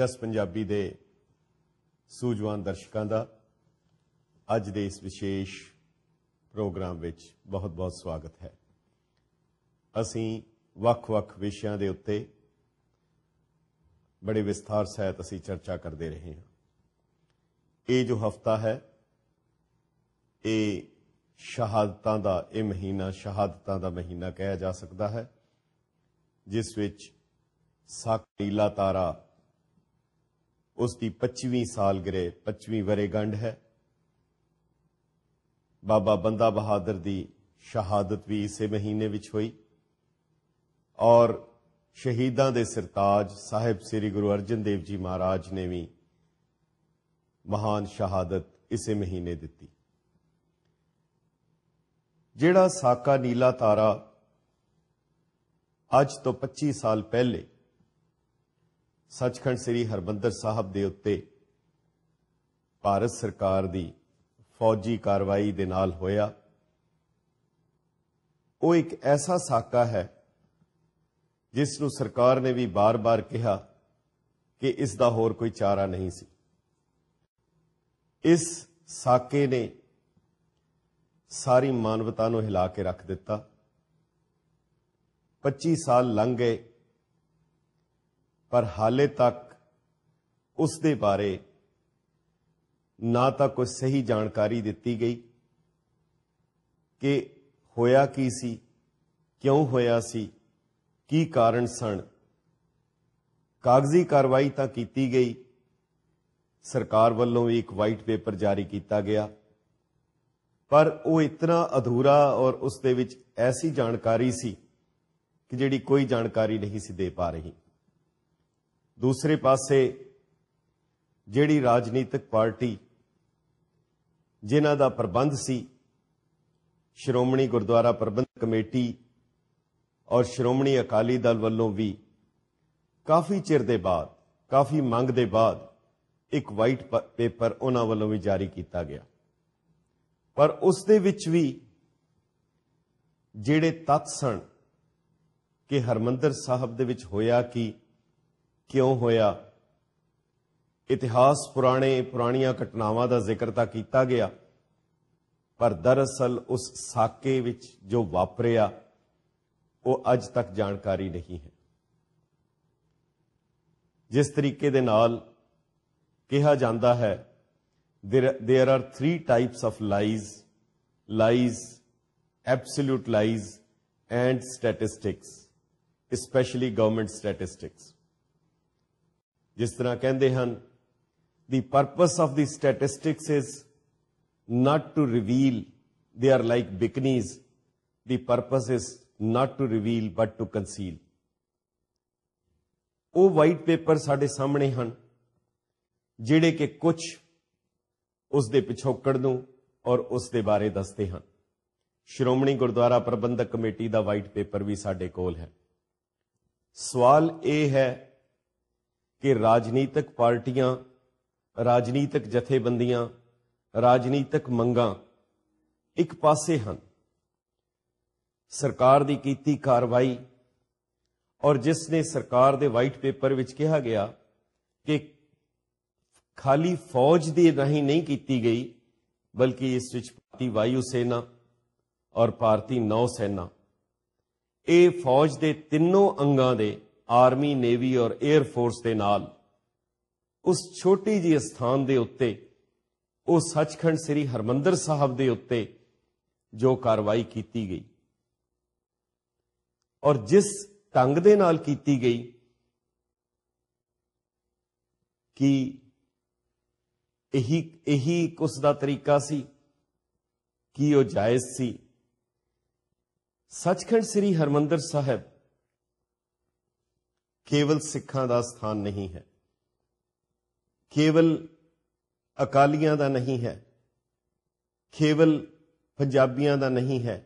ਜਸ ਪੰਜਾਬੀ ਦੇ ਸੂਝਵਾਨ ਦਰਸ਼ਕਾਂ ਦਾ ਅੱਜ ਦੇ ਇਸ ਵਿਸ਼ੇਸ਼ ਪ੍ਰੋਗਰਾਮ ਵਿੱਚ ਬਹੁਤ-ਬਹੁਤ ਸਵਾਗਤ ਹੈ ਅਸੀਂ ਵੱਖ-ਵੱਖ ਵਿਸ਼ਿਆਂ ਦੇ ਉੱਤੇ ਬੜੇ ਵਿਸਥਾਰ ਸਹਿਤ ਅਸੀਂ ਚਰਚਾ ਕਰਦੇ ਰਹੇ ਹਾਂ ਇਹ ਜੋ ਹਫਤਾ ਹੈ ਇਹ ਸ਼ਹਾਦਤਾਂ ਦਾ ਇਹ ਮਹੀਨਾ ਸ਼ਹਾਦਤਾਂ ਦਾ ਮਹੀਨਾ ਕਿਹਾ ਜਾ ਸਕਦਾ ਹੈ ਜਿਸ ਵਿੱਚ ਸਾਕੀਲਾ ਤਾਰਾ ਉਸ ਦੀ 25ਵੀਂ ਸਾਲਗਿਰੇ 25ਵੀਂ ਵਰੇਗੰਢ ਹੈ ਬਾਬਾ ਬੰਦਾ ਬਹਾਦਰ ਦੀ ਸ਼ਹਾਦਤ ਵੀ ਇਸੇ ਮਹੀਨੇ ਵਿੱਚ ਹੋਈ ਔਰ ਸ਼ਹੀਦਾਂ ਦੇ ਸਰਤਾਜ ਸਾਹਿਬ ਸ੍ਰੀ ਗੁਰੂ ਅਰਜਨ ਦੇਵ ਜੀ ਮਹਾਰਾਜ ਨੇ ਵੀ ਮਹਾਨ ਸ਼ਹਾਦਤ ਇਸੇ ਮਹੀਨੇ ਦਿੱਤੀ ਜਿਹੜਾ ਸਾਕਾ ਨੀਲਾ ਤਾਰਾ ਅੱਜ ਤੋਂ 25 ਸਾਲ ਪਹਿਲੇ ਸੱਚਖੰਡ ਸ੍ਰੀ ਹਰਬੰਦਰ ਸਾਹਿਬ ਦੇ ਉੱਤੇ ਭਾਰਤ ਸਰਕਾਰ ਦੀ ਫੌਜੀ ਕਾਰਵਾਈ ਦੇ ਨਾਲ ਹੋਇਆ ਉਹ ਇੱਕ ਐਸਾ ਸਾਕਾ ਹੈ ਜਿਸ ਨੂੰ ਸਰਕਾਰ ਨੇ ਵੀ ਬਾਰ-ਬਾਰ ਕਿਹਾ ਕਿ ਇਸ ਦਾ ਹੋਰ ਕੋਈ ਚਾਰਾ ਨਹੀਂ ਸੀ ਇਸ ਸਾਕੇ ਨੇ ਸਾਰੀ ਮਾਨਵਤਾ ਨੂੰ ਹਿਲਾ ਕੇ ਰੱਖ ਦਿੱਤਾ 25 ਸਾਲ ਲੰਘ ਗਏ ਪਰ ਹਾਲੇ ਤੱਕ ਉਸ ਦੇ ਬਾਰੇ ਨਾ ਤਾਂ ਕੋਈ ਸਹੀ ਜਾਣਕਾਰੀ ਦਿੱਤੀ ਗਈ ਕਿ ਹੋਇਆ ਕੀ ਸੀ ਕਿਉਂ ਹੋਇਆ ਸੀ ਕੀ ਕਾਰਨ ਸਨ ਕਾਗਜ਼ੀ ਕਾਰਵਾਈ ਤਾਂ ਕੀਤੀ ਗਈ ਸਰਕਾਰ ਵੱਲੋਂ ਵੀ ਇੱਕ ਵਾਈਟ ਪੇਪਰ ਜਾਰੀ ਕੀਤਾ ਗਿਆ ਪਰ ਉਹ ਇਤਨਾ ਅਧੂਰਾ ਔਰ ਉਸ ਦੇ ਵਿੱਚ ਐਸੀ ਜਾਣਕਾਰੀ ਸੀ ਕਿ ਜਿਹੜੀ ਕੋਈ ਜਾਣਕਾਰੀ ਨਹੀਂ ਸੀ ਦੇ ਪਾ ਰਹੀ ਦੂਸਰੇ ਪਾਸੇ ਜਿਹੜੀ ਰਾਜਨੀਤਿਕ ਪਾਰਟੀ ਜਿਨ੍ਹਾਂ ਦਾ ਪ੍ਰਬੰਧ ਸੀ ਸ਼੍ਰੋਮਣੀ ਗੁਰਦੁਆਰਾ ਪ੍ਰਬੰਧ ਕਮੇਟੀ ਔਰ ਸ਼੍ਰੋਮਣੀ ਅਕਾਲੀ ਦਲ ਵੱਲੋਂ ਵੀ ਕਾਫੀ ਚਿਰ ਦੇ ਬਾਅਦ ਕਾਫੀ ਮੰਗ ਦੇ ਬਾਅਦ ਇੱਕ ਵਾਈਟ ਪੇਪਰ ਉਹਨਾਂ ਵੱਲੋਂ ਵੀ ਜਾਰੀ ਕੀਤਾ ਗਿਆ ਪਰ ਉਸ ਦੇ ਵਿੱਚ ਵੀ ਜਿਹੜੇ ਤੱਤ ਸਣ ਕਿ ਹਰਮੰਦਰ ਸਾਹਿਬ ਦੇ ਵਿੱਚ ਹੋਇਆ ਕੀ ਕਿਉਂ ਹੋਇਆ ਇਤਿਹਾਸ ਪੁਰਾਣੇ ਪੁਰਾਣੀਆਂ ਘਟਨਾਵਾਂ ਦਾ ਜ਼ਿਕਰ ਤਾਂ ਕੀਤਾ ਗਿਆ ਪਰ ਦਰਅਸਲ ਉਸ ਸਾਕੇ ਵਿੱਚ ਜੋ ਵਾਪਰਿਆ ਉਹ ਅੱਜ ਤੱਕ ਜਾਣਕਾਰੀ ਨਹੀਂ ਹੈ ਜਿਸ ਤਰੀਕੇ ਦੇ ਨਾਲ ਕਿਹਾ ਜਾਂਦਾ ਹੈ there are three types of lies lies absolute lies and statistics especially government statistics ਜਿਸ ਤਰ੍ਹਾਂ ਕਹਿੰਦੇ ਹਨ the purpose of the statistics is not to reveal they are like bikinis the purpose is not to reveal but to conceal ਉਹ white paper ਸਾਡੇ ਸਾਹਮਣੇ ਹਨ ਜਿਹੜੇ ਕਿ ਕੁਝ ਉਸ ਦੇ ਪਿਛੋਕੜ ਨੂੰ ਔਰ ਉਸ ਦੇ ਬਾਰੇ ਦੱਸਦੇ ਹਨ ਸ਼੍ਰੋਮਣੀ ਗੁਰਦੁਆਰਾ ਪ੍ਰਬੰਧਕ ਕਮੇਟੀ ਦਾ ਵਾਈਟ ਪੇਪਰ ਵੀ ਸਾਡੇ ਕੋਲ ਹੈ ਸਵਾਲ ਇਹ ਹੈ ਕਿ ਰਾਜਨੀਤਿਕ ਪਾਰਟੀਆਂ ਰਾਜਨੀਤਿਕ ਜਥੇਬੰਦੀਆਂ ਰਾਜਨੀਤਿਕ ਮੰਗਾਂ ਇੱਕ ਪਾਸੇ ਹਨ ਸਰਕਾਰ ਦੀ ਕੀਤੀ ਕਾਰਵਾਈ ਔਰ ਜਿਸ ਨੇ ਸਰਕਾਰ ਦੇ ਵਾਈਟ ਪੇਪਰ ਵਿੱਚ ਕਿਹਾ ਗਿਆ ਕਿ ਖਾਲੀ ਫੌਜ ਦੀ ਨਹੀਂ ਨਹੀਂ ਕੀਤੀ ਗਈ ਬਲਕਿ ਇਸ ਵਿੱਚ ਭਾਰਤੀ ਵਾਯੂ ਸੈਨਾ ਔਰ ਭਾਰਤੀ ਨੌ ਸੈਨਾ ਇਹ ਫੌਜ ਦੇ ਤਿੰਨੋਂ ਅੰਗਾਂ ਦੇ ਆਰਮੀ ਨੇਵੀ ਔਰ 에ਅਰ ਫੋਰਸ ਦੇ ਨਾਲ ਉਸ ਛੋਟੀ ਜੀ ਸਥਾਨ ਦੇ ਉੱਤੇ ਉਹ ਸੱਚਖੰਡ ਸ੍ਰੀ ਹਰਮੰਦਰ ਸਾਹਿਬ ਦੇ ਉੱਤੇ ਜੋ ਕਾਰਵਾਈ ਕੀਤੀ ਗਈ ਔਰ ਜਿਸ ਢੰਗ ਦੇ ਨਾਲ ਕੀਤੀ ਗਈ ਕਿ ਇਹੀ ਇਹੀ ਕੁਸ ਦਾ ਤਰੀਕਾ ਸੀ ਕਿ ਉਹ ਜਾਇਜ਼ ਸੀ ਸੱਚਖੰਡ ਸ੍ਰੀ ਹਰਮੰਦਰ ਸਾਹਿਬ ਕੇਵਲ ਸਿੱਖਾਂ ਦਾ ਸਥਾਨ ਨਹੀਂ ਹੈ ਕੇਵਲ ਅਕਾਲੀਆਂ ਦਾ ਨਹੀਂ ਹੈ ਕੇਵਲ ਪੰਜਾਬੀਆਂ ਦਾ ਨਹੀਂ ਹੈ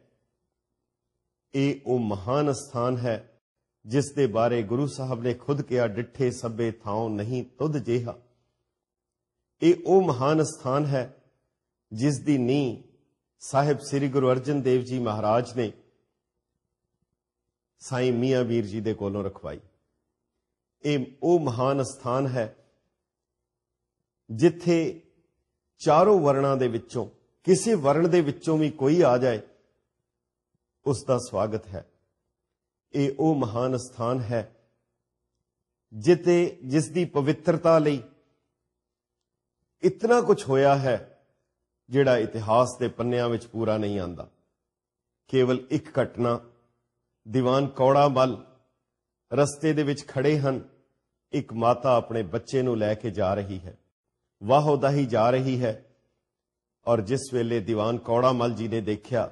ਇਹ ਉਹ ਮਹਾਨ ਸਥਾਨ ਹੈ ਜਿਸ ਦੇ ਬਾਰੇ ਗੁਰੂ ਸਾਹਿਬ ਨੇ ਖੁਦ ਕਿਹਾ ਡਿੱਠੇ ਸੱਬੇ ਥਾਉ ਨਹੀਂ ਤੁਧ ਜਿਹਾ ਇਹ ਉਹ ਮਹਾਨ ਸਥਾਨ ਹੈ ਜਿਸ ਦੀ ਨੀਂਹ ਸਾਹਿਬ ਸ੍ਰੀ ਗੁਰੂ ਅਰਜਨ ਦੇਵ ਜੀ ਮਹਾਰਾਜ ਨੇ ਸਾਈਂ ਮੀਆਂ ਵੀਰ ਜੀ ਦੇ ਕੋਲੋਂ ਰਖਵਾਈ ਇਹ ਉਹ ਮਹਾਨ ਸਥਾਨ ਹੈ ਜਿੱਥੇ ਚਾਰੋਂ ਵਰਣਾਂ ਦੇ ਵਿੱਚੋਂ ਕਿਸੇ ਵਰਣ ਦੇ ਵਿੱਚੋਂ ਵੀ ਕੋਈ ਆ ਜਾਏ ਉਸ ਦਾ ਸਵਾਗਤ ਹੈ ਇਹ ਉਹ ਮਹਾਨ ਸਥਾਨ ਹੈ ਜਿੱਤੇ ਜਿਸ ਦੀ ਪਵਿੱਤਰਤਾ ਲਈ ਇਤਨਾ ਕੁਝ ਹੋਇਆ ਹੈ ਜਿਹੜਾ ਇਤਿਹਾਸ ਦੇ ਪੰਨਿਆਂ ਵਿੱਚ ਪੂਰਾ ਨਹੀਂ ਆਂਦਾ ਕੇਵਲ ਇੱਕ ਘਟਨਾ ਦੀਵਾਨ ਕੌੜਾ ਬਲ ਰਸਤੇ ਦੇ ਵਿੱਚ ਖੜੇ ਹਨ ਇੱਕ ਮਾਤਾ ਆਪਣੇ ਬੱਚੇ ਨੂੰ ਲੈ ਕੇ ਜਾ ਰਹੀ ਹੈ ਵਾਹੋਦਾਹੀ ਜਾ ਰਹੀ ਹੈ ਔਰ ਜਿਸ ਵੇਲੇ ਦੀਵਾਨ ਕੌੜਾ ਮਲ ਜੀ ਨੇ ਦੇਖਿਆ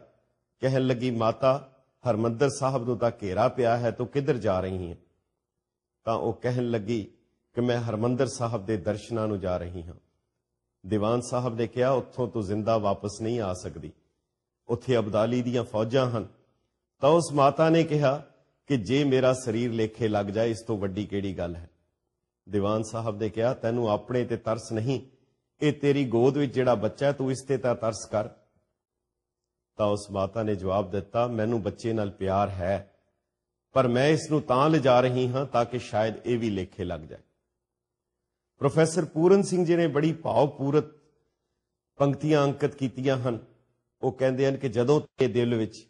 ਕਹਿਣ ਲੱਗੀ ਮਾਤਾ ਹਰਮੰਦਰ ਸਾਹਿਬ ਨੂੰ ਤਾਂ ਘੇਰਾ ਪਿਆ ਹੈ ਤੂੰ ਕਿੱਧਰ ਜਾ ਰਹੀ ਹੈ ਤਾਂ ਉਹ ਕਹਿਣ ਲੱਗੀ ਕਿ ਮੈਂ ਹਰਮੰਦਰ ਸਾਹਿਬ ਦੇ ਦਰਸ਼ਨਾਂ ਨੂੰ ਜਾ ਰਹੀ ਹਾਂ ਦੀਵਾਨ ਸਾਹਿਬ ਨੇ ਕਿਹਾ ਉੱਥੋਂ ਤੂੰ ਜ਼ਿੰਦਾ ਵਾਪਸ ਨਹੀਂ ਆ ਸਕਦੀ ਉੱਥੇ ਅਬਦਾਲੀ ਦੀਆਂ ਫੌਜਾਂ ਹਨ ਤਾਂ ਉਸ ਮਾਤਾ ਨੇ ਕਿਹਾ ਕਿ ਜੇ ਮੇਰਾ ਸਰੀਰ ਲੇਖੇ ਲੱਗ ਜਾਏ ਇਸ ਤੋਂ ਵੱਡੀ ਕਿਹੜੀ ਗੱਲ ਹੈ ਦੀਵਾਨ ਸਾਹਿਬ ਨੇ ਕਿਹਾ ਤੈਨੂੰ ਆਪਣੇ ਤੇ ਤਰਸ ਨਹੀਂ ਇਹ ਤੇਰੀ ਗੋਦ ਵਿੱਚ ਜਿਹੜਾ ਬੱਚਾ ਹੈ ਤੂੰ ਇਸ ਤੇ ਤਾਂ ਤਰਸ ਕਰ ਤਾਂ ਉਸ ਮਾਤਾ ਨੇ ਜਵਾਬ ਦਿੱਤਾ ਮੈਨੂੰ ਬੱਚੇ ਨਾਲ ਪਿਆਰ ਹੈ ਪਰ ਮੈਂ ਇਸ ਨੂੰ ਤਾਂ ਲਿਜਾ ਰਹੀ ਹਾਂ ਤਾਂ ਕਿ ਸ਼ਾਇਦ ਇਹ ਵੀ ਲੇਖੇ ਲੱਗ ਜਾਏ ਪ੍ਰੋਫੈਸਰ ਪੂਰਨ ਸਿੰਘ ਜੀ ਨੇ ਬੜੀ ਭਾਵਪੂਰਤ ਪੰਕਤੀਆਂ ਅੰਕਿਤ ਕੀਤੀਆਂ ਹਨ ਉਹ ਕਹਿੰਦੇ ਹਨ ਕਿ ਜਦੋਂ ਤੇ ਦਿਲ ਵਿੱਚ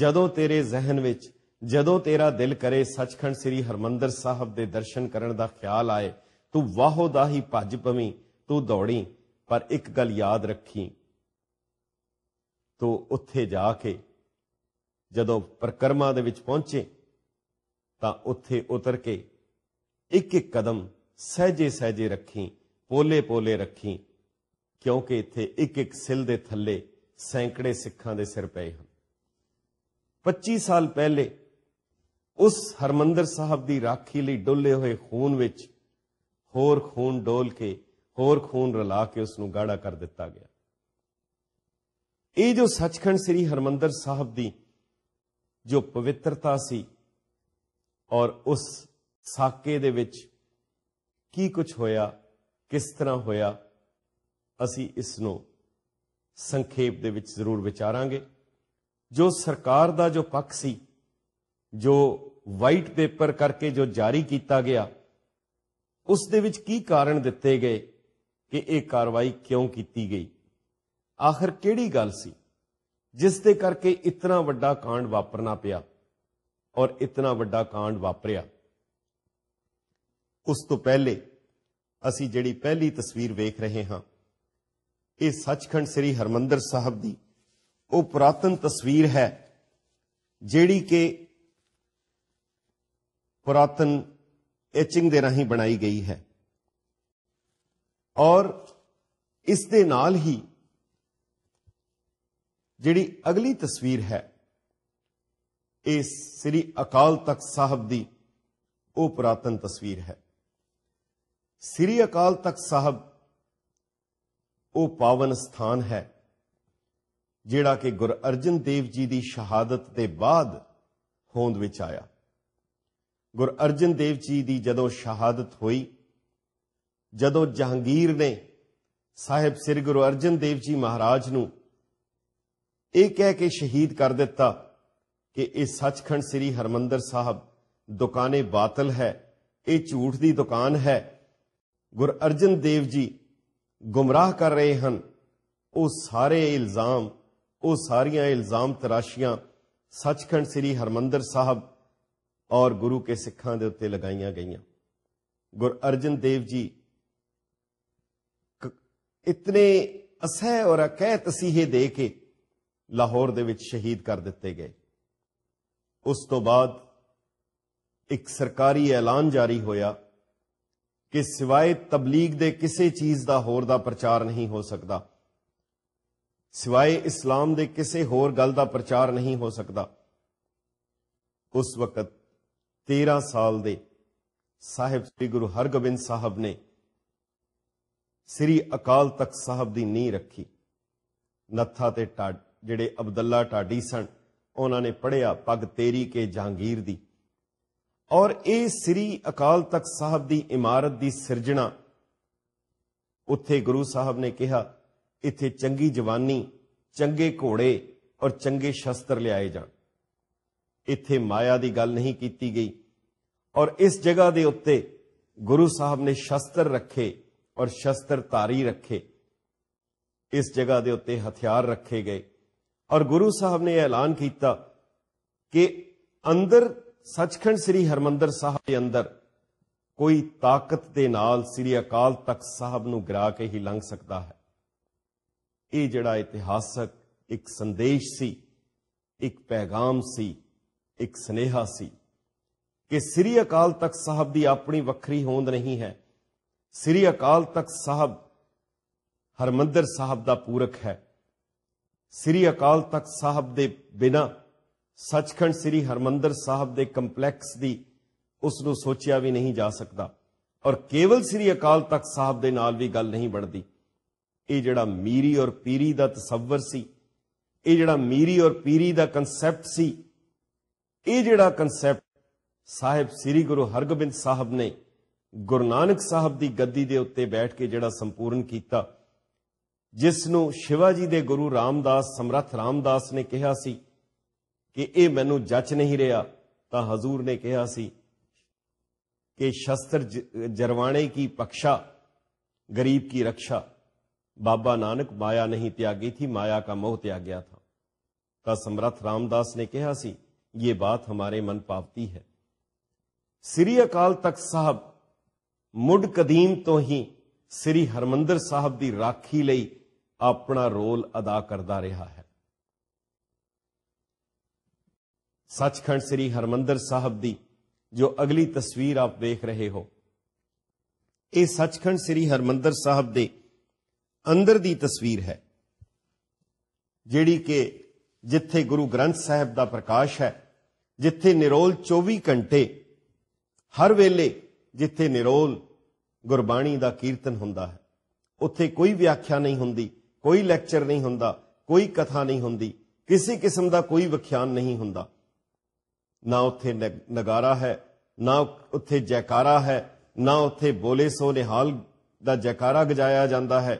ਜਦੋਂ ਤੇਰੇ ਜ਼ਿਹਨ ਵਿੱਚ ਜਦੋਂ ਤੇਰਾ ਦਿਲ ਕਰੇ ਸੱਚਖੰਡ ਸ੍ਰੀ ਹਰਮੰਦਰ ਸਾਹਿਬ ਦੇ ਦਰਸ਼ਨ ਕਰਨ ਦਾ ਖਿਆਲ ਆਏ ਤੂੰ ਵਾਹੋ ਦਾ ਹੀ ਭੱਜ ਪਵੀਂ ਤੂੰ ਦੌੜੀ ਪਰ ਇੱਕ ਗੱਲ ਯਾਦ ਰੱਖੀ ਤੂੰ ਉੱਥੇ ਜਾ ਕੇ ਜਦੋਂ ਪ੍ਰਕਰਮਾ ਦੇ ਵਿੱਚ ਪਹੁੰਚੇ ਤਾਂ ਉੱਥੇ ਉਤਰ ਕੇ ਇੱਕ ਇੱਕ ਕਦਮ ਸਹਜੇ ਸਹਜੇ ਰੱਖੀ ਪੋਲੇ ਪੋਲੇ ਰੱਖੀ ਕਿਉਂਕਿ ਇੱਥੇ ਇੱਕ ਇੱਕ ਸਿਲ ਦੇ ਥੱਲੇ ਸੈਂਕੜੇ ਸਿੱਖਾਂ ਦੇ ਸਿਰ ਪਏ ਹਨ 25 ਸਾਲ ਪਹਿਲੇ ਉਸ ਹਰਮੰਦਰ ਸਾਹਿਬ ਦੀ ਰਾਖੀ ਲਈ ਡੋਲੇ ਹੋਏ ਖੂਨ ਵਿੱਚ ਹੋਰ ਖੂਨ ਡੋਲ ਕੇ ਹੋਰ ਖੂਨ ਰਲਾ ਕੇ ਉਸ ਨੂੰ ਗਾੜਾ ਕਰ ਦਿੱਤਾ ਗਿਆ ਇਹ ਜੋ ਸੱਚਖੰਡ ਸ੍ਰੀ ਹਰਮੰਦਰ ਸਾਹਿਬ ਦੀ ਜੋ ਪਵਿੱਤਰਤਾ ਸੀ ਔਰ ਉਸ ਸਾਕੇ ਦੇ ਵਿੱਚ ਕੀ ਕੁਝ ਹੋਇਆ ਕਿਸ ਤਰ੍ਹਾਂ ਹੋਇਆ ਅਸੀਂ ਇਸ ਨੂੰ ਸੰਖੇਪ ਦੇ ਵਿੱਚ ਜ਼ਰੂਰ ਵਿਚਾਰਾਂਗੇ ਜੋ ਸਰਕਾਰ ਦਾ ਜੋ ਪੱਖ ਸੀ ਜੋ ਵਾਈਟ ਪੇਪਰ ਕਰਕੇ ਜੋ ਜਾਰੀ ਕੀਤਾ ਗਿਆ ਉਸ ਦੇ ਵਿੱਚ ਕੀ ਕਾਰਨ ਦਿੱਤੇ ਗਏ ਕਿ ਇਹ ਕਾਰਵਾਈ ਕਿਉਂ ਕੀਤੀ ਗਈ ਆਖਰ ਕਿਹੜੀ ਗੱਲ ਸੀ ਜਿਸ ਦੇ ਕਰਕੇ ਇਤਨਾ ਵੱਡਾ ਕਾਂਡ ਵਾਪਰਨਾ ਪਿਆ ਔਰ ਇਤਨਾ ਵੱਡਾ ਕਾਂਡ ਵਾਪਰਿਆ ਉਸ ਤੋਂ ਪਹਿਲੇ ਅਸੀਂ ਜਿਹੜੀ ਪਹਿਲੀ ਤਸਵੀਰ ਵੇਖ ਰਹੇ ਹਾਂ ਇਹ ਸੱਚਖੰਡ ਸ੍ਰੀ ਹਰਮੰਦਰ ਸਾਹਿਬ ਦੀ ਉਹ ਪ੍ਰਾਤਨ ਤਸਵੀਰ ਹੈ ਜਿਹੜੀ ਕਿ ਪੁਰਾਤਨ ਐਚਿੰਗ ਦੇ ਰਾਹੀਂ ਬਣਾਈ ਗਈ ਹੈ ਔਰ ਇਸ ਦੇ ਨਾਲ ਹੀ ਜਿਹੜੀ ਅਗਲੀ ਤਸਵੀਰ ਹੈ ਇਸ ਸ੍ਰੀ ਅਕਾਲ ਤਖਤ ਸਾਹਿਬ ਦੀ ਉਹ ਪੁਰਾਤਨ ਤਸਵੀਰ ਹੈ ਸ੍ਰੀ ਅਕਾਲ ਤਖਤ ਸਾਹਿਬ ਉਹ ਪਾਵਨ ਸਥਾਨ ਹੈ ਜਿਹੜਾ ਕਿ ਗੁਰੂ ਅਰਜਨ ਦੇਵ ਜੀ ਦੀ ਸ਼ਹਾਦਤ ਦੇ ਬਾਅਦ ਹੋਂਦ ਵਿੱਚ ਆਇਆ ਗੁਰ ਅਰਜਨ ਦੇਵ ਜੀ ਦੀ ਜਦੋਂ ਸ਼ਹਾਦਤ ਹੋਈ ਜਦੋਂ ਜਹਾਂਗੀਰ ਨੇ ਸਾਹਿਬ ਸ੍ਰੀ ਗੁਰੂ ਅਰਜਨ ਦੇਵ ਜੀ ਮਹਾਰਾਜ ਨੂੰ ਇਹ ਕਹਿ ਕੇ ਸ਼ਹੀਦ ਕਰ ਦਿੱਤਾ ਕਿ ਇਹ ਸੱਚਖੰਡ ਸ੍ਰੀ ਹਰਮੰਦਰ ਸਾਹਿਬ ਦੁਕਾਨੇ ਬਾਤਲ ਹੈ ਇਹ ਝੂਠ ਦੀ ਦੁਕਾਨ ਹੈ ਗੁਰ ਅਰਜਨ ਦੇਵ ਜੀ ਗੁੰਮਰਾਹ ਕਰ ਰਹੇ ਹਨ ਉਹ ਸਾਰੇ ਇਲਜ਼ਾਮ ਉਹ ਸਾਰੀਆਂ ਇਲਜ਼ਾਮ ਤਰਾਸ਼ੀਆਂ ਸੱਚਖੰਡ ਸ੍ਰੀ ਹਰਮੰਦਰ ਸਾਹਿਬ ਔਰ ਗੁਰੂ ਕੇ ਸਿੱਖਾਂ ਦੇ ਉੱਤੇ ਲਗਾਈਆਂ ਗਈਆਂ ਗੁਰ ਅਰਜਨ ਦੇਵ ਜੀ ਇਤਨੇ ਅਸਹਿ ਔਰ ਅਕਹਿ ਤਸੀਹੇ ਦੇ ਕੇ ਲਾਹੌਰ ਦੇ ਵਿੱਚ ਸ਼ਹੀਦ ਕਰ ਦਿੱਤੇ ਗਏ ਉਸ ਤੋਂ ਬਾਅਦ ਇੱਕ ਸਰਕਾਰੀ ਐਲਾਨ ਜਾਰੀ ਹੋਇਆ ਕਿ ਸਿਵਾਏ ਤਬਲੀਗ ਦੇ ਕਿਸੇ ਚੀਜ਼ ਦਾ ਹੋਰ ਦਾ ਪ੍ਰਚਾਰ ਨਹੀਂ ਹੋ ਸਕਦਾ ਸਿਵਾਏ ਇਸਲਾਮ ਦੇ ਕਿਸੇ ਹੋਰ ਗੱਲ ਦਾ ਪ੍ਰਚਾਰ ਨਹੀਂ ਹੋ ਸਕਦਾ ਉਸ ਵਕਤ 13 ਸਾਲ ਦੇ ਸਾਹਿਬ ਸ੍ਰੀ ਗੁਰੂ ਹਰਗੋਬਿੰਦ ਸਾਹਿਬ ਨੇ ਸ੍ਰੀ ਅਕਾਲ ਤਖਤ ਸਾਹਿਬ ਦੀ ਨੀਂਹ ਰੱਖੀ ਨੱਥਾ ਤੇ ਟਾਡ ਜਿਹੜੇ ਅਬਦੁੱਲਾ ਟਾਡੀ ਸਨ ਉਹਨਾਂ ਨੇ ਪੜਿਆ ਪਗ ਤੇਰੀ ਕੇ ਜਹਾਂਗੀਰ ਦੀ ਔਰ ਇਹ ਸ੍ਰੀ ਅਕਾਲ ਤਖਤ ਸਾਹਿਬ ਦੀ ਇਮਾਰਤ ਦੀ ਸਿਰਜਣਾ ਉੱਥੇ ਗੁਰੂ ਸਾਹਿਬ ਨੇ ਕਿਹਾ ਇੱਥੇ ਚੰਗੀ ਜਵਾਨੀ ਚੰਗੇ ਘੋੜੇ ਔਰ ਚੰਗੇ ਸ਼ਸਤਰ ਲਿਆਏ ਜਾਣ ਇੱਥੇ ਮਾਇਆ ਦੀ ਗੱਲ ਨਹੀਂ ਕੀਤੀ ਗਈ ਔਰ ਇਸ ਜਗ੍ਹਾ ਦੇ ਉੱਤੇ ਗੁਰੂ ਸਾਹਿਬ ਨੇ ਸ਼ਸਤਰ ਰੱਖੇ ਔਰ ਸ਼ਸਤਰ ਧਾਰੀ ਰੱਖੇ ਇਸ ਜਗ੍ਹਾ ਦੇ ਉੱਤੇ ਹਥਿਆਰ ਰੱਖੇ ਗਏ ਔਰ ਗੁਰੂ ਸਾਹਿਬ ਨੇ ਐਲਾਨ ਕੀਤਾ ਕਿ ਅੰਦਰ ਸੱਚਖੰਡ ਸ੍ਰੀ ਹਰਮੰਦਰ ਸਾਹਿਬ ਦੇ ਅੰਦਰ ਕੋਈ ਤਾਕਤ ਦੇ ਨਾਲ ਸ੍ਰੀ ਅਕਾਲ ਤਖਤ ਸਾਹਿਬ ਨੂੰ ਗਿਰਾ ਕੇ ਹੀ ਲੰਘ ਸਕਦਾ ਹੈ ਇਹ ਜਿਹੜਾ ਇਤਿਹਾਸਕ ਇੱਕ ਸੰਦੇਸ਼ ਸੀ ਇੱਕ ਪੈਗਾਮ ਸੀ ਇੱਕ ਸਨੇਹਾ ਸੀ ਕਿ ਸ੍ਰੀ ਅਕਾਲ ਤਖਤ ਸਾਹਿਬ ਦੀ ਆਪਣੀ ਵੱਖਰੀ ਹੋਂਦ ਨਹੀਂ ਹੈ ਸ੍ਰੀ ਅਕਾਲ ਤਖਤ ਸਾਹਿਬ ਹਰਮੰਦਰ ਸਾਹਿਬ ਦਾ ਪੂਰਕ ਹੈ ਸ੍ਰੀ ਅਕਾਲ ਤਖਤ ਸਾਹਿਬ ਦੇ ਬਿਨਾ ਸੱਚਖੰਡ ਸ੍ਰੀ ਹਰਮੰਦਰ ਸਾਹਿਬ ਦੇ ਕੰਪਲੈਕਸ ਦੀ ਉਸ ਨੂੰ ਸੋਚਿਆ ਵੀ ਨਹੀਂ ਜਾ ਸਕਦਾ ਔਰ ਕੇਵਲ ਸ੍ਰੀ ਅਕਾਲ ਤਖਤ ਸਾਹਿਬ ਦੇ ਨਾਲ ਵੀ ਗੱਲ ਨਹੀਂ ਬਣਦੀ ਇਹ ਜਿਹੜਾ ਮੀਰੀ ਔਰ ਪੀਰੀ ਦਾ ਤਸੱਵਰ ਸੀ ਇਹ ਜਿਹੜਾ ਮੀਰੀ ਔਰ ਪੀਰੀ ਦਾ ਕਨਸੈਪਟ ਸੀ ਇਹ ਜਿਹੜਾ ਕਨਸੈਪਟ ਸਾਹਿਬ ਸ੍ਰੀ ਗੁਰੂ ਹਰਗੋਬਿੰਦ ਸਾਹਿਬ ਨੇ ਗੁਰੂ ਨਾਨਕ ਸਾਹਿਬ ਦੀ ਗੱਦੀ ਦੇ ਉੱਤੇ ਬੈਠ ਕੇ ਜਿਹੜਾ ਸੰਪੂਰਨ ਕੀਤਾ ਜਿਸ ਨੂੰ ਸ਼ਿਵਾਜੀ ਦੇ ਗੁਰੂ ਰਾਮਦਾਸ ਸਮਰੱਥ ਰਾਮਦਾਸ ਨੇ ਕਿਹਾ ਸੀ ਕਿ ਇਹ ਮੈਨੂੰ ਜੱਚ ਨਹੀਂ ਰਿਹਾ ਤਾਂ ਹਜ਼ੂਰ ਨੇ ਕਿਹਾ ਸੀ ਕਿ ਸ਼ਸਤਰ ਜਰਵਾਣੇ ਕੀ ਪਕਸ਼ਾ ਗਰੀਬ ਕੀ ਰੱਖਿਆ ਬਾਬਾ ਨਾਨਕ ਮਾਇਆ ਨਹੀਂ त्यागी थी ਮਾਇਆ ਕਾ ਮੋਹ ਤਿਆਗਿਆ ਥਾ ਤਾਂ ਸਮਰੱਥ ਰਾਮਦਾਸ ਨੇ ਕਿਹਾ ਸੀ ਇਹ ਬਾਤ ਹਮਾਰੇ ਮਨ ਪਾਵਤੀ ਹੈ ਸ੍ਰੀ ਅਕਾਲ ਤਖਤ ਸਾਹਿਬ ਮੁੱਢ ਕਦੀਮ ਤੋਂ ਹੀ ਸ੍ਰੀ ਹਰਮੰਦਰ ਸਾਹਿਬ ਦੀ ਰਾਖੀ ਲਈ ਆਪਣਾ ਰੋਲ ਅਦਾ ਕਰਦਾ ਰਿਹਾ ਹੈ ਸੱਚਖੰਡ ਸ੍ਰੀ ਹਰਮੰਦਰ ਸਾਹਿਬ ਦੀ ਜੋ ਅਗਲੀ ਤਸਵੀਰ ਆਪ ਦੇਖ ਰਹੇ ਹੋ ਇਹ ਸੱਚਖੰਡ ਸ੍ਰੀ ਹਰਮੰਦਰ ਸਾਹਿਬ ਦੇ ਅੰਦਰ ਦੀ ਤਸਵੀਰ ਹੈ ਜਿਹੜੀ ਕਿ ਜਿੱਥੇ ਗੁਰੂ ਗ੍ਰੰਥ ਸਾਹਿਬ ਦਾ ਪ੍ਰਕਾਸ਼ ਹੈ ਜਿੱਥੇ ਨਿਰੋਲ 24 ਘੰਟੇ ਹਰ ਵੇਲੇ ਜਿੱਥੇ ਨਿਰੋਲ ਗੁਰਬਾਣੀ ਦਾ ਕੀਰਤਨ ਹੁੰਦਾ ਹੈ ਉੱਥੇ ਕੋਈ ਵਿਆਖਿਆ ਨਹੀਂ ਹੁੰਦੀ ਕੋਈ ਲੈਕਚਰ ਨਹੀਂ ਹੁੰਦਾ ਕੋਈ ਕਥਾ ਨਹੀਂ ਹੁੰਦੀ ਕਿਸੇ ਕਿਸਮ ਦਾ ਕੋਈ ਵਿਖਿਆਨ ਨਹੀਂ ਹੁੰਦਾ ਨਾ ਉੱਥੇ ਨਗਾਰਾ ਹੈ ਨਾ ਉੱਥੇ ਜੈਕਾਰਾ ਹੈ ਨਾ ਉੱਥੇ ਬੋਲੇ ਸੋ ਨਿਹਾਲ ਦਾ ਜੈਕਾਰਾ ਗਜਾਇਆ ਜਾਂਦਾ ਹੈ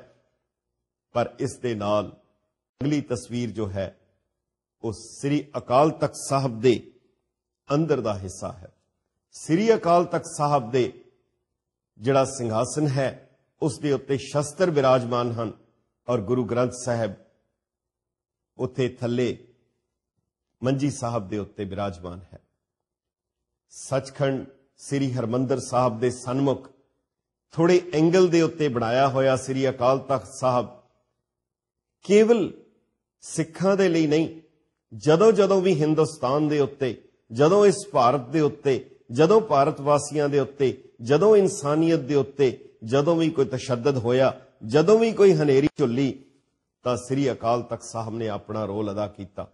ਪਰ ਇਸ ਦੇ ਨਾਲ ਅਗਲੀ ਤਸਵੀਰ ਜੋ ਹੈ ਉਹ ਸ੍ਰੀ ਅਕਾਲ ਤਖਤ ਸਾਹਿਬ ਦੇ ਅੰਦਰ ਦਾ ਹਿੱਸਾ ਹੈ ਸ੍ਰੀ ਅਕਾਲ ਤਖਤ ਸਾਹਿਬ ਦੇ ਜਿਹੜਾ ਸਿੰਘਾਸਨ ਹੈ ਉਸ ਦੇ ਉੱਤੇ ਸ਼ਸਤਰ ਬਿਰਾਜਮਾਨ ਹਨ ਔਰ ਗੁਰੂ ਗ੍ਰੰਥ ਸਾਹਿਬ ਉੱਥੇ ਥੱਲੇ ਮੰਜੀ ਸਾਹਿਬ ਦੇ ਉੱਤੇ ਬਿਰਾਜਮਾਨ ਹੈ ਸੱਚਖੰਡ ਸ੍ਰੀ ਹਰਮੰਦਰ ਸਾਹਿਬ ਦੇ ਸਨਮੁਖ ਥੋੜੇ ਐਂਗਲ ਦੇ ਉੱਤੇ ਬਣਾਇਆ ਹੋਇਆ ਸ੍ਰੀ ਅਕਾਲ ਤਖਤ ਸਾਹਿਬ ਕੇਵਲ ਸਿੱਖਾਂ ਦੇ ਲਈ ਨਹੀਂ ਜਦੋਂ ਜਦੋਂ ਵੀ ਹਿੰਦੁਸਤਾਨ ਦੇ ਉੱਤੇ ਜਦੋਂ ਇਸ ਭਾਰਤ ਦੇ ਉੱਤੇ ਜਦੋਂ ਭਾਰਤ ਵਾਸੀਆਂ ਦੇ ਉੱਤੇ ਜਦੋਂ ਇਨਸਾਨੀਅਤ ਦੇ ਉੱਤੇ ਜਦੋਂ ਵੀ ਕੋਈ ਤਸ਼ੱਦਦ ਹੋਇਆ ਜਦੋਂ ਵੀ ਕੋਈ ਹਨੇਰੀ ਝੁੱਲੀ ਤਾਂ ਸ੍ਰੀ ਅਕਾਲ ਤਖਤ ਸਾਹਿਬ ਨੇ ਆਪਣਾ ਰੋਲ ਅਦਾ ਕੀਤਾ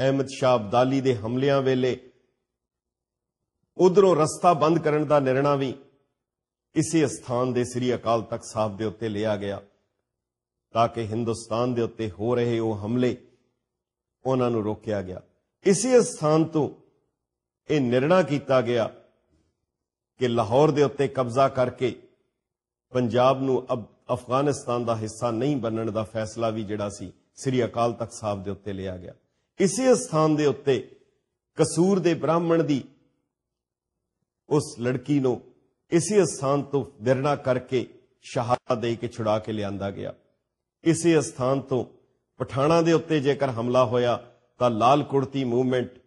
ਅਹਿਮਦ ਸ਼ਾਹ ਅਬਦਾਲੀ ਦੇ ਹਮਲਿਆਂ ਵੇਲੇ ਉਧਰੋਂ ਰਸਤਾ ਬੰਦ ਕਰਨ ਦਾ ਨਿਰਣਾ ਵੀ ਇਸੇ ਸਥਾਨ ਦੇ ਸ੍ਰੀ ਅਕਾਲ ਤਖਤ ਸਾਹਿਬ ਦੇ ਉੱਤੇ ਲਿਆ ਗਿਆ ਤਾਂ ਕਿ ਹਿੰਦੁਸਤਾਨ ਦੇ ਉੱਤੇ ਹੋ ਰਹੇ ਉਹ ਹਮਲੇ ਉਹਨਾਂ ਨੂੰ ਰੋਕਿਆ ਗਿਆ ਇਸੇ ਸਥਾਨ ਤੋਂ ਇਹ ਨਿਰਣਾ ਕੀਤਾ ਗਿਆ ਕਿ ਲਾਹੌਰ ਦੇ ਉੱਤੇ ਕਬਜ਼ਾ ਕਰਕੇ ਪੰਜਾਬ ਨੂੰ ਅਬ ਅਫਗਾਨਿਸਤਾਨ ਦਾ ਹਿੱਸਾ ਨਹੀਂ ਬਣਨ ਦਾ ਫੈਸਲਾ ਵੀ ਜਿਹੜਾ ਸੀ ਸ੍ਰੀ ਅਕਾਲ ਤਖਤ ਸਾਹਿਬ ਦੇ ਉੱਤੇ ਲਿਆ ਗਿਆ ਇਸੇ ਸਥਾਨ ਦੇ ਉੱਤੇ ਕਸੂਰ ਦੇ ਬ੍ਰਾਹਮਣ ਦੀ ਉਸ ਲੜਕੀ ਨੂੰ ਇਸੇ ਸਥਾਨ ਤੋਂ ਵਿਰਣਾ ਕਰਕੇ ਸ਼ਹਾਦਤ ਦੇ ਕੇ ਛੁਡਾ ਕੇ ਲਿਆਂਦਾ ਗਿਆ ਇਸੇ ਸਥਾਨ ਤੋਂ ਪਠਾਣਾ ਦੇ ਉੱਤੇ ਜੇਕਰ ਹਮਲਾ ਹੋਇਆ ਤਾਂ ਲਾਲ ਕੁੜਤੀ ਮੂਵਮੈਂਟ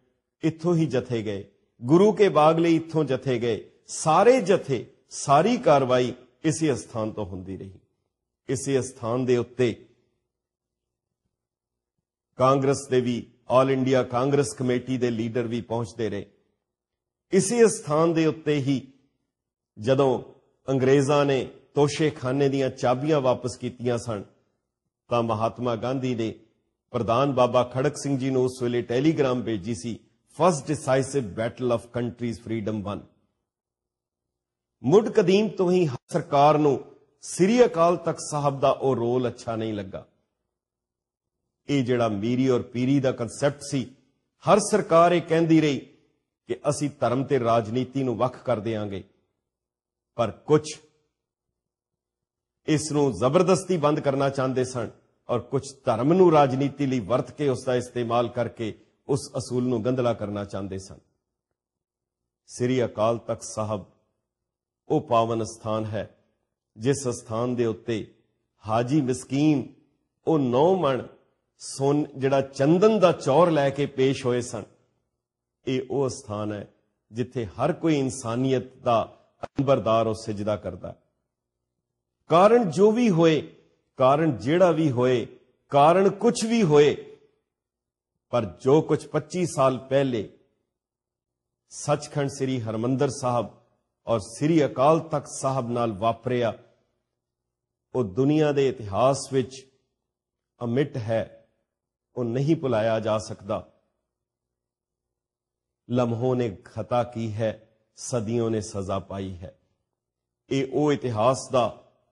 ਇੱਥੋਂ ਹੀ ਜਥੇ ਗਏ ਗੁਰੂ ਕੇ ਬਾਗ ਲਈ ਇੱਥੋਂ ਜਥੇ ਗਏ ਸਾਰੇ ਜਥੇ ਸਾਰੀ ਕਾਰਵਾਈ ਇਸੇ ਸਥਾਨ ਤੋਂ ਹੁੰਦੀ ਰਹੀ ਇਸੇ ਸਥਾਨ ਦੇ ਉੱਤੇ ਕਾਂਗਰਸ ਦੇ ਵੀ ਆਲ ਇੰਡੀਆ ਕਾਂਗਰਸ ਕਮੇਟੀ ਦੇ ਲੀਡਰ ਵੀ ਪਹੁੰਚਦੇ ਰਹੇ ਇਸੇ ਸਥਾਨ ਦੇ ਉੱਤੇ ਹੀ ਜਦੋਂ ਅੰਗਰੇਜ਼ਾਂ ਨੇ ਤੋਸ਼ੇਖਾਨੇ ਦੀਆਂ ਚਾਬੀਆਂ ਵਾਪਸ ਕੀਤੀਆਂ ਸਨ ਤਾਂ ਮਹਾਤਮਾ ਗਾਂਧੀ ਨੇ ਪ੍ਰਧਾਨ ਬਾਬਾ ਖੜਕ ਸਿੰਘ ਜੀ ਨੂੰ ਉਸ ਵੇਲੇ ਟੈਲੀਗ੍ਰਾਮ ਭੇਜੀ ਸੀ first decisive battle of country's freedom won ਮੁੱਢ ਕਦੀਮ ਤੋਂ ਹੀ ਸਰਕਾਰ ਨੂੰ ਸ੍ਰੀ ਅਕਾਲ ਤਖਤ ਸਾਹਿਬ ਦਾ ਉਹ ਰੋਲ ਅੱਛਾ ਨਹੀਂ ਲੱਗਾ ਇਹ ਜਿਹੜਾ ਮੀਰੀ ਔਰ ਪੀਰੀ ਦਾ ਕਨਸੈਪਟ ਸੀ ਹਰ ਸਰਕਾਰ ਇਹ ਕਹਿੰਦੀ ਰਹੀ ਕਿ ਅਸੀਂ ਧਰਮ ਤੇ ਰਾਜਨੀਤੀ ਨੂੰ ਵੱਖ ਕਰ ਦੇਵਾਂਗੇ ਪਰ ਕੁਝ ਇਸ ਨੂੰ ਜ਼ਬਰਦਸਤੀ ਬੰਦ ਕਰਨਾ ਚਾਹੁੰਦੇ ਸਨ ਔਰ ਕੁਝ ਧਰਮ ਨੂੰ ਰਾਜਨੀਤੀ ਲਈ ਵਰਤ ਕੇ ਉਸ ਦਾ ਇਸਤੇਮਾਲ ਕਰਕੇ ਉਸ ਅਸੂਲ ਨੂੰ ਗੰਧਲਾ ਕਰਨਾ ਚਾਹੁੰਦੇ ਸਨ ਸ੍ਰੀ ਅਕਾਲ ਤਖਤ ਸਾਹਿਬ ਉਹ ਪਾਵਨ ਸਥਾਨ ਹੈ ਜਿਸ ਸਥਾਨ ਦੇ ਉੱਤੇ ਹਾਜੀ ਮਸਕੀਨ ਉਹ ਨੌ ਮਣ ਸੋਨ ਜਿਹੜਾ ਚੰਦਨ ਦਾ ਚੌਰ ਲੈ ਕੇ ਪੇਸ਼ ਹੋਏ ਸਨ ਇਹ ਉਹ ਸਥਾਨ ਹੈ ਜਿੱਥੇ ਹਰ ਕੋਈ ਇਨਸਾਨੀਅਤ ਦਾ ਅੰਬਰਦਾਰ ਉਹ ਸਜਦਾ ਕਰਦਾ ਕਾਰਨ ਜੋ ਵੀ ਹੋਏ ਕਾਰਨ ਜਿਹੜਾ ਵੀ ਹੋਏ ਕਾਰਨ ਕੁਝ ਵੀ ਹੋਏ ਪਰ ਜੋ ਕੁਝ 25 ਸਾਲ ਪਹਿਲੇ ਸੱਚਖੰਡ ਸ੍ਰੀ ਹਰਮੰਦਰ ਸਾਹਿਬ ਔਰ ਸ੍ਰੀ ਅਕਾਲ ਤਖਤ ਸਾਹਿਬ ਨਾਲ ਵਾਪਰਿਆ ਉਹ ਦੁਨੀਆ ਦੇ ਇਤਿਹਾਸ ਵਿੱਚ ਅਮਿਟ ਹੈ ਉਹ ਨਹੀਂ ਭੁਲਾਇਆ ਜਾ ਸਕਦਾ ਲਮਹੋਂ ਨੇ ਖਤਾ ਕੀ ਹੈ ਸਦੀਆਂ ਨੇ ਸਜ਼ਾ ਪਾਈ ਹੈ ਇਹ ਉਹ ਇਤਿਹਾਸ ਦਾ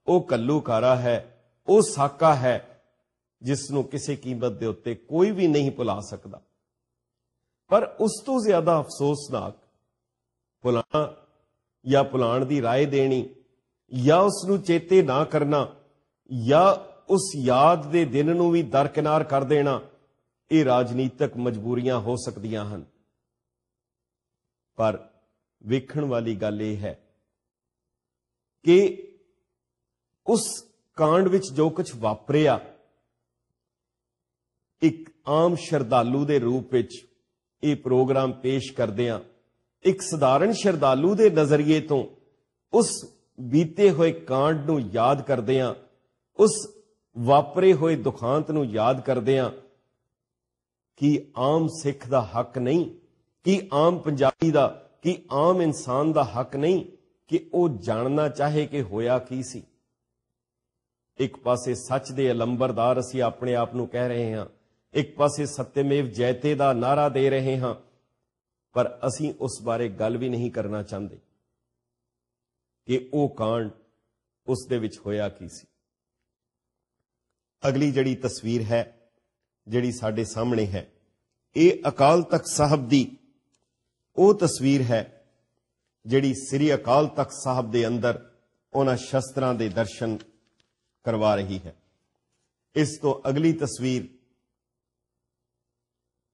ਉਹ ਕੱਲੂਕਾਰਾ ਹੈ ਉਹ ਸਾਕਾ ਹੈ ਜਿਸ ਨੂੰ ਕਿਸੇ ਕੀਮਤ ਦੇ ਉੱਤੇ ਕੋਈ ਵੀ ਨਹੀਂ ਭੁਲਾ ਸਕਦਾ ਪਰ ਉਸ ਤੋਂ ਜ਼ਿਆਦਾ ਅਫਸੋਸਨਾਕ ਭੁਲਾਣਾ ਜਾਂ ਭੁਲਾਣ ਦੀ ਰਾਏ ਦੇਣੀ ਜਾਂ ਉਸ ਨੂੰ ਚੇਤੇ ਨਾ ਕਰਨਾ ਜਾਂ ਉਸ ਯਾਦ ਦੇ ਦਿਨ ਨੂੰ ਵੀ ਦਰਕਿਨਾਰ ਕਰ ਦੇਣਾ ਇਹ ਰਾਜਨੀਤਿਕ ਮਜਬੂਰੀਆਂ ਹੋ ਸਕਦੀਆਂ ਹਨ ਪਰ ਵੇਖਣ ਵਾਲੀ ਗੱਲ ਇਹ ਹੈ ਕਿ ਉਸ ਕਾਂਡ ਵਿੱਚ ਜੋ ਕੁਝ ਵਾਪਰਿਆ ਇੱਕ ਆਮ ਸ਼ਰਧਾਲੂ ਦੇ ਰੂਪ ਵਿੱਚ ਇਹ ਪ੍ਰੋਗਰਾਮ ਪੇਸ਼ ਕਰਦੇ ਹਾਂ ਇੱਕ ਸਧਾਰਨ ਸ਼ਰਧਾਲੂ ਦੇ ਨਜ਼ਰੀਏ ਤੋਂ ਉਸ ਬੀਤੇ ਹੋਏ ਕਾਂਡ ਨੂੰ ਯਾਦ ਕਰਦੇ ਹਾਂ ਉਸ ਵਾਪਰੇ ਹੋਏ ਦੁਖਾਂਤ ਨੂੰ ਯਾਦ ਕਰਦੇ ਹਾਂ ਕਿ ਆਮ ਸਿੱਖ ਦਾ ਹੱਕ ਨਹੀਂ ਕਿ ਆਮ ਪੰਜਾਬੀ ਦਾ ਕਿ ਆਮ ਇਨਸਾਨ ਦਾ ਹੱਕ ਨਹੀਂ ਕਿ ਉਹ ਜਾਣਨਾ ਚਾਹੇ ਕਿ ਹੋਇਆ ਕੀ ਸੀ ਇੱਕ ਪਾਸੇ ਸੱਚ ਦੇ ਅਲੰਬਰਦਾਰ ਅਸੀਂ ਆਪਣੇ ਆਪ ਨੂੰ ਕਹਿ ਰਹੇ ਹਾਂ ਇੱਕ ਪਾਸੇ ਸਤਿਮੇਵ ਜੈਤੇ ਦਾ ਨਾਰਾ ਦੇ ਰਹੇ ਹਾਂ ਪਰ ਅਸੀਂ ਉਸ ਬਾਰੇ ਗੱਲ ਵੀ ਨਹੀਂ ਕਰਨਾ ਚਾਹੁੰਦੇ ਕਿ ਉਹ ਕਾਂਡ ਉਸ ਦੇ ਵਿੱਚ ਹੋਇਆ ਕੀ ਸੀ ਅਗਲੀ ਜਿਹੜੀ ਤਸਵੀਰ ਹੈ ਜਿਹੜੀ ਸਾਡੇ ਸਾਹਮਣੇ ਹੈ ਇਹ ਅਕਾਲ ਤਖਤ ਸਾਹਿਬ ਦੀ ਉਹ ਤਸਵੀਰ ਹੈ ਜਿਹੜੀ ਸ੍ਰੀ ਅਕਾਲ ਤਖਤ ਸਾਹਿਬ ਦੇ ਅੰਦਰ ਉਹਨਾਂ ਸ਼ਸਤਰਾਂ ਦੇ ਦਰਸ਼ਨ ਕਰਵਾ ਰਹੀ ਹੈ ਇਸ ਤੋਂ ਅਗਲੀ ਤਸਵੀਰ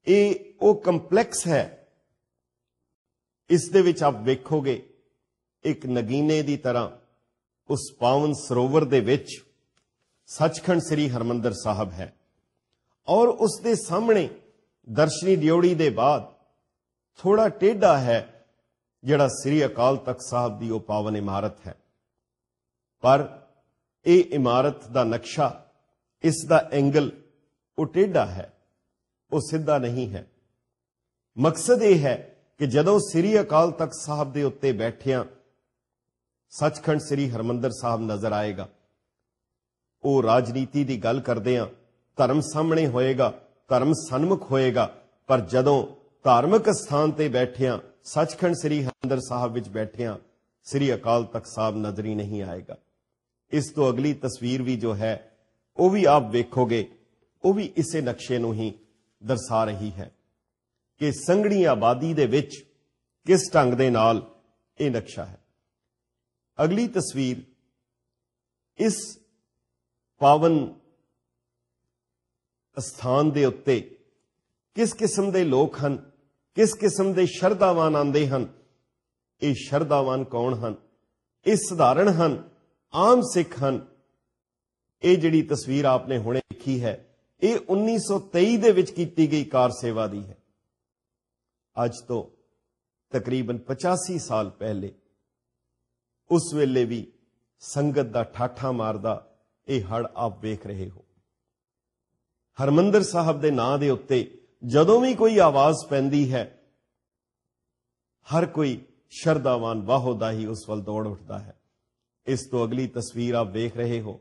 ਇਹ ਉਹ ਕੰਪਲੈਕਸ ਹੈ ਇਸ ਦੇ ਵਿੱਚ ਆਪ ਵੇਖੋਗੇ ਇੱਕ ਨਗੀਨੇ ਦੀ ਤਰ੍ਹਾਂ ਉਸ ਪਾਵਨ ਸਰੋਵਰ ਦੇ ਵਿੱਚ ਸੱਚਖੰਡ ਸ੍ਰੀ ਹਰਮੰਦਰ ਸਾਹਿਬ ਹੈ ਔਰ ਉਸ ਦੇ ਸਾਹਮਣੇ ਦਰਸ਼ਨੀ ਡਿਉੜੀ ਦੇ ਬਾਅਦ ਥੋੜਾ ਟੇਢਾ ਹੈ ਜਿਹੜਾ ਸ੍ਰੀ ਅਕਾਲ ਤਖਤ ਸਾਹਿਬ ਦੀ ਉਹ ਪਾਵਨ ਇਮਾਰਤ ਹੈ ਪਰ ਇਹ ਇਮਾਰਤ ਦਾ ਨਕਸ਼ਾ ਇਸ ਦਾ ਐਂਗਲ ਉਹ ਟੇਢਾ ਹੈ ਉਹ ਸਿੱਧਾ ਨਹੀਂ ਹੈ ਮਕਸਦ ਇਹ ਹੈ ਕਿ ਜਦੋਂ ਸ੍ਰੀ ਅਕਾਲ ਤਖਤ ਸਾਹਿਬ ਦੇ ਉੱਤੇ ਬੈਠਿਆਂ ਸੱਚਖੰਡ ਸ੍ਰੀ ਹਰਮੰਦਰ ਸਾਹਿਬ ਨਜ਼ਰ ਆਏਗਾ ਉਹ ਰਾਜਨੀਤੀ ਦੀ ਗੱਲ ਕਰਦੇ ਆ ਧਰਮ ਸਾਹਮਣੇ ਹੋਏਗਾ ਧਰਮ ਸਨਮੁਖ ਹੋਏਗਾ ਪਰ ਜਦੋਂ ਧਾਰਮਿਕ ਸਥਾਨ ਤੇ ਬੈਠਿਆਂ ਸੱਚਖੰਡ ਸ੍ਰੀ ਹਰਮੰਦਰ ਸਾਹਿਬ ਵਿੱਚ ਬੈਠਿਆਂ ਸ੍ਰੀ ਅਕਾਲ ਤਖਤ ਸਾਹਿਬ ਨਜ਼ਰੀ ਨਹੀਂ ਆਏਗਾ ਇਸ ਤੋਂ ਅਗਲੀ ਤਸਵੀਰ ਵੀ ਜੋ ਹੈ ਉਹ ਵੀ ਆਪ ਵੇਖੋਗੇ ਉਹ ਵੀ ਇਸੇ ਨਕਸ਼ੇ ਨੂੰ ਹੀ ਦਰਸਾ ਰਹੀ ਹੈ ਕਿ ਸੰਘਣੀ ਆਬਾਦੀ ਦੇ ਵਿੱਚ ਕਿਸ ਢੰਗ ਦੇ ਨਾਲ ਇਹ ਨਕਸ਼ਾ ਹੈ ਅਗਲੀ ਤਸਵੀਰ ਇਸ ਪਾਵਨ ਸਥਾਨ ਦੇ ਉੱਤੇ ਕਿਸ ਕਿਸਮ ਦੇ ਲੋਕ ਹਨ ਕਿਸ ਕਿਸਮ ਦੇ ਸ਼ਰਧਾਵਾਨ ਆਂਦੇ ਹਨ ਇਹ ਸ਼ਰਧਾਵਾਨ ਕੌਣ ਹਨ ਇਹ ਸਧਾਰਨ ਹਨ ਆਮ ਸਿੱਖ ਹਨ ਇਹ ਜਿਹੜੀ ਤਸਵੀਰ ਆਪਨੇ ਹੁਣੇ ਦੇਖੀ ਹੈ ਇਹ 1923 ਦੇ ਵਿੱਚ ਕੀਤੀ ਗਈ ਕਾਰ ਸੇਵਾ ਦੀ ਹੈ ਅੱਜ ਤੋਂ ਤਕਰੀਬਨ 85 ਸਾਲ ਪਹਿਲੇ ਉਸ ਵੇਲੇ ਵੀ ਸੰਗਤ ਦਾ ਠਾਠਾ ਮਾਰਦਾ ਇਹ ਹੜ ਆਪ ਵੇਖ ਰਹੇ ਹੋ ਹਰਮੰਦਰ ਸਾਹਿਬ ਦੇ ਨਾਂ ਦੇ ਉੱਤੇ ਜਦੋਂ ਵੀ ਕੋਈ ਆਵਾਜ਼ ਪੈਂਦੀ ਹੈ ਹਰ ਕੋਈ ਸ਼ਰਦਾਵਾਨ ਵਾਹੋਦਾ ਹੀ ਉਸ ਵੱਲ ਦੌੜ ਉੱਠਦਾ ਹੈ ਇਸ ਤੋਂ ਅਗਲੀ ਤਸਵੀਰ ਆਪ ਵੇਖ ਰਹੇ ਹੋ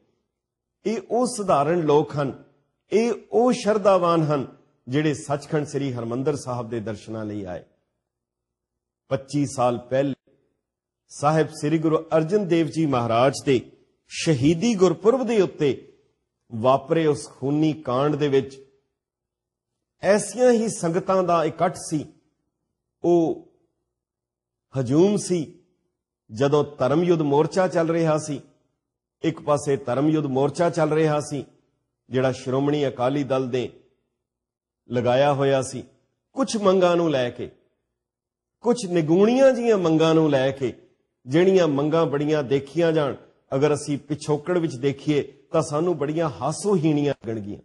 ਇਹ ਉਹ ਸਧਾਰਨ ਲੋਕ ਹਨ ਇਹ ਉਹ ਸ਼ਰਧਾਵਾਨ ਹਨ ਜਿਹੜੇ ਸੱਚਖੰਡ ਸ੍ਰੀ ਹਰਮੰਦਰ ਸਾਹਿਬ ਦੇ ਦਰਸ਼ਨਾਂ ਲਈ ਆਏ 25 ਸਾਲ ਪਹਿਲੇ ਸਾਹਿਬ ਸ੍ਰੀ ਗੁਰੂ ਅਰਜਨ ਦੇਵ ਜੀ ਮਹਾਰਾਜ ਦੇ ਸ਼ਹੀਦੀ ਗੁਰਪੁਰਬ ਦੇ ਉੱਤੇ ਵਾਪਰੇ ਉਸ ਖੂਨੀ ਕਾਂਡ ਦੇ ਵਿੱਚ ਐਸੀਆਂ ਹੀ ਸੰਗਤਾਂ ਦਾ ਇਕੱਠ ਸੀ ਉਹ ਹਜੂਮ ਸੀ ਜਦੋਂ ਧਰਮ ਯੁੱਧ ਮੋਰਚਾ ਚੱਲ ਰਿਹਾ ਸੀ ਇੱਕ ਪਾਸੇ ਧਰਮ ਯੁੱਧ ਮੋਰਚਾ ਚੱਲ ਰਿਹਾ ਸੀ ਜਿਹੜਾ ਸ਼੍ਰੋਮਣੀ ਅਕਾਲੀ ਦਲ ਦੇ ਲਗਾਇਆ ਹੋਇਆ ਸੀ ਕੁਝ ਮੰਗਾਂ ਨੂੰ ਲੈ ਕੇ ਕੁਝ ਨਿਗੂਣੀਆਂ ਜੀਆਂ ਮੰਗਾਂ ਨੂੰ ਲੈ ਕੇ ਜਿਹੜੀਆਂ ਮੰਗਾਂ ਬੜੀਆਂ ਦੇਖੀਆਂ ਜਾਣ ਅਗਰ ਅਸੀਂ ਪਿਛੋਕੜ ਵਿੱਚ ਦੇਖੀਏ ਤਾਂ ਸਾਨੂੰ ਬੜੀਆਂ ਹਾਸੋਹੀਣੀਆਂ ਲੱਗਣਗੀਆਂ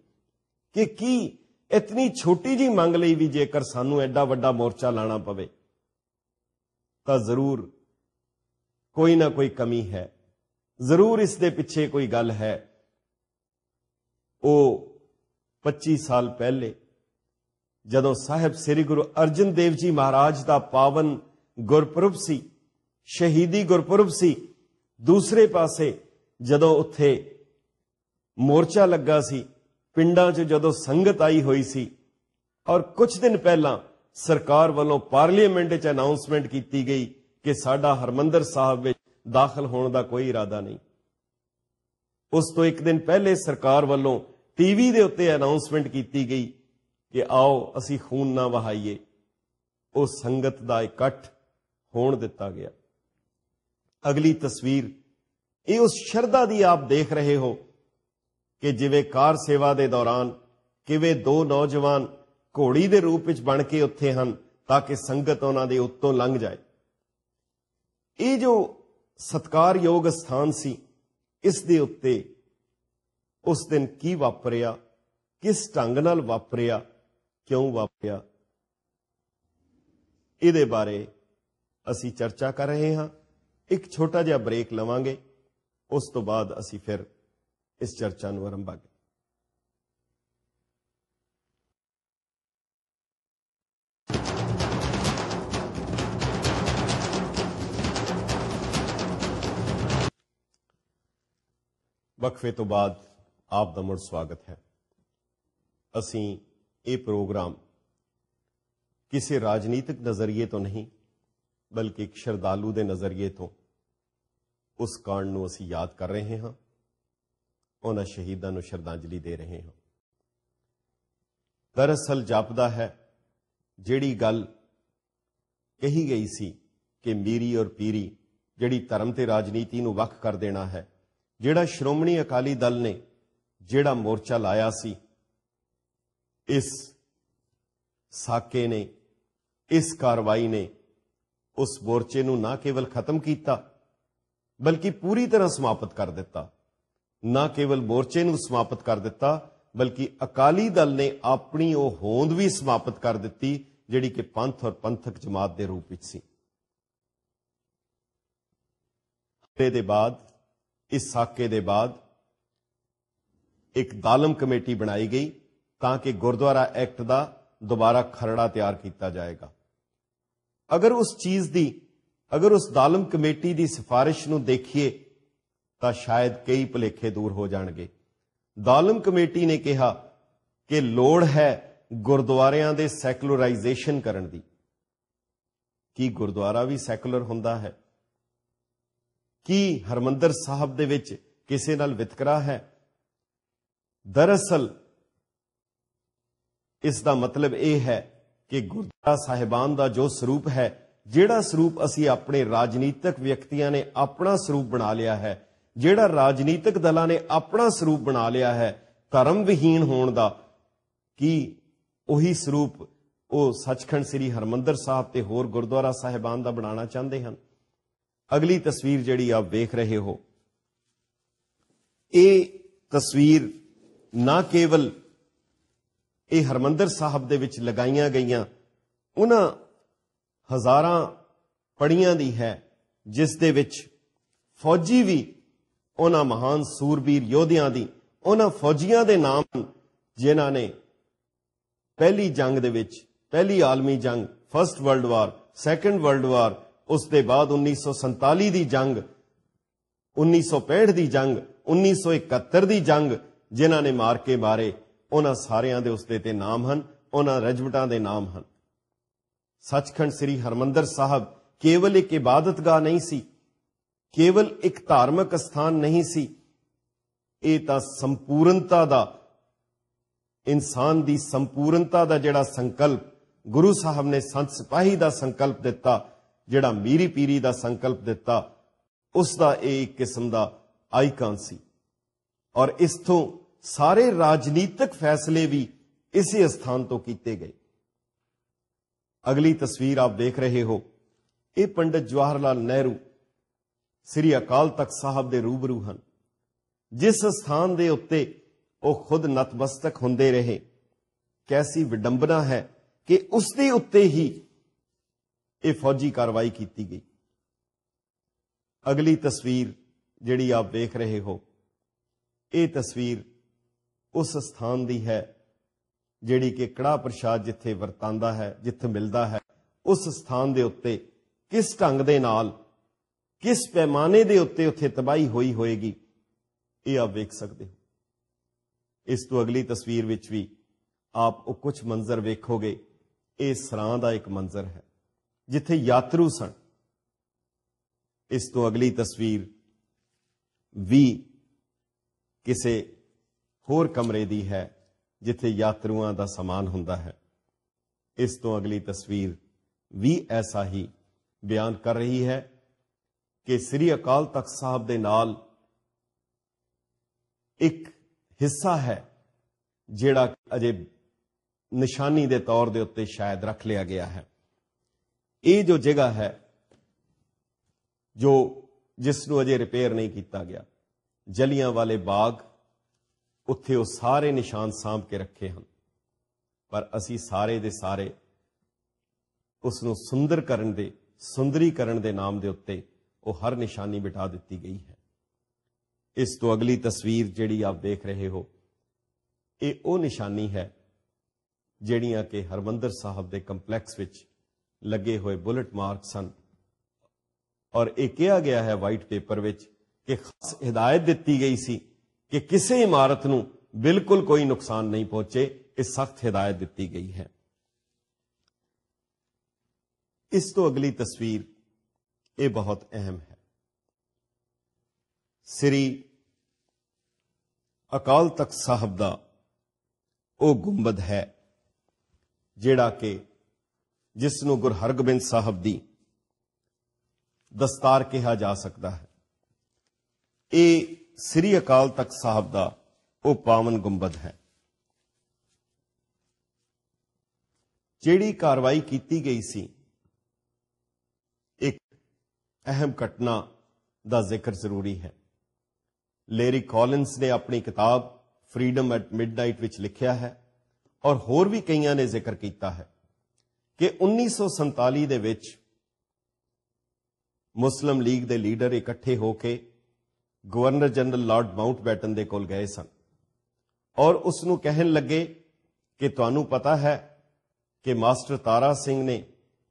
ਕਿ ਕੀ ਇਤਨੀ ਛੋਟੀ ਜੀ ਮੰਗ ਲਈ ਵੀ ਜੇਕਰ ਸਾਨੂੰ ਐਡਾ ਵੱਡਾ ਮੋਰਚਾ ਲਾਣਾ ਪਵੇ ਤਾਂ ਜ਼ਰੂਰ ਕੋਈ ਨਾ ਕੋਈ ਕਮੀ ਹੈ ਜ਼ਰੂਰ ਇਸ ਦੇ ਪਿੱਛੇ ਕੋਈ ਗੱਲ ਹੈ ਉਹ 25 ਸਾਲ ਪਹਿਲੇ ਜਦੋਂ ਸਾਹਿਬ ਸ੍ਰੀ ਗੁਰੂ ਅਰਜਨ ਦੇਵ ਜੀ ਮਹਾਰਾਜ ਦਾ ਪਾਵਨ ਗੁਰਪੁਰਬ ਸੀ ਸ਼ਹੀਦੀ ਗੁਰਪੁਰਬ ਸੀ ਦੂਸਰੇ ਪਾਸੇ ਜਦੋਂ ਉੱਥੇ ਮੋਰਚਾ ਲੱਗਾ ਸੀ ਪਿੰਡਾਂ 'ਚ ਜਦੋਂ ਸੰਗਤ ਆਈ ਹੋਈ ਸੀ ਔਰ ਕੁਝ ਦਿਨ ਪਹਿਲਾਂ ਸਰਕਾਰ ਵੱਲੋਂ ਪਾਰਲੀਮੈਂਟ 'ਚ ਅਨਾਉਂਸਮੈਂਟ ਕੀਤੀ ਗਈ ਕਿ ਸਾਡਾ ਹਰਮੰਦਰ ਸਾਹਿਬ ਵਿੱਚ ਦਾਖਲ ਹੋਣ ਦਾ ਕੋਈ ਇਰਾਦਾ ਨਹੀਂ ਉਸ ਤੋਂ ਇੱਕ ਦਿਨ ਪਹਿਲੇ ਸਰਕਾਰ ਵੱਲੋਂ ਟੀਵੀ ਦੇ ਉੱਤੇ ਅਨਾਉਂਸਮੈਂਟ ਕੀਤੀ ਗਈ ਕਿ ਆਓ ਅਸੀਂ ਖੂਨ ਨਾ ਵਹਾਈਏ ਉਹ ਸੰਗਤ ਦਾ ਇਕੱਠ ਹੋਣ ਦਿੱਤਾ ਗਿਆ ਅਗਲੀ ਤਸਵੀਰ ਇਹ ਉਸ ਸ਼ਰਧਾ ਦੀ ਆਪ ਦੇਖ ਰਹੇ ਹੋ ਕਿ ਜਿਵੇਂ ਕਾਰ ਸੇਵਾ ਦੇ ਦੌਰਾਨ ਕਿਵੇਂ ਦੋ ਨੌਜਵਾਨ ਘੋੜੀ ਦੇ ਰੂਪ ਵਿੱਚ ਬਣ ਕੇ ਉੱਥੇ ਹਨ ਤਾਂ ਕਿ ਸੰਗਤ ਉਹਨਾਂ ਦੇ ਉੱਤੋਂ ਲੰਘ ਜਾਏ ਇਹ ਜੋ ਸਤਕਾਰਯੋਗ ਸਥਾਨ ਸੀ ਇਸ ਦੇ ਉੱਤੇ उस दिन की वापरिया किस ढंग वापरिया क्यों वापरिया ये बारे असी चर्चा कर रहे हाँ एक छोटा जहा ब्रेक लवेंगे उस तो बाद असी फिर इस चर्चा को आरंभा वक्फे तो बाद ਆਪ ਦਾ ਮੁੜ ਸਵਾਗਤ ਹੈ ਅਸੀਂ ਇਹ ਪ੍ਰੋਗਰਾਮ ਕਿਸੇ ਰਾਜਨੀਤਿਕ ਨਜ਼ਰੀਏ ਤੋਂ ਨਹੀਂ ਬਲਕਿ ਇੱਕ ਸ਼ਰਦਾਲੂ ਦੇ ਨਜ਼ਰੀਏ ਤੋਂ ਉਸ ਕਾਂਡ ਨੂੰ ਅਸੀਂ ਯਾਦ ਕਰ ਰਹੇ ਹਾਂ ਉਹਨਾਂ ਸ਼ਹੀਦਾਂ ਨੂੰ ਸ਼ਰਧਾਂਜਲੀ ਦੇ ਰਹੇ ਹਾਂ ਦਰਅਸਲ ਜਾਪਦਾ ਹੈ ਜਿਹੜੀ ਗੱਲ ਕਹੀ ਗਈ ਸੀ ਕਿ ਮੀਰੀ ਔਰ ਪੀਰੀ ਜਿਹੜੀ ਧਰਮ ਤੇ ਰਾਜਨੀਤੀ ਨੂੰ ਵੱਖ ਕਰ ਦੇਣਾ ਹੈ ਜਿਹੜਾ ਸ਼੍ਰੋਮਣੀ ਅਕਾਲੀ ਦਲ ਨੇ ਜਿਹੜਾ ਮੋਰਚਾ ਲਾਇਆ ਸੀ ਇਸ ਸਾਕੇ ਨੇ ਇਸ ਕਾਰਵਾਈ ਨੇ ਉਸ ਮੋਰਚੇ ਨੂੰ ਨਾ ਕੇਵਲ ਖਤਮ ਕੀਤਾ ਬਲਕਿ ਪੂਰੀ ਤਰ੍ਹਾਂ ਸਮਾਪਤ ਕਰ ਦਿੱਤਾ ਨਾ ਕੇਵਲ ਮੋਰਚੇ ਨੂੰ ਸਮਾਪਤ ਕਰ ਦਿੱਤਾ ਬਲਕਿ ਅਕਾਲੀ ਦਲ ਨੇ ਆਪਣੀ ਉਹ ਹੋਂਦ ਵੀ ਸਮਾਪਤ ਕਰ ਦਿੱਤੀ ਜਿਹੜੀ ਕਿ ਪੰਥ ਔਰ ਪੰਥਕ ਜਮਾਤ ਦੇ ਰੂਪ ਵਿੱਚ ਸੀ ਤੇ ਦੇ ਬਾਅਦ ਇਸ ਸਾਕੇ ਦੇ ਬਾਅਦ ਇੱਕ ਦਾਲਮ ਕਮੇਟੀ ਬਣਾਈ ਗਈ ਤਾਂ ਕਿ ਗੁਰਦੁਆਰਾ ਐਕਟ ਦਾ ਦੁਬਾਰਾ ਖਰੜਾ ਤਿਆਰ ਕੀਤਾ ਜਾਏਗਾ ਅਗਰ ਉਸ ਚੀਜ਼ ਦੀ ਅਗਰ ਉਸ ਦਾਲਮ ਕਮੇਟੀ ਦੀ ਸਿਫਾਰਿਸ਼ ਨੂੰ ਦੇਖੀਏ ਤਾਂ ਸ਼ਾਇਦ ਕਈ ਭਲੇਖੇ ਦੂਰ ਹੋ ਜਾਣਗੇ ਦਾਲਮ ਕਮੇਟੀ ਨੇ ਕਿਹਾ ਕਿ ਲੋੜ ਹੈ ਗੁਰਦੁਆਰਿਆਂ ਦੇ ਸੈਕੂਲਰਾਈਜੇਸ਼ਨ ਕਰਨ ਦੀ ਕੀ ਗੁਰਦੁਆਰਾ ਵੀ ਸੈਕੂਲਰ ਹੁੰਦਾ ਹੈ ਕੀ ਹਰਮੰਦਰ ਸਾਹਿਬ ਦੇ ਵਿੱਚ ਕਿਸੇ ਨਾਲ ਵਿਤਕਰਾ ਹੈ ਦਰਅਸਲ ਇਸ ਦਾ ਮਤਲਬ ਇਹ ਹੈ ਕਿ ਗੁਰਦੁਆਰਾ ਸਾਹਿਬਾਨ ਦਾ ਜੋ ਸਰੂਪ ਹੈ ਜਿਹੜਾ ਸਰੂਪ ਅਸੀਂ ਆਪਣੇ ਰਾਜਨੀਤਿਕ ਵਿਅਕਤੀਆਂ ਨੇ ਆਪਣਾ ਸਰੂਪ ਬਣਾ ਲਿਆ ਹੈ ਜਿਹੜਾ ਰਾਜਨੀਤਿਕ ਦਲਾਂ ਨੇ ਆਪਣਾ ਸਰੂਪ ਬਣਾ ਲਿਆ ਹੈ ਧਰਮ ਵਿਹੀਨ ਹੋਣ ਦਾ ਕੀ ਉਹੀ ਸਰੂਪ ਉਹ ਸੱਚਖੰਡ ਸ੍ਰੀ ਹਰਮੰਦਰ ਸਾਹਿਬ ਤੇ ਹੋਰ ਗੁਰਦੁਆਰਾ ਸਾਹਿਬਾਨ ਦਾ ਬਣਾਉਣਾ ਚਾਹੁੰਦੇ ਹਨ ਅਗਲੀ ਤਸਵੀਰ ਜਿਹੜੀ ਆਪ ਵੇਖ ਰਹੇ ਹੋ ਇਹ ਤਸਵੀਰ ਨਾ ਕੇਵਲ ਇਹ ਹਰਮੰਦਰ ਸਾਹਿਬ ਦੇ ਵਿੱਚ ਲਗਾਈਆਂ ਗਈਆਂ ਉਹਨਾਂ ਹਜ਼ਾਰਾਂ ਪੜੀਆਂ ਦੀ ਹੈ ਜਿਸ ਦੇ ਵਿੱਚ ਫੌਜੀ ਵੀ ਉਹਨਾਂ ਮਹਾਨ ਸੂਰਬੀਰ ਯੋਧਿਆਂ ਦੀ ਉਹਨਾਂ ਫੌਜੀਆਂ ਦੇ ਨਾਮ ਜਿਨ੍ਹਾਂ ਨੇ ਪਹਿਲੀ ਜੰਗ ਦੇ ਵਿੱਚ ਪਹਿਲੀ ਆਲਮੀ ਜੰਗ first world war second world war ਉਸ ਦੇ ਬਾਅਦ 1947 ਦੀ ਜੰਗ 1965 ਦੀ ਜੰਗ 1971 ਦੀ ਜੰਗ ਜਿਨ੍ਹਾਂ ਨੇ ਮਾਰ ਕੇ ਮਾਰੇ ਉਹਨਾਂ ਸਾਰਿਆਂ ਦੇ ਉਸਦੇ ਤੇ ਨਾਮ ਹਨ ਉਹਨਾਂ ਰਜਵਟਾਂ ਦੇ ਨਾਮ ਹਨ ਸੱਚਖੰਡ ਸ੍ਰੀ ਹਰਮੰਦਰ ਸਾਹਿਬ ਕੇਵਲ ਇੱਕ ਇਬਾਦਤਗਾਹ ਨਹੀਂ ਸੀ ਕੇਵਲ ਇੱਕ ਧਾਰਮਿਕ ਸਥਾਨ ਨਹੀਂ ਸੀ ਇਹ ਤਾਂ ਸੰਪੂਰਨਤਾ ਦਾ ਇਨਸਾਨ ਦੀ ਸੰਪੂਰਨਤਾ ਦਾ ਜਿਹੜਾ ਸੰਕਲਪ ਗੁਰੂ ਸਾਹਿਬ ਨੇ ਸੰਤ ਸਿਪਾਹੀ ਦਾ ਸੰਕਲਪ ਦਿੱਤਾ ਜਿਹੜਾ ਮੀਰੀ ਪੀਰੀ ਦਾ ਸੰਕਲਪ ਦਿੱਤਾ ਉਸ ਦਾ ਇਹ ਇੱਕ ਕਿਸਮ ਦਾ ਆਈਕਨ ਸੀ ਔਰ ਇਸ ਤੋਂ ਸਾਰੇ ਰਾਜਨੀਤਿਕ ਫੈਸਲੇ ਵੀ ਇਸੇ ਸਥਾਨ ਤੋਂ ਕੀਤੇ ਗਏ ਅਗਲੀ ਤਸਵੀਰ ਆਪ ਦੇਖ ਰਹੇ ਹੋ ਇਹ ਪੰਡਤ ਜਵਾਹਰ ਲਾਲ ਨਹਿਰੂ ਸ੍ਰੀ ਅਕਾਲ ਤਖਤ ਸਾਹਿਬ ਦੇ ਰੂਬਰੂ ਹਨ ਜਿਸ ਸਥਾਨ ਦੇ ਉੱਤੇ ਉਹ ਖੁਦ ਨਤਮਸਤਕ ਹੁੰਦੇ ਰਹੇ ਕੈਸੀ ਵਿਡੰਬਨਾ ਹੈ ਕਿ ਉਸ ਦੇ ਉੱਤੇ ਹੀ ਇਹ ਫੌਜੀ ਕਾਰਵਾਈ ਕੀਤੀ ਗਈ ਅਗਲੀ ਤਸਵੀਰ ਜਿਹੜੀ ਆਪ ਵੇਖ ਰਹੇ ਹੋ ਇਹ ਤਸਵੀਰ ਉਸ ਸਥਾਨ ਦੀ ਹੈ ਜਿਹੜੀ ਕਿ ਕੜਾ ਪ੍ਰਸ਼ਾਦ ਜਿੱਥੇ ਵਰਤਾਂਦਾ ਹੈ ਜਿੱਥੇ ਮਿਲਦਾ ਹੈ ਉਸ ਸਥਾਨ ਦੇ ਉੱਤੇ ਕਿਸ ਢੰਗ ਦੇ ਨਾਲ ਕਿਸ ਪੈਮਾਨੇ ਦੇ ਉੱਤੇ ਉੱਥੇ ਤਬਾਹੀ ਹੋਈ ਹੋਏਗੀ ਇਹ ਆਪ ਵੇਖ ਸਕਦੇ ਹੋ ਇਸ ਤੋਂ ਅਗਲੀ ਤਸਵੀਰ ਵਿੱਚ ਵੀ ਆਪ ਉਹ ਕੁਝ ਮੰਜ਼ਰ ਵੇਖੋਗੇ ਇਹ ਸਰਾਂ ਦਾ ਇੱਕ ਮੰਜ਼ਰ ਹੈ ਜਿੱਥੇ ਯਾਤਰੂ ਸਨ ਇਸ ਤੋਂ ਅਗਲੀ ਤਸਵੀਰ ਵੀ ਕਿਸੇ ਹੋਰ ਕਮਰੇ ਦੀ ਹੈ ਜਿੱਥੇ ਯਾਤਰੂਆਂ ਦਾ ਸਮਾਨ ਹੁੰਦਾ ਹੈ ਇਸ ਤੋਂ ਅਗਲੀ ਤਸਵੀਰ ਵੀ ਐਸਾ ਹੀ ਬਿਆਨ ਕਰ ਰਹੀ ਹੈ ਕਿ ਸ੍ਰੀ ਅਕਾਲ ਤਖਤ ਸਾਹਿਬ ਦੇ ਨਾਲ ਇੱਕ ਹਿੱਸਾ ਹੈ ਜਿਹੜਾ ਅਜੇ ਨਿਸ਼ਾਨੀ ਦੇ ਤੌਰ ਦੇ ਉੱਤੇ ਸ਼ਾਇਦ ਰੱਖ ਲਿਆ ਗਿਆ ਹੈ ਇਹ ਜੋ ਜਗ੍ਹਾ ਹੈ ਜੋ ਜਿਸ ਨੂੰ ਅਜੇ ਰਿਪੇਅਰ ਨਹੀਂ ਕੀਤਾ ਗਿਆ ਜਲੀਆਂ ਵਾਲੇ ਬਾਗ ਉੱਥੇ ਉਹ ਸਾਰੇ ਨਿਸ਼ਾਨ ਸਾਂਭ ਕੇ ਰੱਖੇ ਹਨ ਪਰ ਅਸੀਂ ਸਾਰੇ ਦੇ ਸਾਰੇ ਉਸ ਨੂੰ ਸੁੰਦਰ ਕਰਨ ਦੇ ਸੁੰਦਰੀਕਰਨ ਦੇ ਨਾਮ ਦੇ ਉੱਤੇ ਉਹ ਹਰ ਨਿਸ਼ਾਨੀ ਬਿਟਾ ਦਿੱਤੀ ਗਈ ਹੈ ਇਸ ਤੋਂ ਅਗਲੀ ਤਸਵੀਰ ਜਿਹੜੀ ਆਪ ਦੇਖ ਰਹੇ ਹੋ ਇਹ ਉਹ ਨਿਸ਼ਾਨੀ ਹੈ ਜਿਹੜੀਆਂ ਕਿ ਹਰਮੰਦਰ ਸਾਹਿਬ ਦੇ ਕੰਪਲੈਕਸ ਵਿੱਚ ਲੱਗੇ ਹੋਏ ਬੁਲਟ ਮਾਰਕਸ ਹਨ ਔਰ ਇਹ ਕਿਹਾ ਗਿਆ ਹੈ ਵਾਈਟ ਪੇਪਰ ਵਿੱਚ ਕਿ ਖਾਸ ਹਦਾਇਤ ਦਿੱਤੀ ਗਈ ਸੀ ਕਿ ਕਿਸੇ ਇਮਾਰਤ ਨੂੰ ਬਿਲਕੁਲ ਕੋਈ ਨੁਕਸਾਨ ਨਹੀਂ ਪਹੁੰਚੇ ਇਹ ਸਖਤ ਹਦਾਇਤ ਦਿੱਤੀ ਗਈ ਹੈ ਇਸ ਤੋਂ ਅਗਲੀ ਤਸਵੀਰ ਇਹ ਬਹੁਤ ਅਹਿਮ ਹੈ ਸ੍ਰੀ ਅਕਾਲ ਤਖਤ ਸਾਹਿਬ ਦਾ ਉਹ ਗੁੰਬਦ ਹੈ ਜਿਹੜਾ ਕਿ ਜਿਸ ਨੂੰ ਗੁਰੂ ਹਰਗੋਬਿੰਦ ਸਾਹਿਬ ਦੀ ਦਸਤਾਰ ਕਿਹਾ ਜਾ ਸਕਦਾ ਹੈ ਇਹ ਸ੍ਰੀ ਅਕਾਲ ਤਖਤ ਸਾਹਿਬ ਦਾ ਉਹ ਪਾਵਨ ਗੁੰਬਦ ਹੈ ਜਿਹੜੀ ਕਾਰਵਾਈ ਕੀਤੀ ਗਈ ਸੀ ਇੱਕ ਅਹਿਮ ਘਟਨਾ ਦਾ ਜ਼ਿਕਰ ਜ਼ਰੂਰੀ ਹੈ ਲੇਰੀ ਕਾਲਿੰਸ ਨੇ ਆਪਣੀ ਕਿਤਾਬ ਫਰੀडम ਐਟ ਮਿਡਨਾਈਟ ਵਿੱਚ ਲਿਖਿਆ ਹੈ ਔਰ ਹੋਰ ਵੀ ਕਈਆਂ ਨੇ ਜ਼ਿਕਰ ਕੀਤਾ ਹੈ ਕਿ 1947 ਦੇ ਵਿੱਚ ਮੁਸਲਮ ਲੀਗ ਦੇ ਲੀਡਰ ਇਕੱਠੇ ਹੋ ਕੇ ਗਵਰਨਰ ਜਨਰਲ ਲਾਰਡ ਮਾਊਂਟਬੈਟਨ ਦੇ ਕੋਲ ਗਏ ਸਨ ਔਰ ਉਸ ਨੂੰ ਕਹਿਣ ਲੱਗੇ ਕਿ ਤੁਹਾਨੂੰ ਪਤਾ ਹੈ ਕਿ ਮਾਸਟਰ ਤਾਰਾ ਸਿੰਘ ਨੇ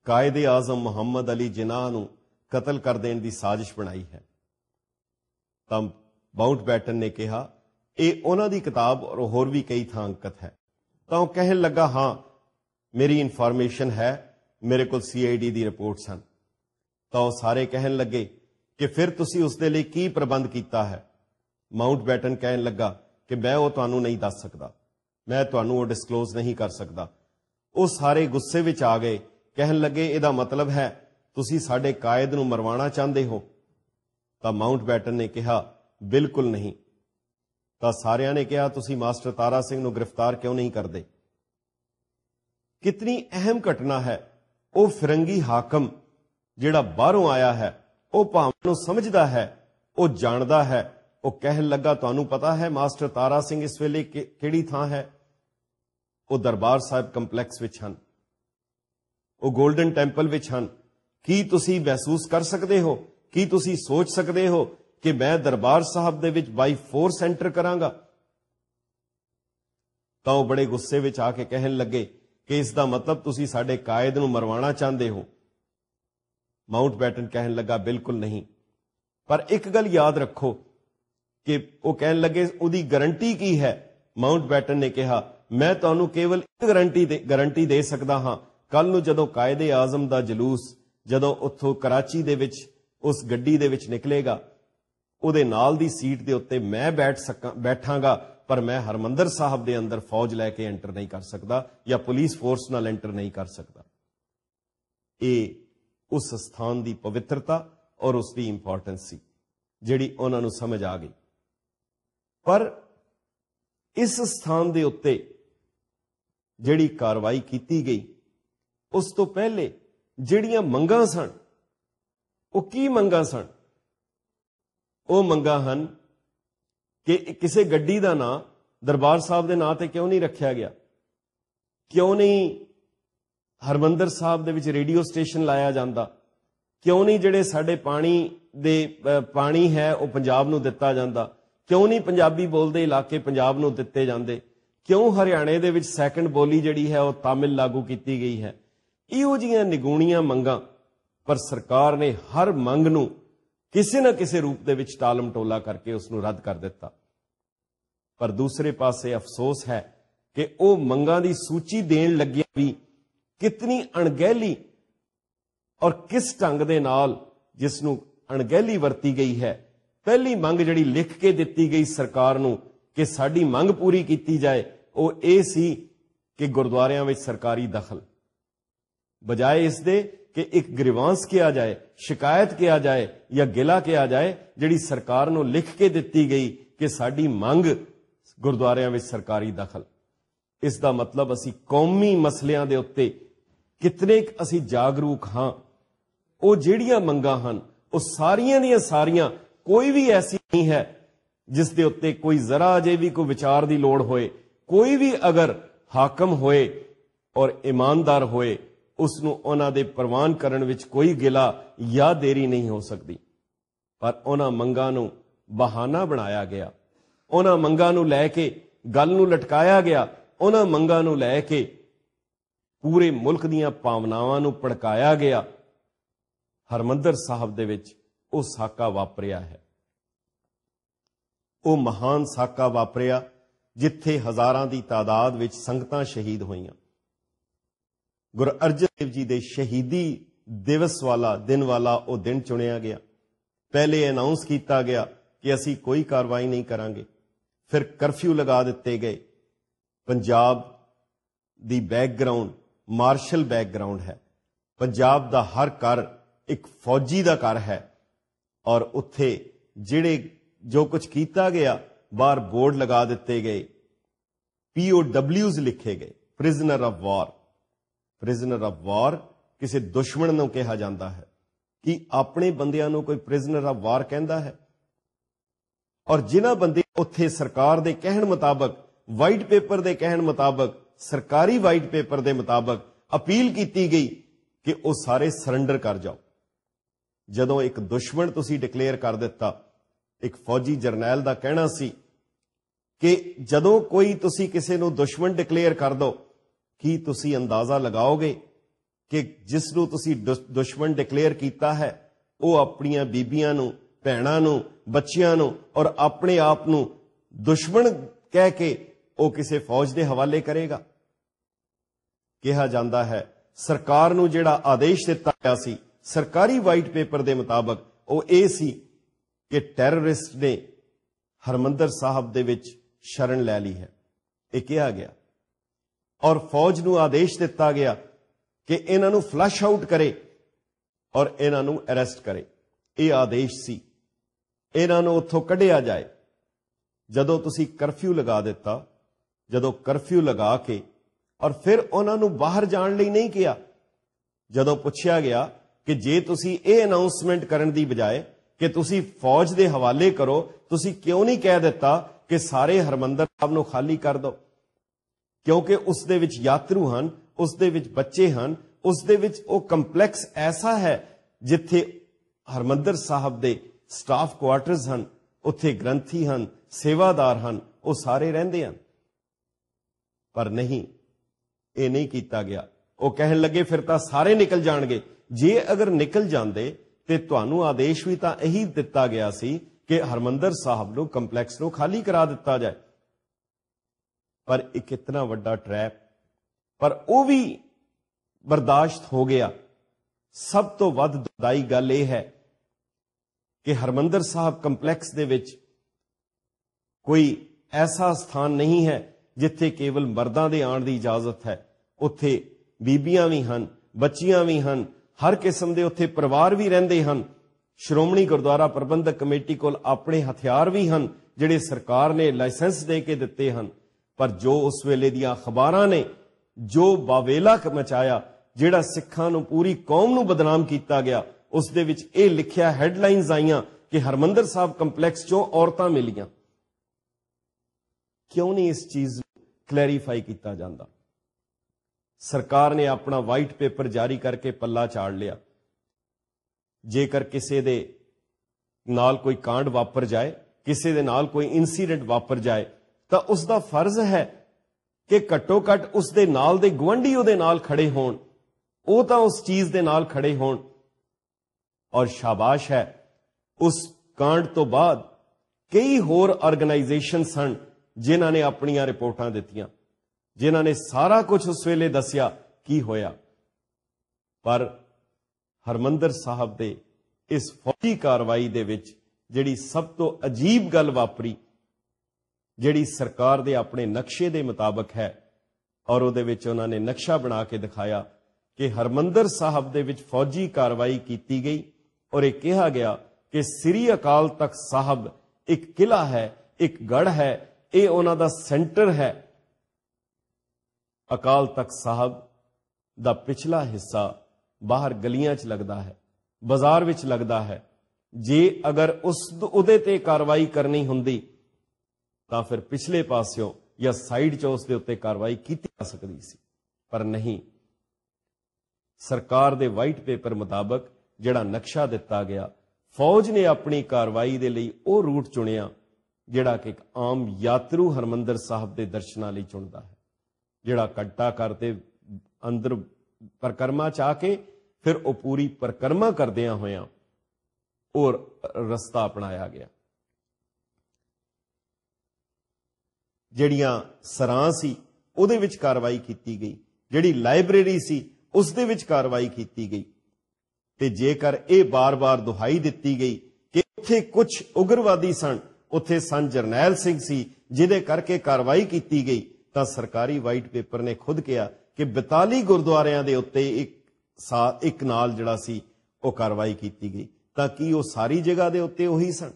ਕਾਇਦੇ ਆਜ਼ਮ ਮੁਹੰਮਦ ਅਲੀ ਜਿਨਾ ਨੂੰ ਕਤਲ ਕਰ ਦੇਣ ਦੀ ਸਾਜ਼ਿਸ਼ ਬਣਾਈ ਹੈ ਤਾਂ ਮਾਊਂਟਬੈਟਨ ਨੇ ਕਿਹਾ ਇਹ ਉਹਨਾਂ ਦੀ ਕਿਤਾਬ ਔਰ ਹੋਰ ਵੀ ਕਈ ਥਾਂ ਅੰਕਿਤ ਹੈ ਤਾਂ ਉਹ ਕਹਿਣ ਲੱਗਾ ਹਾਂ ਮੇਰੀ ਇਨਫੋਰਮੇਸ਼ਨ ਹੈ ਮੇਰੇ ਕੋਲ ਸੀਆਈਡੀ ਦੀ ਰਿਪੋਰਟਸ ਹਨ ਤਾਂ ਉਹ ਸਾਰੇ ਕਹਿਣ ਲੱਗੇ ਕਿ ਫਿਰ ਤੁਸੀਂ ਉਸ ਦੇ ਲਈ ਕੀ ਪ੍ਰਬੰਧ ਕੀਤਾ ਹੈ ਮਾਉਂਟ ਬੈਟਨ ਕਹਿਣ ਲੱਗਾ ਕਿ ਮੈਂ ਉਹ ਤੁਹਾਨੂੰ ਨਹੀਂ ਦੱਸ ਸਕਦਾ ਮੈਂ ਤੁਹਾਨੂੰ ਉਹ ਡਿਸਕਲੋਜ਼ ਨਹੀਂ ਕਰ ਸਕਦਾ ਉਹ ਸਾਰੇ ਗੁੱਸੇ ਵਿੱਚ ਆ ਗਏ ਕਹਿਣ ਲੱਗੇ ਇਹਦਾ ਮਤਲਬ ਹੈ ਤੁਸੀਂ ਸਾਡੇ ਕਾਇਦ ਨੂੰ ਮਰਵਾਉਣਾ ਚਾਹੁੰਦੇ ਹੋ ਤਾਂ ਮਾਉਂਟ ਬੈਟਨ ਨੇ ਕਿਹਾ ਬਿਲਕੁਲ ਨਹੀਂ ਤਾਂ ਸਾਰਿਆਂ ਨੇ ਕਿਹਾ ਤੁਸੀਂ ਮਾਸਟਰ ਤਾਰਾ ਸਿੰਘ ਨੂੰ ਗ੍ਰਿਫਤਾਰ ਕਿਉਂ ਨਹੀਂ ਕਰਦੇ ਕਿਤਨੀ ਅਹਿਮ ਘਟਨਾ ਹੈ ਉਹ ਫਿਰੰਗੀ ਹਾਕਮ ਜਿਹੜਾ ਬਾਹਰੋਂ ਆਇਆ ਹੈ ਉਹ ਭਾਵ ਨੂੰ ਸਮਝਦਾ ਹੈ ਉਹ ਜਾਣਦਾ ਹੈ ਉਹ ਕਹਿਣ ਲੱਗਾ ਤੁਹਾਨੂੰ ਪਤਾ ਹੈ ਮਾਸਟਰ ਤਾਰਾ ਸਿੰਘ ਇਸ ਵੇਲੇ ਕਿਹੜੀ ਥਾਂ ਹੈ ਉਹ ਦਰਬਾਰ ਸਾਹਿਬ ਕੰਪਲੈਕਸ ਵਿੱਚ ਹਨ ਉਹ 골ਡਨ ਟੈਂਪਲ ਵਿੱਚ ਹਨ ਕੀ ਤੁਸੀਂ ਮਹਿਸੂਸ ਕਰ ਸਕਦੇ ਹੋ ਕੀ ਤੁਸੀਂ ਸੋਚ ਸਕਦੇ ਹੋ ਕਿ ਮੈਂ ਦਰਬਾਰ ਸਾਹਿਬ ਦੇ ਵਿੱਚ ਬਾਈ ਫੋਰ ਸੈਂਟਰ ਕਰਾਂਗਾ ਤਾਂ ਉਹ ਬੜੇ ਗੁੱਸੇ ਵਿੱਚ ਆ ਕੇ ਕਹਿਣ ਲੱਗੇ ਕਿ ਇਸ ਦਾ ਮਤਲਬ ਤੁਸੀਂ ਸਾਡੇ ਕਾਇਦ ਨੂੰ ਮਰਵਾਉਣਾ ਚਾਹੁੰਦੇ ਹੋ ਮਾਉਂਟ ਬੈਟਨ ਕਹਿਣ ਲੱਗਾ ਬਿਲਕੁਲ ਨਹੀਂ ਪਰ ਇੱਕ ਗੱਲ ਯਾਦ ਰੱਖੋ ਕਿ ਉਹ ਕਹਿਣ ਲੱਗੇ ਉਹਦੀ ਗਾਰੰਟੀ ਕੀ ਹੈ ਮਾਉਂਟ ਬੈਟਨ ਨੇ ਕਿਹਾ ਮੈਂ ਤੁਹਾਨੂੰ ਕੇਵਲ ਇੱਕ ਗਾਰੰਟੀ ਦੇ ਗਾਰੰਟੀ ਦੇ ਸਕਦਾ ਹਾਂ ਕੱਲ ਨੂੰ ਜਦੋਂ ਕਾਇਦੇ ਆਜ਼ਮ ਦਾ ਜਲੂਸ ਜਦੋਂ ਉੱਥੋਂ ਕਰਾਚੀ ਦੇ ਵਿੱਚ ਉਸ ਗੱਡੀ ਦੇ ਵਿੱਚ ਨਿਕਲੇਗਾ ਉਹਦੇ ਨਾਲ ਦੀ ਸੀਟ ਦੇ ਉੱਤੇ ਮੈਂ ਬੈਠ ਸਕਾਂ ਬੈਠਾਂਗਾ ਪਰ ਮੈਂ ਹਰਮੰਦਰ ਸਾਹਿਬ ਦੇ ਅੰਦਰ ਫੌਜ ਲੈ ਕੇ ਐਂਟਰ ਨਹੀਂ ਕਰ ਸਕਦਾ ਜਾਂ ਪੁਲਿਸ ਫੋਰਸ ਨਾਲ ਐਂਟਰ ਨਹੀਂ ਕਰ ਸਕਦਾ ਇਹ ਉਸ ਸਥਾਨ ਦੀ ਪਵਿੱਤਰਤਾ ਔਰ ਉਸ ਦੀ ਇੰਪੋਰਟੈਂਸ ਸੀ ਜਿਹੜੀ ਉਹਨਾਂ ਨੂੰ ਸਮਝ ਆ ਗਈ ਪਰ ਇਸ ਸਥਾਨ ਦੇ ਉੱਤੇ ਜਿਹੜੀ ਕਾਰਵਾਈ ਕੀਤੀ ਗਈ ਉਸ ਤੋਂ ਪਹਿਲੇ ਜਿਹੜੀਆਂ ਮੰਗਾਂ ਸਨ ਉਹ ਕੀ ਮੰਗਾਂ ਸਨ ਉਹ ਮੰਗਾਂ ਹਨ ਕਿ ਕਿਸੇ ਗੱਡੀ ਦਾ ਨਾਂ ਦਰਬਾਰ ਸਾਹਿਬ ਦੇ ਨਾਂ ਤੇ ਕਿਉਂ ਨਹੀਂ ਰੱਖਿਆ ਗਿਆ ਕਿਉਂ ਨਹੀਂ ਹਰਮੰਦਰ ਸਾਹਿਬ ਦੇ ਵਿੱਚ ਰੇਡੀਓ ਸਟੇਸ਼ਨ ਲਾਇਆ ਜਾਂਦਾ ਕਿਉਂ ਨਹੀਂ ਜਿਹੜੇ ਸਾਡੇ ਪਾਣੀ ਦੇ ਪਾਣੀ ਹੈ ਉਹ ਪੰਜਾਬ ਨੂੰ ਦਿੱਤਾ ਜਾਂਦਾ ਕਿਉਂ ਨਹੀਂ ਪੰਜਾਬੀ ਬੋਲਦੇ ਇਲਾਕੇ ਪੰਜਾਬ ਨੂੰ ਦਿੱਤੇ ਜਾਂਦੇ ਕਿਉਂ ਹਰਿਆਣੇ ਦੇ ਵਿੱਚ ਸੈਕੰਡ ਬੋਲੀ ਜਿਹੜੀ ਹੈ ਉਹ ਤਾਮਿਲ ਲਾਗੂ ਕੀਤੀ ਗਈ ਹੈ ਇਹੋ ਜੀਆਂ ਨਿਗੂਣੀਆਂ ਮੰਗਾਂ ਪਰ ਸਰਕਾਰ ਨੇ ਹਰ ਮੰਗ ਨੂੰ ਕਿਸੇ ਨਾ ਕਿਸੇ ਰੂਪ ਦੇ ਵਿੱਚ ਟਾਲਮ ਟੋਲਾ ਕਰਕੇ ਉਸ ਨੂੰ ਰੱਦ ਕਰ ਦਿੱਤਾ ਪਰ ਦੂਸਰੇ ਪਾਸੇ ਅਫਸੋਸ ਹੈ ਕਿ ਉਹ ਮੰਗਾਂ ਦੀ ਸੂਚੀ ਦੇਣ ਲੱਗਿਆ ਵੀ ਕਿਤਨੀ ਅਣਗਹਿਲੀ ਔਰ ਕਿਸ ਢੰਗ ਦੇ ਨਾਲ ਜਿਸ ਨੂੰ ਅਣਗਹਿਲੀ ਵਰਤੀ ਗਈ ਹੈ ਪਹਿਲੀ ਮੰਗ ਜਿਹੜੀ ਲਿਖ ਕੇ ਦਿੱਤੀ ਗਈ ਸਰਕਾਰ ਨੂੰ ਕਿ ਸਾਡੀ ਮੰਗ ਪੂਰੀ ਕੀਤੀ ਜਾਏ ਉਹ ਇਹ ਸੀ ਕਿ ਗੁਰਦੁਆਰਿਆਂ ਵਿੱਚ ਸਰਕਾਰੀ ਦਖਲ ਬਜਾਏ ਇਸ ਦੇ ਕਿ ਇੱਕ ਗ੍ਰੀਵਾਂਸ ਕਿਹਾ ਜਾਏ ਸ਼ਿਕਾਇਤ ਕਿਹਾ ਜਾਏ ਜਾਂ ਗਿਲਾ ਕਿਹਾ ਜਾਏ ਜਿਹੜੀ ਸਰਕਾਰ ਨੂੰ ਲਿਖ ਕੇ ਦਿੱਤੀ ਗਈ ਕਿ ਸਾਡੀ ਮੰਗ ਗੁਰਦੁਆਰਿਆਂ ਵਿੱਚ ਸਰਕਾਰੀ ਦਖਲ ਇਸ ਦਾ ਮਤਲਬ ਅਸੀਂ ਕੌਮੀ ਮਸਲਿਆਂ ਦੇ ਉੱਤੇ ਕਿਤਨੇ ਅਸੀਂ ਜਾਗਰੂਕ ਹਾਂ ਉਹ ਜਿਹੜੀਆਂ ਮੰਗਾਂ ਹਨ ਉਹ ਸਾਰੀਆਂ ਦੀਆਂ ਸਾਰੀਆਂ ਕੋਈ ਵੀ ਐਸੀ ਨਹੀਂ ਹੈ ਜਿਸ ਦੇ ਉੱਤੇ ਕੋਈ ਜ਼ਰਾ ਜੇ ਵੀ ਕੋਈ ਵਿਚਾਰ ਦੀ ਲੋੜ ਹੋਏ ਕੋਈ ਵੀ ਅਗਰ ਹਾਕਮ ਹੋਏ ਔਰ ਇਮਾਨਦਾਰ ਹੋਏ ਉਸ ਨੂੰ ਉਹਨਾਂ ਦੇ ਪ੍ਰਵਾਨ ਕਰਨ ਵਿੱਚ ਕੋਈ ਗਿਲਾ ਜਾਂ ਦੇਰੀ ਨਹੀਂ ਹੋ ਸਕਦੀ ਪਰ ਉਹਨਾਂ ਮੰਗਾਂ ਨੂੰ ਬਹਾਨਾ ਬਣਾਇਆ ਗਿਆ ਉਹਨਾਂ ਮੰਗਾਂ ਨੂੰ ਲੈ ਕੇ ਗੱਲ ਨੂੰ ਲਟਕਾਇਆ ਗਿਆ ਉਹਨਾਂ ਮੰਗਾਂ ਨੂੰ ਲੈ ਕੇ ਪੂਰੇ ਮੁਲਕ ਦੀਆਂ ਪਾਵਨਾਵਾਂ ਨੂੰ ਪੜਕਾਇਆ ਗਿਆ ਹਰਮੰਦਰ ਸਾਹਿਬ ਦੇ ਵਿੱਚ ਉਹ ਸਾਕਾ ਵਾਪਰਿਆ ਹੈ ਉਹ ਮਹਾਨ ਸਾਕਾ ਵਾਪਰਿਆ ਜਿੱਥੇ ਹਜ਼ਾਰਾਂ ਦੀ ਤਾਦਾਦ ਵਿੱਚ ਸੰਗਤਾਂ ਸ਼ਹੀਦ ਹੋਈਆਂ ਗੁਰੂ ਅਰਜਨ ਦੇਵ ਜੀ ਦੇ ਸ਼ਹੀਦੀ ਦਿਵਸ ਵਾਲਾ ਦਿਨ ਵਾਲਾ ਉਹ ਦਿਨ ਚੁਣਿਆ ਗਿਆ ਪਹਿਲੇ ਅਨਾਉਂਸ ਕੀਤਾ ਗਿਆ ਕਿ ਅਸੀਂ ਕੋਈ ਕਾਰਵਾਈ ਨਹੀਂ ਕਰਾਂਗੇ ਫਿਰ ਕਰਫਿਊ ਲਗਾ ਦਿੱਤੇ ਗਏ ਪੰਜਾਬ ਦੀ ਬੈਕਗ੍ਰਾਉਂਡ ਮਾਰਸ਼ਲ ਬੈਕਗ੍ਰਾਉਂਡ ਹੈ ਪੰਜਾਬ ਦਾ ਹਰ ਘਰ ਇੱਕ ਫੌਜੀ ਦਾ ਘਰ ਹੈ ਔਰ ਉੱਥੇ ਜਿਹੜੇ ਜੋ ਕੁਝ ਕੀਤਾ ਗਿਆ ਬਾਹਰ ਬੋਰਡ ਲਗਾ ਦਿੱਤੇ ਗਏ POWs ਲਿਖੇ ਗਏ prisoner of war prisoner of war ਕਿਸੇ ਦੁਸ਼ਮਣ ਨੂੰ ਕਿਹਾ ਜਾਂਦਾ ਹੈ ਕਿ ਆਪਣੇ ਬੰਦਿਆਂ ਨੂੰ ਕੋਈ ਪ੍ਰਿਜ਼ਨਰ ਆਫ ਵਾਰ ਕਹਿੰਦਾ ਹੈ ਔਰ ਜਿਨ੍ਹਾਂ ਬੰਦੇ ਉੱਥੇ ਸਰਕਾਰ ਦੇ ਕਹਿਣ ਮੁਤਾਬਕ ਵਾਈਟ ਪੇਪਰ ਦੇ ਕਹਿਣ ਮੁਤਾਬਕ ਸਰਕਾਰੀ ਵਾਈਟ ਪੇਪਰ ਦੇ ਮੁਤਾਬਕ ਅਪੀਲ ਕੀਤੀ ਗਈ ਕਿ ਉਹ ਸਾਰੇ ਸਰੈਂਡਰ ਕਰ ਜਾਓ ਜਦੋਂ ਇੱਕ ਦੁਸ਼ਮਣ ਤੁਸੀਂ ਡਿਕਲੇਅਰ ਕਰ ਦਿੱਤਾ ਇੱਕ ਫੌਜੀ ਜਰਨੈਲ ਦਾ ਕਹਿਣਾ ਸੀ ਕਿ ਜਦੋਂ ਕੋਈ ਤੁਸੀਂ ਕਿਸੇ ਨੂੰ ਦੁਸ਼ਮਣ ਡਿਕਲੇਅਰ ਕਰ ਦੋ ਕੀ ਤੁਸੀਂ ਅੰਦਾਜ਼ਾ ਲਗਾਓਗੇ ਕਿ ਜਿਸ ਨੂੰ ਤੁਸੀਂ ਦੁਸ਼ਮਣ ਡਿਕਲੇਅਰ ਕੀਤਾ ਹੈ ਉਹ ਆਪਣੀਆਂ ਬੀਬੀਆਂ ਨੂੰ ਭੈਣਾਂ ਨੂੰ ਬੱਚਿਆਂ ਨੂੰ ਔਰ ਆਪਣੇ ਆਪ ਨੂੰ ਦੁਸ਼ਮਣ ਕਹਿ ਕੇ ਉਹ ਕਿਸੇ ਫੌਜ ਦੇ ਹਵਾਲੇ ਕਰੇਗਾ ਕਿਹਾ ਜਾਂਦਾ ਹੈ ਸਰਕਾਰ ਨੂੰ ਜਿਹੜਾ ਆਦੇਸ਼ ਦਿੱਤਾ ਗਿਆ ਸੀ ਸਰਕਾਰੀ ਵਾਈਟ ਪੇਪਰ ਦੇ ਮੁਤਾਬਕ ਉਹ ਇਹ ਸੀ ਕਿ ਟੈਰਰਿਸਟ ਨੇ ਹਰਮੰਦਰ ਸਾਹਿਬ ਦੇ ਵਿੱਚ ਸ਼ਰਨ ਲੈ ਲਈ ਹੈ ਇਹ ਕਿਹਾ ਗਿਆ ਔਰ ਫੌਜ ਨੂੰ ਆਦੇਸ਼ ਦਿੱਤਾ ਗਿਆ ਕਿ ਇਹਨਾਂ ਨੂੰ ਫਲਸ਼ ਆਊਟ ਕਰੇ ਔਰ ਇਹਨਾਂ ਨੂੰ ਅਰੈਸਟ ਕਰੇ ਇਹ ਆਦੇਸ਼ ਸੀ ਇਹਨਾਂ ਨੂੰ ਉੱਥੋਂ ਕੱਢਿਆ ਜਾਏ ਜਦੋਂ ਤੁਸੀਂ ਕਰਫਿਊ ਲਗਾ ਦਿੱਤਾ ਜਦੋਂ ਕਰਫਿਊ ਲਗਾ ਕੇ ਔਰ ਫਿਰ ਉਹਨਾਂ ਨੂੰ ਬਾਹਰ ਜਾਣ ਲਈ ਨਹੀਂ ਕਿਹਾ ਜਦੋਂ ਪੁੱਛਿਆ ਗਿਆ ਕਿ ਜੇ ਤੁਸੀਂ ਇਹ ਅਨਾਉਂਸਮੈਂਟ ਕਰਨ ਦੀ ਬਜਾਏ ਕਿ ਤੁਸੀਂ ਫੌਜ ਦੇ ਹਵਾਲੇ ਕਰੋ ਤੁਸੀਂ ਕਿਉਂ ਨਹੀਂ ਕਹਿ ਦਿੱਤਾ ਕਿ ਸਾਰੇ ਹਰਮੰਦਰ ਸਾਹਿਬ ਨੂੰ ਖਾਲੀ ਕਰ ਦਿਓ ਕਿਉਂਕਿ ਉਸ ਦੇ ਵਿੱਚ ਯਾਤਰੂ ਹਨ ਉਸ ਦੇ ਵਿੱਚ ਬੱਚੇ ਹਨ ਉਸ ਦੇ ਵਿੱਚ ਉਹ ਕੰਪਲੈਕਸ ਐਸਾ ਹੈ ਜਿੱਥੇ ਹਰਮੰਦਰ ਸਾਹਿਬ ਦੇ ਸਟਾਫ ਕੁਆਟਰਸ ਹਨ ਉੱਥੇ ਗ੍ਰੰਥੀ ਹਨ ਸੇਵਾਦਾਰ ਹਨ ਉਹ ਸਾਰੇ ਰਹਿੰਦੇ ਹਨ ਪਰ ਨਹੀਂ ਇਹ ਨਹੀਂ ਕੀਤਾ ਗਿਆ ਉਹ ਕਹਿਣ ਲੱਗੇ ਫਿਰ ਤਾਂ ਸਾਰੇ ਨਿਕਲ ਜਾਣਗੇ ਜੇ ਅਗਰ ਨਿਕਲ ਜਾਂਦੇ ਤੇ ਤੁਹਾਨੂੰ ਆਦੇਸ਼ ਵੀ ਤਾਂ ਇਹੀ ਦਿੱਤਾ ਗਿਆ ਸੀ ਕਿ ਹਰਮੰਦਰ ਸਾਹਿਬ ਨੂੰ ਕੰਪਲੈਕਸ ਨੂੰ ਖਾਲੀ ਕਰਾ ਦਿੱਤਾ ਜਾਏ ਪਰ ਇਹ ਕਿੰਨਾ ਵੱਡਾ ਟ੍ਰੈਪ ਪਰ ਉਹ ਵੀ ਬਰਦਾਸ਼ਤ ਹੋ ਗਿਆ ਸਭ ਤੋਂ ਵੱਧ ਦੁਖਦਾਈ ਗੱਲ ਇਹ ਹੈ ਕਿ ਹਰਮੰਦਰ ਸਾਹਿਬ ਕੰਪਲੈਕਸ ਦੇ ਵਿੱਚ ਕੋਈ ਐਸਾ ਸਥਾਨ ਨਹੀਂ ਹੈ ਜਿੱਥੇ ਕੇਵਲ ਮਰਦਾਂ ਦੇ ਆਣ ਦੀ ਇਜਾਜ਼ਤ ਹੈ ਉੱਥੇ ਬੀਬੀਆਂ ਵੀ ਹਨ ਬੱਚੀਆਂ ਵੀ ਹਨ ਹਰ ਕਿਸਮ ਦੇ ਉੱਥੇ ਪਰਿਵਾਰ ਵੀ ਰਹਿੰਦੇ ਹਨ ਸ਼੍ਰੋਮਣੀ ਗੁਰਦੁਆਰਾ ਪ੍ਰਬੰਧਕ ਕਮੇਟੀ ਕੋਲ ਆਪਣੇ ਹਥਿਆਰ ਵੀ ਹਨ ਜਿਹੜੇ ਸਰਕਾਰ ਨੇ ਲਾਇਸੈਂਸ ਦੇ ਕੇ ਦਿੱਤੇ ਹਨ ਪਰ ਜੋ ਉਸ ਵੇਲੇ ਦੀਆਂ ਖਬਰਾਂ ਨੇ ਜੋ ਬਾਵੇਲਾ ਮਚਾਇਆ ਜਿਹੜਾ ਸਿੱਖਾਂ ਨੂੰ ਪੂਰੀ ਕੌਮ ਨੂੰ ਬਦਨਾਮ ਕੀਤਾ ਗਿਆ ਉਸ ਦੇ ਵਿੱਚ ਇਹ ਲਿਖਿਆ ਹੈਡਲਾਈਨਸ ਆਈਆਂ ਕਿ ਹਰਮੰਦਰ ਸਾਹਿਬ ਕੰਪਲੈਕਸ ਚੋਂ ਔਰਤਾਂ ਮਿਲੀਆਂ ਕਿਉਂ ਨਹੀਂ ਇਸ ਚੀਜ਼ ਨੂੰ ਕਲੈਰੀਫਾਈ ਕੀਤਾ ਜਾਂਦਾ ਸਰਕਾਰ ਨੇ ਆਪਣਾ ਵਾਈਟ ਪੇਪਰ ਜਾਰੀ ਕਰਕੇ ਪੱਲਾ ਝਾੜ ਲਿਆ ਜੇਕਰ ਕਿਸੇ ਦੇ ਨਾਲ ਕੋਈ ਕਾਂਡ ਵਾਪਰ ਜਾਏ ਕਿਸੇ ਦੇ ਨਾਲ ਕੋਈ ਇਨਸੀਡੈਂਟ ਵਾਪਰ ਜਾਏ ਤਾਂ ਉਸ ਦਾ ਫਰਜ਼ ਹੈ ਕਿ ਘੱਟੋ ਘੱਟ ਉਸ ਦੇ ਨਾਲ ਦੇ ਗਵੰਡੀ ਉਹਦੇ ਨਾਲ ਖੜੇ ਹੋਣ ਉਹ ਤਾਂ ਉਸ ਚੀਜ਼ ਦੇ ਨਾਲ ਖੜੇ ਹੋਣ ਔਰ ਸ਼ਾਬਾਸ਼ ਹੈ ਉਸ ਕਾਂਡ ਤੋਂ ਬਾਅਦ ਕਈ ਹੋਰ ਆਰਗੇਨਾਈਜੇਸ਼ਨ ਸਨ ਜਿਨ੍ਹਾਂ ਨੇ ਆਪਣੀਆਂ ਰਿਪੋਰਟਾਂ ਦਿੱਤੀਆਂ ਜਿਨ੍ਹਾਂ ਨੇ ਸਾਰਾ ਕੁਝ ਉਸ ਵੇਲੇ ਦੱਸਿਆ ਕੀ ਹੋਇਆ ਪਰ ਹਰਮੰਦਰ ਸਾਹਿਬ ਦੇ ਇਸ ਫੌਜੀ ਕਾਰਵਾਈ ਦੇ ਵਿੱਚ ਜਿਹੜੀ ਸਭ ਤੋਂ ਅਜੀਬ ਗੱਲ ਵਾਪਰੀ ਜਿਹੜੀ ਸਰਕਾਰ ਦੇ ਆਪਣੇ ਨਕਸ਼ੇ ਦੇ ਮੁਤਾਬਕ ਹੈ ਔਰ ਉਹਦੇ ਵਿੱਚ ਉਹਨਾਂ ਨੇ ਨਕਸ਼ਾ ਬਣਾ ਕੇ ਦਿਖਾਇਆ ਕਿ ਹਰਮੰਦਰ ਸਾਹਿਬ ਦੇ ਵਿੱਚ ਫੌਜੀ ਕਾਰਵਾਈ ਕੀਤੀ ਗਈ ਔਰ ਇਹ ਕਿਹਾ ਗਿਆ ਕਿ ਸ੍ਰੀ ਅਕਾਲ ਤਖਤ ਸਾਹਿਬ ਇੱਕ ਕਿਲਾ ਹੈ ਇੱਕ ਗੜ ਹੈ ਇਹ ਉਹਨਾਂ ਦਾ ਸੈਂਟਰ ਹੈ ਅਕਾਲ ਤਖਤ ਸਾਹਿਬ ਦਾ ਪਿਛਲਾ ਹਿੱਸਾ ਬਾਹਰ ਗਲੀਆਂ 'ਚ ਲੱਗਦਾ ਹੈ ਬਾਜ਼ਾਰ ਵਿੱਚ ਲੱਗਦਾ ਹੈ ਜੇ ਅਗਰ ਉਸ ਉਹਦੇ ਤੇ ਕਾਰਵਾਈ ਕਰਨੀ ਹੁੰਦੀ ਤਾਂ ਫਿਰ ਪਿਛਲੇ ਪਾਸਿਓਂ ਜਾਂ ਸਾਈਡ 'ਚ ਉਸ ਦੇ ਉੱਤੇ ਕਾਰਵਾਈ ਕੀਤੀ ਜਾ ਸਕਦੀ ਸੀ ਪਰ ਨਹੀਂ ਸਰਕਾਰ ਦੇ ਵਾਈਟ ਪੇਪਰ ਮੁਤਾਬਕ ਜਿਹੜਾ ਨਕਸ਼ਾ ਦਿੱਤਾ ਗਿਆ ਫੌਜ ਨੇ ਆਪਣੀ ਕਾਰਵਾਈ ਦੇ ਲਈ ਉਹ ਰੂਟ ਚੁਣਿਆ ਜਿਹੜਾ ਕਿ ਇੱਕ ਆਮ ਯਾਤਰੂ ਹਰਮੰਦਰ ਸਾਹਿਬ ਦੇ ਦਰਸ਼ਨਾਂ ਲਈ ਚੁਣਦਾ ਹੈ ਜਿਹੜਾ ਕੱਟਾ ਕਰਦੇ ਅੰਦਰ ਪਰਕਰਮਾ ਚਾ ਕੇ ਫਿਰ ਉਹ ਪੂਰੀ ਪਰਕਰਮਾ ਕਰਦਿਆਂ ਹੋਇਆਂ ਔਰ ਰਸਤਾ ਅਪਣਾਇਆ ਗਿਆ ਜਿਹੜੀਆਂ ਸਰਾਂ ਸੀ ਉਹਦੇ ਵਿੱਚ ਕਾਰਵਾਈ ਕੀਤੀ ਗਈ ਜਿਹੜੀ ਲਾਇਬ੍ਰੇਰੀ ਸੀ ਉਸ ਦੇ ਵਿੱਚ ਕਾਰਵਾਈ ਕੀਤੀ ਗਈ ਤੇ ਜੇਕਰ ਇਹ ਬਾਰ-ਬਾਰ ਦੁਹਾਈ ਦਿੱਤੀ ਗਈ ਕਿ ਉੱਥੇ ਕੁਝ ਉਗਰਵਾਦੀ ਸਨ ਉੱਥੇ ਸੰ ਜਰਨੈਲ ਸਿੰਘ ਸੀ ਜਿਹਦੇ ਕਰਕੇ ਕਾਰਵਾਈ ਕੀਤੀ ਗਈ ਤਾਂ ਸਰਕਾਰੀ ਵਾਈਟ ਪੇਪਰ ਨੇ ਖੁਦ ਕਿਹਾ ਕਿ 42 ਗੁਰਦੁਆਰਿਆਂ ਦੇ ਉੱਤੇ ਇੱਕ ਇੱਕ ਨਾਲ ਜਿਹੜਾ ਸੀ ਉਹ ਕਾਰਵਾਈ ਕੀਤੀ ਗਈ ਤਾਂ ਕੀ ਉਹ ਸਾਰੀ ਜਗ੍ਹਾ ਦੇ ਉੱਤੇ ਉਹੀ ਸਨ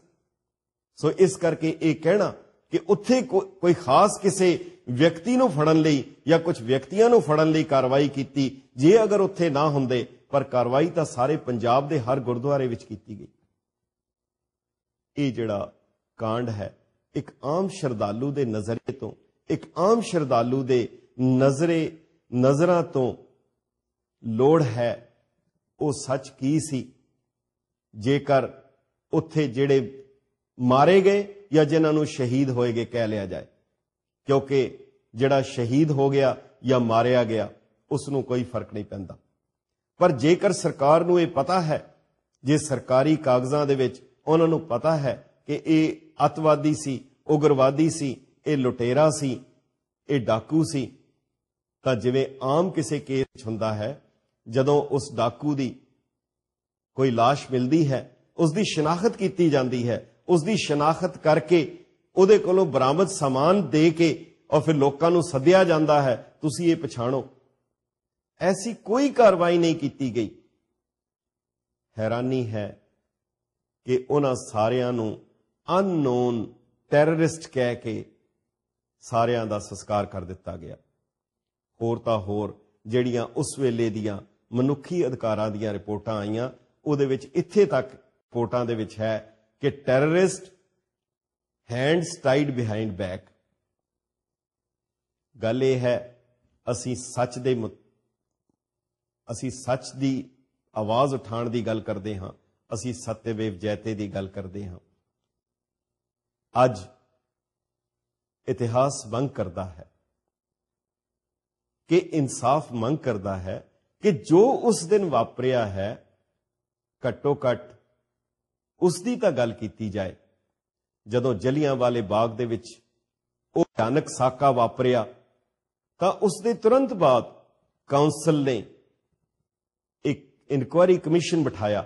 ਸੋ ਇਸ ਕਰਕੇ ਇਹ ਕਹਿਣਾ ਕਿ ਉੱਥੇ ਕੋਈ ਖਾਸ ਕਿਸੇ ਵਿਅਕਤੀ ਨੂੰ ਫੜਨ ਲਈ ਜਾਂ ਕੁਝ ਵਿਅਕਤੀਆਂ ਨੂੰ ਫੜਨ ਲਈ ਕਾਰਵਾਈ ਕੀਤੀ ਜੇ ਅਗਰ ਉੱਥੇ ਨਾ ਹੁੰਦੇ ਪਰ ਕਾਰਵਾਈ ਤਾਂ ਸਾਰੇ ਪੰਜਾਬ ਦੇ ਹਰ ਗੁਰਦੁਆਰੇ ਵਿੱਚ ਕੀਤੀ ਗਈ ਇਹ ਜਿਹੜਾ ਕਾਂਡ ਹੈ ਇੱਕ ਆਮ ਸ਼ਰਧਾਲੂ ਦੇ ਨਜ਼ਰੇ ਤੋਂ ਇੱਕ ਆਮ ਸ਼ਰਧਾਲੂ ਦੇ ਨਜ਼ਰੇ ਨਜ਼ਰਾਂ ਤੋਂ ਲੋੜ ਹੈ ਉਹ ਸੱਚ ਕੀ ਸੀ ਜੇਕਰ ਉੱਥੇ ਜਿਹੜੇ ਮਾਰੇ ਗਏ ਜਾਂ ਜਿਨ੍ਹਾਂ ਨੂੰ ਸ਼ਹੀਦ ਹੋਏਗੇ ਕਹਿ ਲਿਆ ਜਾਏ ਕਿਉਂਕਿ ਜਿਹੜਾ ਸ਼ਹੀਦ ਹੋ ਗਿਆ ਜਾਂ ਮਾਰਿਆ ਗਿਆ ਉਸ ਨੂੰ ਕੋਈ ਫਰਕ ਨਹੀਂ ਪੈਂਦਾ ਪਰ ਜੇਕਰ ਸਰਕਾਰ ਨੂੰ ਇਹ ਪਤਾ ਹੈ ਜੇ ਸਰਕਾਰੀ ਕਾਗਜ਼ਾਂ ਦੇ ਵਿੱਚ ਉਹਨਾਂ ਨੂੰ ਪਤਾ ਹੈ ਕਿ ਇਹ ਅਤਵਾਦੀ ਸੀ ਉਗਰਵਾਦੀ ਸੀ ਇਹ ਲੁਟੇਰਾ ਸੀ ਇਹ ਡਾਕੂ ਸੀ ਤਾਂ ਜਿਵੇਂ ਆਮ ਕਿਸੇ ਕੇਸ ਵਿੱਚ ਹੁੰਦਾ ਹੈ ਜਦੋਂ ਉਸ ਡਾਕੂ ਦੀ ਕੋਈ লাশ ਮਿਲਦੀ ਹੈ ਉਸ ਦੀ شناخت ਕੀਤੀ ਜਾਂਦੀ ਹੈ ਉਸ ਦੀ شناخت ਕਰਕੇ ਉਹਦੇ ਕੋਲੋਂ ਬਰਾਮਦ ਸਮਾਨ ਦੇ ਕੇ ਔਰ ਫਿਰ ਲੋਕਾਂ ਨੂੰ ਸੱਦਿਆ ਜਾਂਦਾ ਹੈ ਤੁਸੀਂ ਇਹ ਪਛਾਣੋ ਐਸੀ ਕੋਈ ਕਾਰਵਾਈ ਨਹੀਂ ਕੀਤੀ ਗਈ ਹੈਰਾਨੀ ਹੈ ਕਿ ਉਹਨਾਂ ਸਾਰਿਆਂ ਨੂੰ ਅਨਨੋਨ ਟੈਰਰਿਸਟ ਕਹਿ ਕੇ ਸਾਰਿਆਂ ਦਾ ਸੰਸਕਾਰ ਕਰ ਦਿੱਤਾ ਗਿਆ ਹੋਰ ਤਾਂ ਹੋਰ ਜਿਹੜੀਆਂ ਉਸ ਵੇਲੇ ਦੀਆਂ ਮਨੁੱਖੀ ਅਧਿਕਾਰਾਂ ਦੀਆਂ ਰਿਪੋਰਟਾਂ ਆਈਆਂ ਉਹਦੇ ਵਿੱਚ ਇੱਥੇ ਤੱਕ ਰਿਪੋਰਟਾਂ ਦੇ ਵਿੱਚ ਹੈ ਕਿ terrorist hands tied behind back ਗੱਲ ਇਹ ਹੈ ਅਸੀਂ ਸੱਚ ਦੇ ਅਸੀਂ ਸੱਚ ਦੀ ਆਵਾਜ਼ ਉਠਾਉਣ ਦੀ ਗੱਲ ਕਰਦੇ ਹਾਂ ਅਸੀਂ ਸਤਿਵੇਵ ਜੈਤੇ ਦੀ ਗੱਲ ਕਰਦੇ ਹਾਂ ਅੱਜ ਇਤਿਹਾਸ ਮੰਗ ਕਰਦਾ ਹੈ ਕਿ ਇਨਸਾਫ ਮੰਗ ਕਰਦਾ ਹੈ ਕਿ ਜੋ ਉਸ ਦਿਨ ਵਾਪਰਿਆ ਹੈ ਘੱਟੋ ਘੱਟ ਉਸ ਦੀ ਤਾਂ ਗੱਲ ਕੀਤੀ ਜਾਏ ਜਦੋਂ ਜਲੀਆਂ ਵਾਲੇ ਬਾਗ ਦੇ ਵਿੱਚ ਉਹ ਅਚਾਨਕ ਸਾਕਾ ਵਾਪਰਿਆ ਤਾਂ ਉਸ ਦੇ ਤੁਰੰਤ ਬਾਅਦ ਕਾਉਂਸਲ ਨੇ ਇੱਕ ਇਨਕੁਆਰੀ ਕਮਿਸ਼ਨ ਬਿਠਾਇਆ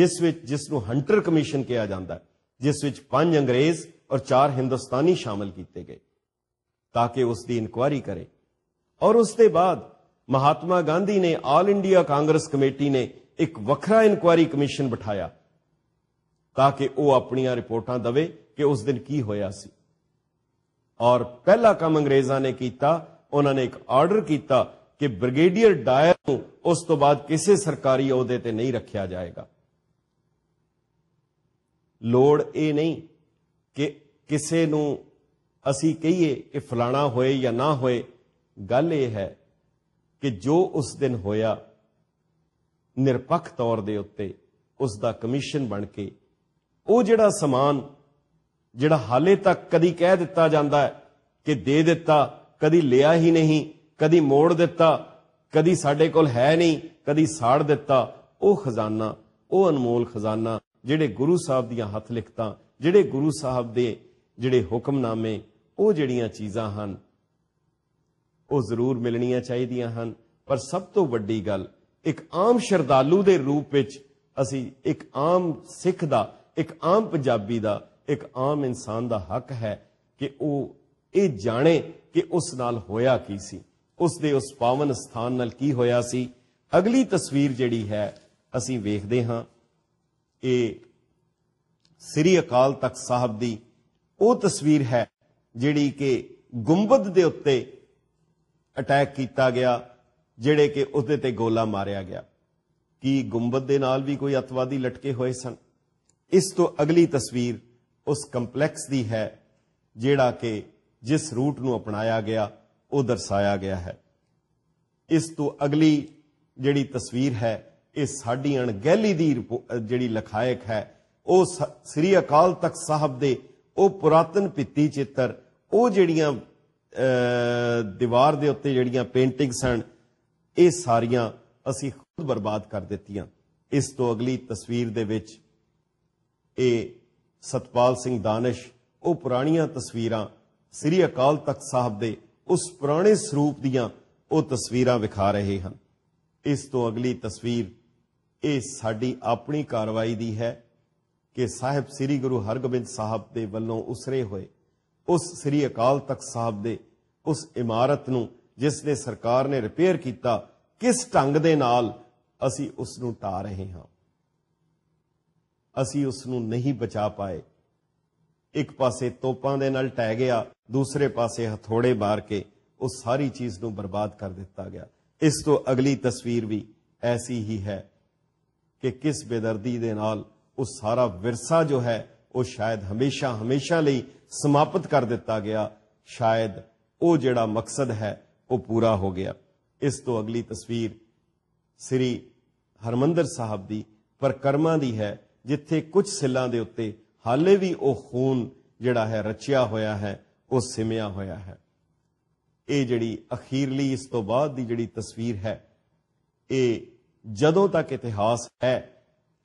ਜਿਸ ਵਿੱਚ ਜਿਸ ਨੂੰ ਹੰਟਰ ਕਮਿਸ਼ਨ ਕਿਹਾ ਜਾਂਦਾ ਹੈ ਜਿਸ ਵਿੱਚ ਪੰਜ ਅੰਗਰੇਜ਼ ਔਰ ਚਾਰ ਹਿੰਦੁਸਤਾਨੀ ਸ਼ਾਮਲ ਕੀਤੇ ਗਏ ਤਾਂ ਕਿ ਉਸ ਦੀ ਇਨਕੁਆਇਰੀ ਕਰੇ ਔਰ ਉਸ ਦੇ ਬਾਅਦ ਮਹਾਤਮਾ ਗਾਂਧੀ ਨੇ ਆਲ ਇੰਡੀਆ ਕਾਂਗਰਸ ਕਮੇਟੀ ਨੇ ਇੱਕ ਵੱਖਰਾ ਇਨਕੁਆਇਰੀ ਕਮਿਸ਼ਨ ਬਿਠਾਇਆ ਤਾਂ ਕਿ ਉਹ ਆਪਣੀਆਂ ਰਿਪੋਰਟਾਂ ਦਵੇ ਕਿ ਉਸ ਦਿਨ ਕੀ ਹੋਇਆ ਸੀ ਔਰ ਪਹਿਲਾ ਕੰਮ ਅੰਗਰੇਜ਼ਾਂ ਨੇ ਕੀਤਾ ਉਹਨਾਂ ਨੇ ਇੱਕ ਆਰਡਰ ਕੀਤਾ ਕਿ ਬ੍ਰਿਗੇਡੀਅਰ ਡਾਇਰ ਨੂੰ ਉਸ ਤੋਂ ਬਾਅਦ ਕਿਸੇ ਸਰਕਾਰੀ ਅਹੁਦੇ ਤੇ ਨਹੀਂ ਰੱਖਿਆ ਜਾਏਗਾ ਲੋੜ ਇਹ ਨਹੀਂ ਕਿ ਕਿਸੇ ਨੂੰ ਅਸੀਂ ਕਹੀਏ ਕਿ ਫਲਾਣਾ ਹੋਏ ਜਾਂ ਨਾ ਹੋਏ ਗੱਲ ਇਹ ਹੈ ਕਿ ਜੋ ਉਸ ਦਿਨ ਹੋਇਆ ਨਿਰਪੱਖ ਤੌਰ ਦੇ ਉੱਤੇ ਉਸ ਦਾ ਕਮਿਸ਼ਨ ਬਣ ਕੇ ਉਹ ਜਿਹੜਾ ਸਮਾਨ ਜਿਹੜਾ ਹਾਲੇ ਤੱਕ ਕਦੀ ਕਹਿ ਦਿੱਤਾ ਜਾਂਦਾ ਹੈ ਕਿ ਦੇ ਦਿੱਤਾ ਕਦੀ ਲਿਆ ਹੀ ਨਹੀਂ ਕਦੀ ਮੋੜ ਦਿੱਤਾ ਕਦੀ ਸਾਡੇ ਕੋਲ ਹੈ ਨਹੀਂ ਕਦੀ ਸਾੜ ਦਿੱਤਾ ਉਹ ਖਜ਼ਾਨਾ ਉਹ ਅਨਮੋਲ ਖਜ਼ਾਨਾ ਜਿਹੜੇ ਗੁਰੂ ਸਾਹਿਬ ਦੀਆਂ ਹੱਥ ਲਿਖਤਾਂ ਜਿਹੜੇ ਗੁਰੂ ਸਾਹਿਬ ਦੇ ਜਿਹੜੇ ਹੁਕਮਨਾਮੇ ਉਹ ਜਿਹੜੀਆਂ ਚੀਜ਼ਾਂ ਹਨ ਉਹ ਜ਼ਰੂਰ ਮਿਲਣੀਆਂ ਚਾਹੀਦੀਆਂ ਹਨ ਪਰ ਸਭ ਤੋਂ ਵੱਡੀ ਗੱਲ ਇੱਕ ਆਮ ਸ਼ਰਧਾਲੂ ਦੇ ਰੂਪ ਵਿੱਚ ਅਸੀਂ ਇੱਕ ਆਮ ਸਿੱਖ ਦਾ ਇੱਕ ਆਮ ਪੰਜਾਬੀ ਦਾ ਇੱਕ ਆਮ ਇਨਸਾਨ ਦਾ ਹੱਕ ਹੈ ਕਿ ਉਹ ਇਹ ਜਾਣੇ ਕਿ ਉਸ ਨਾਲ ਹੋਇਆ ਕੀ ਸੀ ਉਸ ਦੇ ਉਸ ਪਾਵਨ ਸਥਾਨ ਨਾਲ ਕੀ ਹੋਇਆ ਸੀ ਅਗਲੀ ਤਸਵੀਰ ਜਿਹੜੀ ਹੈ ਅਸੀਂ ਵੇਖਦੇ ਹਾਂ ਇਹ ਸ੍ਰੀ ਅਕਾਲ ਤਖਤ ਸਾਹਿਬ ਦੀ ਉਹ ਤਸਵੀਰ ਹੈ ਜਿਹੜੀ ਕਿ ਗੁੰਬਦ ਦੇ ਉੱਤੇ ਅਟੈਕ ਕੀਤਾ ਗਿਆ ਜਿਹੜੇ ਕਿ ਉਹਦੇ ਤੇ ਗੋਲਾ ਮਾਰਿਆ ਗਿਆ ਕੀ ਗੁੰਬਦ ਦੇ ਨਾਲ ਵੀ ਕੋਈ ਅਤਵਾਦੀ ਲਟਕੇ ਹੋਏ ਸਨ ਇਸ ਤੋਂ ਅਗਲੀ ਤਸਵੀਰ ਉਸ ਕੰਪਲੈਕਸ ਦੀ ਹੈ ਜਿਹੜਾ ਕਿ ਜਿਸ ਰੂਟ ਨੂੰ ਅਪਣਾਇਆ ਗਿਆ ਉਹ ਦਰਸਾਇਆ ਗਿਆ ਹੈ ਇਸ ਤੋਂ ਅਗਲੀ ਜਿਹੜੀ ਤਸਵੀਰ ਹੈ ਇਹ ਸਾਡੀ ਅਣਗਹਿਲੀ ਦੀ ਜਿਹੜੀ ਲਖਾਇਕ ਹੈ ਉਹ ਸ੍ਰੀ ਅਕਾਲ ਤਖਤ ਸਾਹਿਬ ਦੇ ਉਹ ਪੁਰਾਤਨ ਪਿੱਤੀ ਚਿੱਤਰ ਉਹ ਜਿਹੜੀਆਂ ਦੀਵਾਰ ਦੇ ਉੱਤੇ ਜਿਹੜੀਆਂ ਪੇਂਟਿੰਗਸ ਹਨ ਇਹ ਸਾਰੀਆਂ ਅਸੀਂ ਖੁਦ ਬਰਬਾਦ ਕਰ ਦਿੱਤੀਆਂ ਇਸ ਤੋਂ ਅਗਲੀ ਤਸਵੀਰ ਦੇ ਵਿੱਚ ਇਹ ਸਤਪਾਲ ਸਿੰਘ ਦਾਨਿਸ਼ ਉਹ ਪੁਰਾਣੀਆਂ ਤਸਵੀਰਾਂ ਸ੍ਰੀ ਅਕਾਲ ਤਖਤ ਸਾਹਿਬ ਦੇ ਉਸ ਪੁਰਾਣੇ ਸਰੂਪ ਦੀਆਂ ਉਹ ਤਸਵੀਰਾਂ ਵਿਖਾ ਰਹੇ ਹਨ ਇਸ ਤੋਂ ਅਗਲੀ ਤਸਵੀਰ ਇਹ ਸਾਡੀ ਆਪਣੀ ਕਾਰਵਾਈ ਦੀ ਹੈ ਕਿ ਸਾਹਿਬ ਸ੍ਰੀ ਗੁਰੂ ਹਰਗੋਬਿੰਦ ਸਾਹਿਬ ਦੇ ਵੱਲੋਂ ਉਸਰੇ ਹੋਏ ਉਸ ਸ੍ਰੀ ਅਕਾਲ ਤਖਤ ਸਾਹਿਬ ਦੇ ਉਸ ਇਮਾਰਤ ਨੂੰ ਜਿਸ ਨੇ ਸਰਕਾਰ ਨੇ ਰਿਪੇਅਰ ਕੀਤਾ ਕਿਸ ਢੰਗ ਦੇ ਨਾਲ ਅਸੀਂ ਉਸ ਨੂੰ ਟਾ ਰਹੇ ਹਾਂ ਅਸੀਂ ਉਸ ਨੂੰ ਨਹੀਂ ਬਚਾ ਪਾਏ ਇੱਕ ਪਾਸੇ ਤੋਪਾਂ ਦੇ ਨਾਲ ਟਹਿ ਗਿਆ ਦੂਸਰੇ ਪਾਸੇ ਹਥੋੜੇ ਮਾਰ ਕੇ ਉਹ ਸਾਰੀ ਚੀਜ਼ ਨੂੰ ਬਰਬਾਦ ਕਰ ਦਿੱਤਾ ਗਿਆ ਇਸ ਤੋਂ ਅਗਲੀ ਤਸਵੀਰ ਵੀ ਐਸੀ ਹੀ ਹੈ ਕਿ ਕਿਸ ਬੇਦਰਦੀ ਦੇ ਨਾਲ ਉਹ ਸਾਰਾ ਵਿਰਸਾ ਜੋ ਹੈ ਉਹ ਸ਼ਾਇਦ ਹਮੇਸ਼ਾ ਹਮੇਸ਼ਾ ਲਈ ਸਮਾਪਤ ਕਰ ਦਿੱਤਾ ਗਿਆ ਸ਼ਾਇਦ ਉਹ ਜਿਹੜਾ ਮਕਸਦ ਹੈ ਉਹ ਪੂਰਾ ਹੋ ਗਿਆ ਇਸ ਤੋਂ ਅਗਲੀ ਤਸਵੀਰ ਸ੍ਰੀ ਹਰਮੰਦਰ ਸਾਹਿਬ ਦੀ ਪਰਕਰਮਾ ਦੀ ਹੈ ਜਿੱਥੇ ਕੁਝ ਸਿੱਲਾਂ ਦੇ ਉੱਤੇ ਹਾਲੇ ਵੀ ਉਹ ਖੂਨ ਜਿਹੜਾ ਹੈ ਰਚਿਆ ਹੋਇਆ ਹੈ ਉਹ ਸਿਮਿਆ ਹੋਇਆ ਹੈ ਇਹ ਜਿਹੜੀ ਅਖੀਰਲੀ ਇਸ ਤੋਂ ਬਾਅਦ ਦੀ ਜਿਹੜੀ ਤਸਵੀਰ ਹੈ ਇਹ ਜਦੋਂ ਤੱਕ ਇਤਿਹਾਸ ਹੈ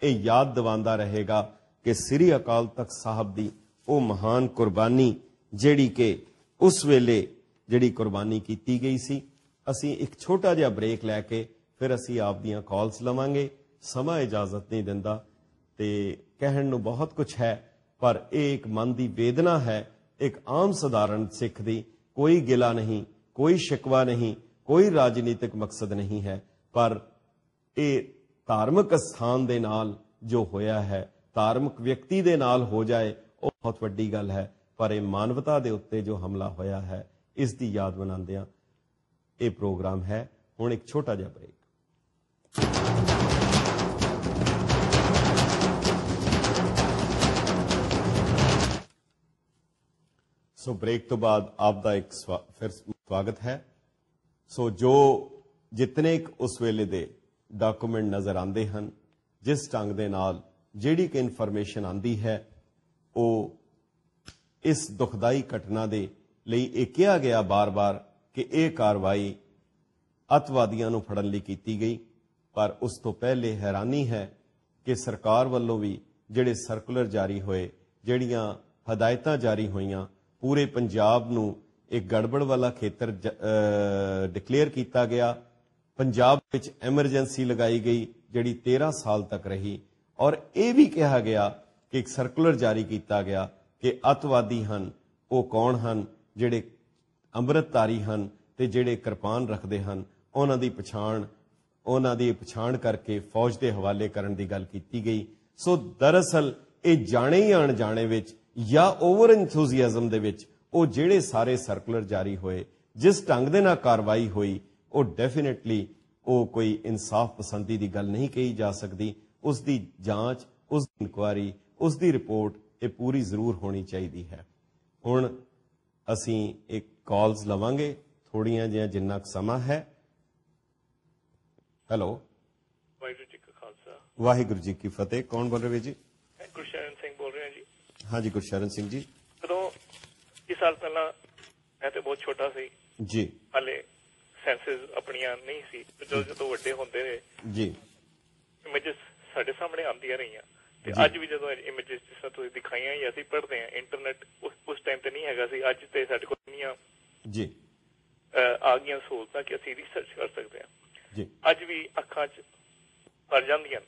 ਇਹ ਯਾਦ ਦਿਵਾਉਂਦਾ ਰਹੇਗਾ ਕਿ ਸ੍ਰੀ ਅਕਾਲ ਤਖਤ ਸਾਹਿਬ ਦੀ ਉਹ ਮਹਾਨ ਕੁਰਬਾਨੀ ਜਿਹੜੀ ਕਿ ਉਸ ਵੇਲੇ ਜਿਹੜੀ ਕੁਰਬਾਨੀ ਕੀਤੀ ਗਈ ਸੀ ਅਸੀਂ ਇੱਕ ਛੋਟਾ ਜਿਹਾ ਬ੍ਰੇਕ ਲੈ ਕੇ ਫਿਰ ਅਸੀਂ ਆਪ ਦੀਆਂ ਕਾਲਸ ਲਵਾਂਗੇ ਸਮਾਂ ਇਜਾਜ਼ਤ ਨਹੀਂ ਦਿੰਦਾ ਤੇ ਕਹਿਣ ਨੂੰ ਬਹੁਤ ਕੁਝ ਹੈ ਪਰ ਇਹ ਇੱਕ ਮਨ ਦੀ ਵੇਦਨਾ ਹੈ ਇੱਕ ਆਮ ਸਧਾਰਨ ਸਿੱਖ ਦੀ ਕੋਈ ਗਿਲਾ ਨਹੀਂ ਕੋਈ ਸ਼ਿਕਵਾ ਨਹੀਂ ਕੋਈ ਰਾਜਨੀਤਿਕ ਮਕਸਦ ਨਹੀਂ ਹੈ ਪਰ ਇਹ ਧਾਰਮਿਕ ਸਥਾਨ ਦੇ ਨਾਲ ਜੋ ਹੋਇਆ ਹੈ ਧਾਰਮਿਕ ਵਿਅਕਤੀ ਦੇ ਨਾਲ ਹੋ ਜਾਏ ਉਹ ਬਹੁਤ ਵੱਡੀ ਗੱਲ ਹੈ ਪਰ ਇਹ ਮਾਨਵਤਾ ਦੇ ਉੱਤੇ ਜੋ ਹਮਲਾ ਹੋਇਆ ਹੈ ਇਸ ਦੀ ਯਾਦ ਆ ਇਹ ਪ੍ਰੋਗਰਾਮ ਹੈ ਹੁਣ ਇੱਕ ਛੋਟਾ ਜਿਹਾ ਬ੍ਰੇਕ ਸੋ ਬ੍ਰੇਕ ਤੋਂ ਬਾਅਦ ਆਪ ਦਾ ਇੱਕ ਫਿਰ ਸਵਾਗਤ ਹੈ ਸੋ ਜੋ ਜਿੰਨੇ ਇੱਕ ਉਸ ਵੇਲੇ ਦੇ ਡਾਕੂਮੈਂਟ ਨਜ਼ਰ ਆਉਂਦੇ ਹਨ ਜਿਸ ਢੰਗ ਦੇ ਨਾਲ ਜਿਹੜੀ ਕਿ ਇਨਫੋਰਮੇਸ਼ਨ ਆਂਦੀ ਹੈ ਉਹ ਇਸ ਦੁਖਦਾਈ ਘਟਨਾ ਦੇ ਲਈ ਇਹ ਕਿਹਾ ਗਿਆ ਬਾਰ-ਬਾਰ ਕਿ ਇਹ ਕਾਰਵਾਈ ਅਤਵਾਦੀਆਂ ਨੂੰ ਫੜਨ ਲਈ ਕੀਤੀ ਗਈ ਪਰ ਉਸ ਤੋਂ ਪਹਿਲੇ ਹੈਰਾਨੀ ਹੈ ਕਿ ਸਰਕਾਰ ਵੱਲੋਂ ਵੀ ਜਿਹੜੇ ਸਰਕੂਲਰ ਜਾਰੀ ਹੋਏ ਜਿਹੜੀਆਂ ਹਦਾਇਤਾਂ ਜਾਰੀ ਹੋਈਆਂ ਪੂਰੇ ਪੰਜਾਬ ਨੂੰ ਇੱਕ ਗੜਬੜ ਵਾਲਾ ਖੇਤਰ ਡਿਕਲੇਅਰ ਕੀਤਾ ਗਿਆ ਪੰਜਾਬ ਵਿੱਚ ਐਮਰਜੈਂਸੀ ਲਗਾਈ ਗਈ ਜਿਹੜੀ 13 ਸਾਲ ਤੱਕ ਰਹੀ ਔਰ ਇਹ ਵੀ ਕਿਹਾ ਗਿਆ ਕਿ ਇੱਕ ਸਰਕੂਲਰ ਜਾਰੀ ਕੀਤਾ ਗਿਆ ਕਿ ਅਤਵਾਦੀ ਹਨ ਉਹ ਕੌਣ ਹਨ ਜਿਹੜੇ ਅੰਮ੍ਰਿਤਧਾਰੀ ਹਨ ਤੇ ਜਿਹੜੇ ਕਿਰਪਾਨ ਰੱਖਦੇ ਹਨ ਉਹਨਾਂ ਦੀ ਪਛਾਣ ਉਹਨਾਂ ਦੀ ਪਛਾਣ ਕਰਕੇ ਫੌਜ ਦੇ ਹਵਾਲੇ ਕਰਨ ਦੀ ਗੱਲ ਕੀਤੀ ਗਈ ਸੋ ਦਰਅਸਲ ਇਹ ਜਾਣੇ ਹੀ ਅਣ ਜਾਣੇ ਵਿੱਚ ਜਾਂ ਓਵਰ ਐਂਥੂਸੀਆਜ਼ਮ ਦੇ ਵਿੱਚ ਉਹ ਜਿਹੜੇ ਸਾਰੇ ਸਰਕੂਲਰ ਜਾਰੀ ਹੋਏ ਜਿਸ ਢੰਗ ਦੇ ਨਾਲ ਕਾਰਵਾਈ ਹੋਈ ਉਹ ਡੈਫੀਨਿਟਲੀ ਉਹ ਕੋਈ ਇਨਸਾਫ ਪਸੰਦੀ ਦੀ ਗੱਲ ਨਹੀਂ ਕਹੀ ਜਾ ਸਕਦੀ ਉਸ ਦੀ ਜਾਂਚ ਉਸ ਦੀ ਇਨਕੁਆਰੀ ਉਸ ਦੀ ਰਿਪੋਰਟ ਇਹ ਪੂਰੀ ਜ਼ਰੂਰ ਹੋਣੀ ਚਾਹੀਦੀ ਹੈ ਹੁਣ ਅਸੀਂ ਇੱਕ ਕਾਲਸ ਲਵਾਂਗੇ ਥੋੜੀਆਂ ਜਿਹਾ ਜਿੰਨਾ ਕੁ ਸਮਾਂ ਹੈ ਹੈਲੋ ਵਾਹਿਗੁਰੂ ਜੀ ਕੀ ਖਾਲਸਾ ਵਾਹਿਗੁਰੂ ਜੀ ਕੀ ਫਤਿਹ ਕੌਣ ਬੋਲ ਰਹੇ ਜੀ ਗੁਰਸ਼ਰਨ ਸਿੰਘ ਬੋਲ ਰਿਹਾ ਜੀ ਹਾਂ ਜੀ ਗੁਰਸ਼ਰਨ ਸਿੰਘ ਜੀ ਜਦੋਂ ਇਸ ਸਾਲ ਪਹਿਲਾਂ ਮੈਂ ਤੇ ਬਹੁਤ ਛੋਟਾ ਸੀ ਜੀ ਹਲੇ ਸੈਂਸਸ ਆਪਣੀਆਂ ਨਹੀਂ ਸੀ ਜਦੋਂ ਜਦੋਂ ਵੱਡੇ ਹੁੰਦੇ ਰਹੇ ਜੀ ਇਮੇਜਸ ਸਾਡੇ ਸਾਹਮਣੇ ਆਉਂਦੀਆਂ ਰਹੀਆਂ ਤੇ ਅੱਜ ਵੀ ਜਦੋਂ ਇਮੇਜਸ ਜਿਸ ਤਰ੍ਹਾਂ ਤੁਸੀਂ ਦਿਖਾਈਆਂ ਜਾਂ ਅਸੀਂ ਪੜ੍ਹਦੇ ਆ ਇੰਟਰਨੈਟ ਉਸ ਟਾਈਮ ਤੇ ਨਹੀਂ ਹੈਗਾ ਸੀ ਅੱਜ ਤੇ ਸਾਡੇ ਕੋਲ ਨਹੀਂ ਆ ਜੀ ਆ ਗਿਆ ਸੋਚਦਾ ਕਿ ਅਸੀਂ ਰਿਸਰਚ ਕਰ ਸਕਦੇ ਆ ਜੀ ਅੱਜ ਵੀ ਅੱਖਾਂ 'ਚ ਪਰ ਜਾਂਦੀਆਂ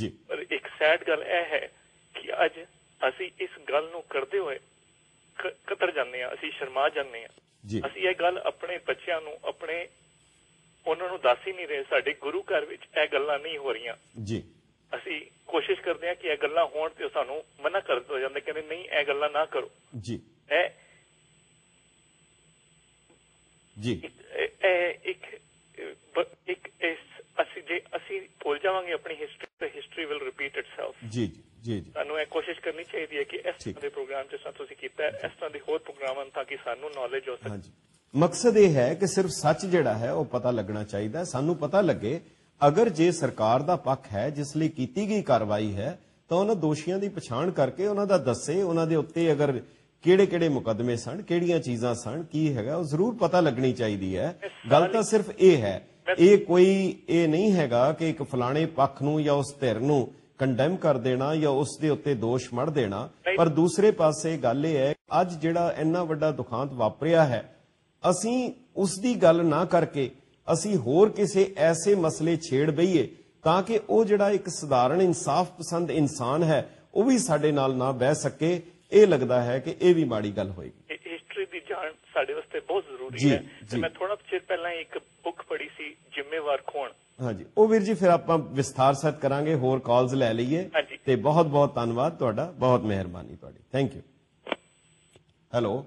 ਜੀ ਪਰ ਇੱਕ ਸੈਡ ਗੱਲ ਇਹ ਹੈ ਕਿ ਅੱਜ ਅਸੀਂ ਇਸ ਗੱਲ ਨੂੰ ਕਰਦੇ ਹੋਏ ਕਤਰ ਜਾਂਦੇ ਆ ਅਸੀਂ ਸ਼ਰਮਾ ਜਾਂਦੇ ਆ ਅਸੀਂ ਇਹ ਗੱਲ ਆਪਣੇ ਬੱਚਿਆਂ ਨੂੰ ਆਪਣੇ ਉਹਨਾਂ ਨੂੰ ਦੱਸ ਹੀ ਨਹੀਂ ਰਹੇ ਸਾਡੇ ਗੁਰੂ ਘਰ ਵਿੱਚ ਇਹ ਗੱਲਾਂ ਨਹੀਂ ਹੋ ਰਹੀਆਂ ਜੀ ਅਸੀਂ ਕੋਸ਼ਿਸ਼ ਕਰਦੇ ਹਾਂ ਕਿ ਇਹ ਗੱਲਾਂ ਹੋਣ ਤੇ ਸਾਨੂੰ ਮਨਾ ਕਰ ਦਿੱਤਾ ਜਾਂਦਾ ਕਹਿੰਦੇ ਨਹੀਂ ਇਹ ਗੱਲਾਂ ਨਾ ਕਰੋ ਜੀ ਇਹ ਜੀ ਇਹ ਇੱਕ ਇੱਕ ਇਸ ਅਸੀਂ ਜੇ ਅਸੀਂ ਭੁੱਲ ਜਾਵਾਂਗੇ ਆਪਣੀ ਹਿਸਟਰੀ ਤੇ ਹਿਸਟਰੀ ਵਿਲ ਰਿਪੀਟ ਇਟਸੈਲਫ ਜੀ ਜੀ ਜੀ ਸਾਨੂੰ ਇਹ ਕੋਸ਼ਿਸ਼ ਕਰਨੀ ਚਾਹੀਦੀ ਹੈ ਕਿ ਇਸ ਤਰ੍ਹਾਂ ਦੇ ਪ੍ਰੋਗਰਾਮ ਜਿਸ ਤਰ੍ਹਾਂ ਤੁਸੀਂ ਕੀਤਾ ਇਸ ਤਰ੍ਹਾਂ ਦੇ ਹੋਰ ਪ੍ਰੋਗਰਾਮਾਂ ਤਾਂ ਕਿ ਸਾਨੂੰ ਨੌਲੇਜ ਹੋ ਸਕੇ ਮਕਸਦ ਇਹ ਹੈ ਕਿ ਸਿਰਫ ਸੱਚ ਜਿਹੜਾ ਹੈ ਉਹ ਪਤਾ ਲੱਗਣਾ ਚਾਹੀਦਾ ਸਾਨੂੰ ਪਤਾ ਲੱਗੇ ਅਗਰ ਜੇ ਸਰਕਾਰ ਦਾ ਪੱਖ ਹੈ ਜਿਸ ਲਈ ਕੀਤੀ ਗਈ ਕਾਰਵਾਈ ਹੈ ਤਾਂ ਉਹਨਾਂ ਦੋਸ਼ੀਆਂ ਦੀ ਪਛਾਣ ਕਰਕੇ ਉਹਨਾਂ ਦਾ ਦੱਸੇ ਉਹਨਾਂ ਦੇ ਉੱਤੇ ਅਗਰ ਕਿਹੜੇ-ਕਿਹੜੇ ਮੁਕੱਦਮੇ ਸਨ ਕਿਹੜੀਆਂ ਚੀਜ਼ਾਂ ਸਨ ਕੀ ਹੈਗਾ ਉਹ ਜ਼ਰੂਰ ਪਤਾ ਲੱਗਣੀ ਚਾਹੀਦੀ ਹੈ ਗੱਲ ਤਾਂ ਸਿਰਫ ਇਹ ਹੈ ਇਹ ਕੋਈ ਇਹ ਨਹੀਂ ਹੈਗਾ ਕਿ ਇੱਕ ਫਲਾਣੇ ਪੱਖ ਨੂੰ ਜਾਂ ਉਸ ਧਿਰ ਨੂੰ ਕੰਡੈਮ ਕਰ ਦੇਣਾ ਜਾਂ ਉਸ ਦੇ ਉੱਤੇ ਦੋਸ਼ ਮੜ ਦੇਣਾ ਪਰ ਦੂਸਰੇ ਪਾਸੇ ਗੱਲ ਇਹ ਹੈ ਅੱਜ ਜਿਹੜਾ ਇੰਨਾ ਵੱਡਾ ਦੁਖਾਂਤ ਵਾਪਰਿਆ ਹੈ ਅਸੀਂ ਉਸ ਦੀ ਗੱਲ ਨਾ ਕਰਕੇ ਅਸੀਂ ਹੋਰ ਕਿਸੇ ਐਸੇ ਮਸਲੇ ਛੇੜ ਬਈਏ ਤਾਂ ਕਿ ਉਹ ਜਿਹੜਾ ਇੱਕ ਸਧਾਰਨ ਇਨਸਾਫ ਪਸੰਦ ਇਨਸਾਨ ਹੈ ਉਹ ਵੀ ਸਾਡੇ ਨਾਲ ਨਾ ਬਹਿ ਸਕੇ ਇਹ ਲੱਗਦਾ ਹੈ ਕਿ ਇਹ ਵੀ ਮਾੜੀ ਗੱਲ ਹੋਏਗੀ ਹਿਸਟਰੀ ਦੀ ਜਾਣ ਸਾਡੇ ਵਾਸਤੇ ਬਹੁਤ ਜ਼ਰੂਰੀ ਹੈ ਤੇ ਮੈਂ ਥੋੜਾ ਚਿਰ ਪਹਿਲਾਂ ਇੱਕ ਬੁੱਕ ਪੜ੍ਹੀ ਸੀ ਜ਼ਿੰਮੇਵਾਰ ਕੌਣ ਹਾਂਜੀ ਉਹ ਵੀਰ ਜੀ ਫਿਰ ਆਪਾਂ ਵਿਸਥਾਰ ਸਹਿਤ ਕਰਾਂਗੇ ਹੋਰ ਕਾਲਸ ਲੈ ਲਈਏ ਤੇ ਬਹੁਤ ਬਹੁਤ ਧੰਨਵਾਦ ਤੁਹਾਡਾ ਬਹੁਤ ਮਿਹਰਬਾਨੀ ਤੁਹਾਡੀ thank you hello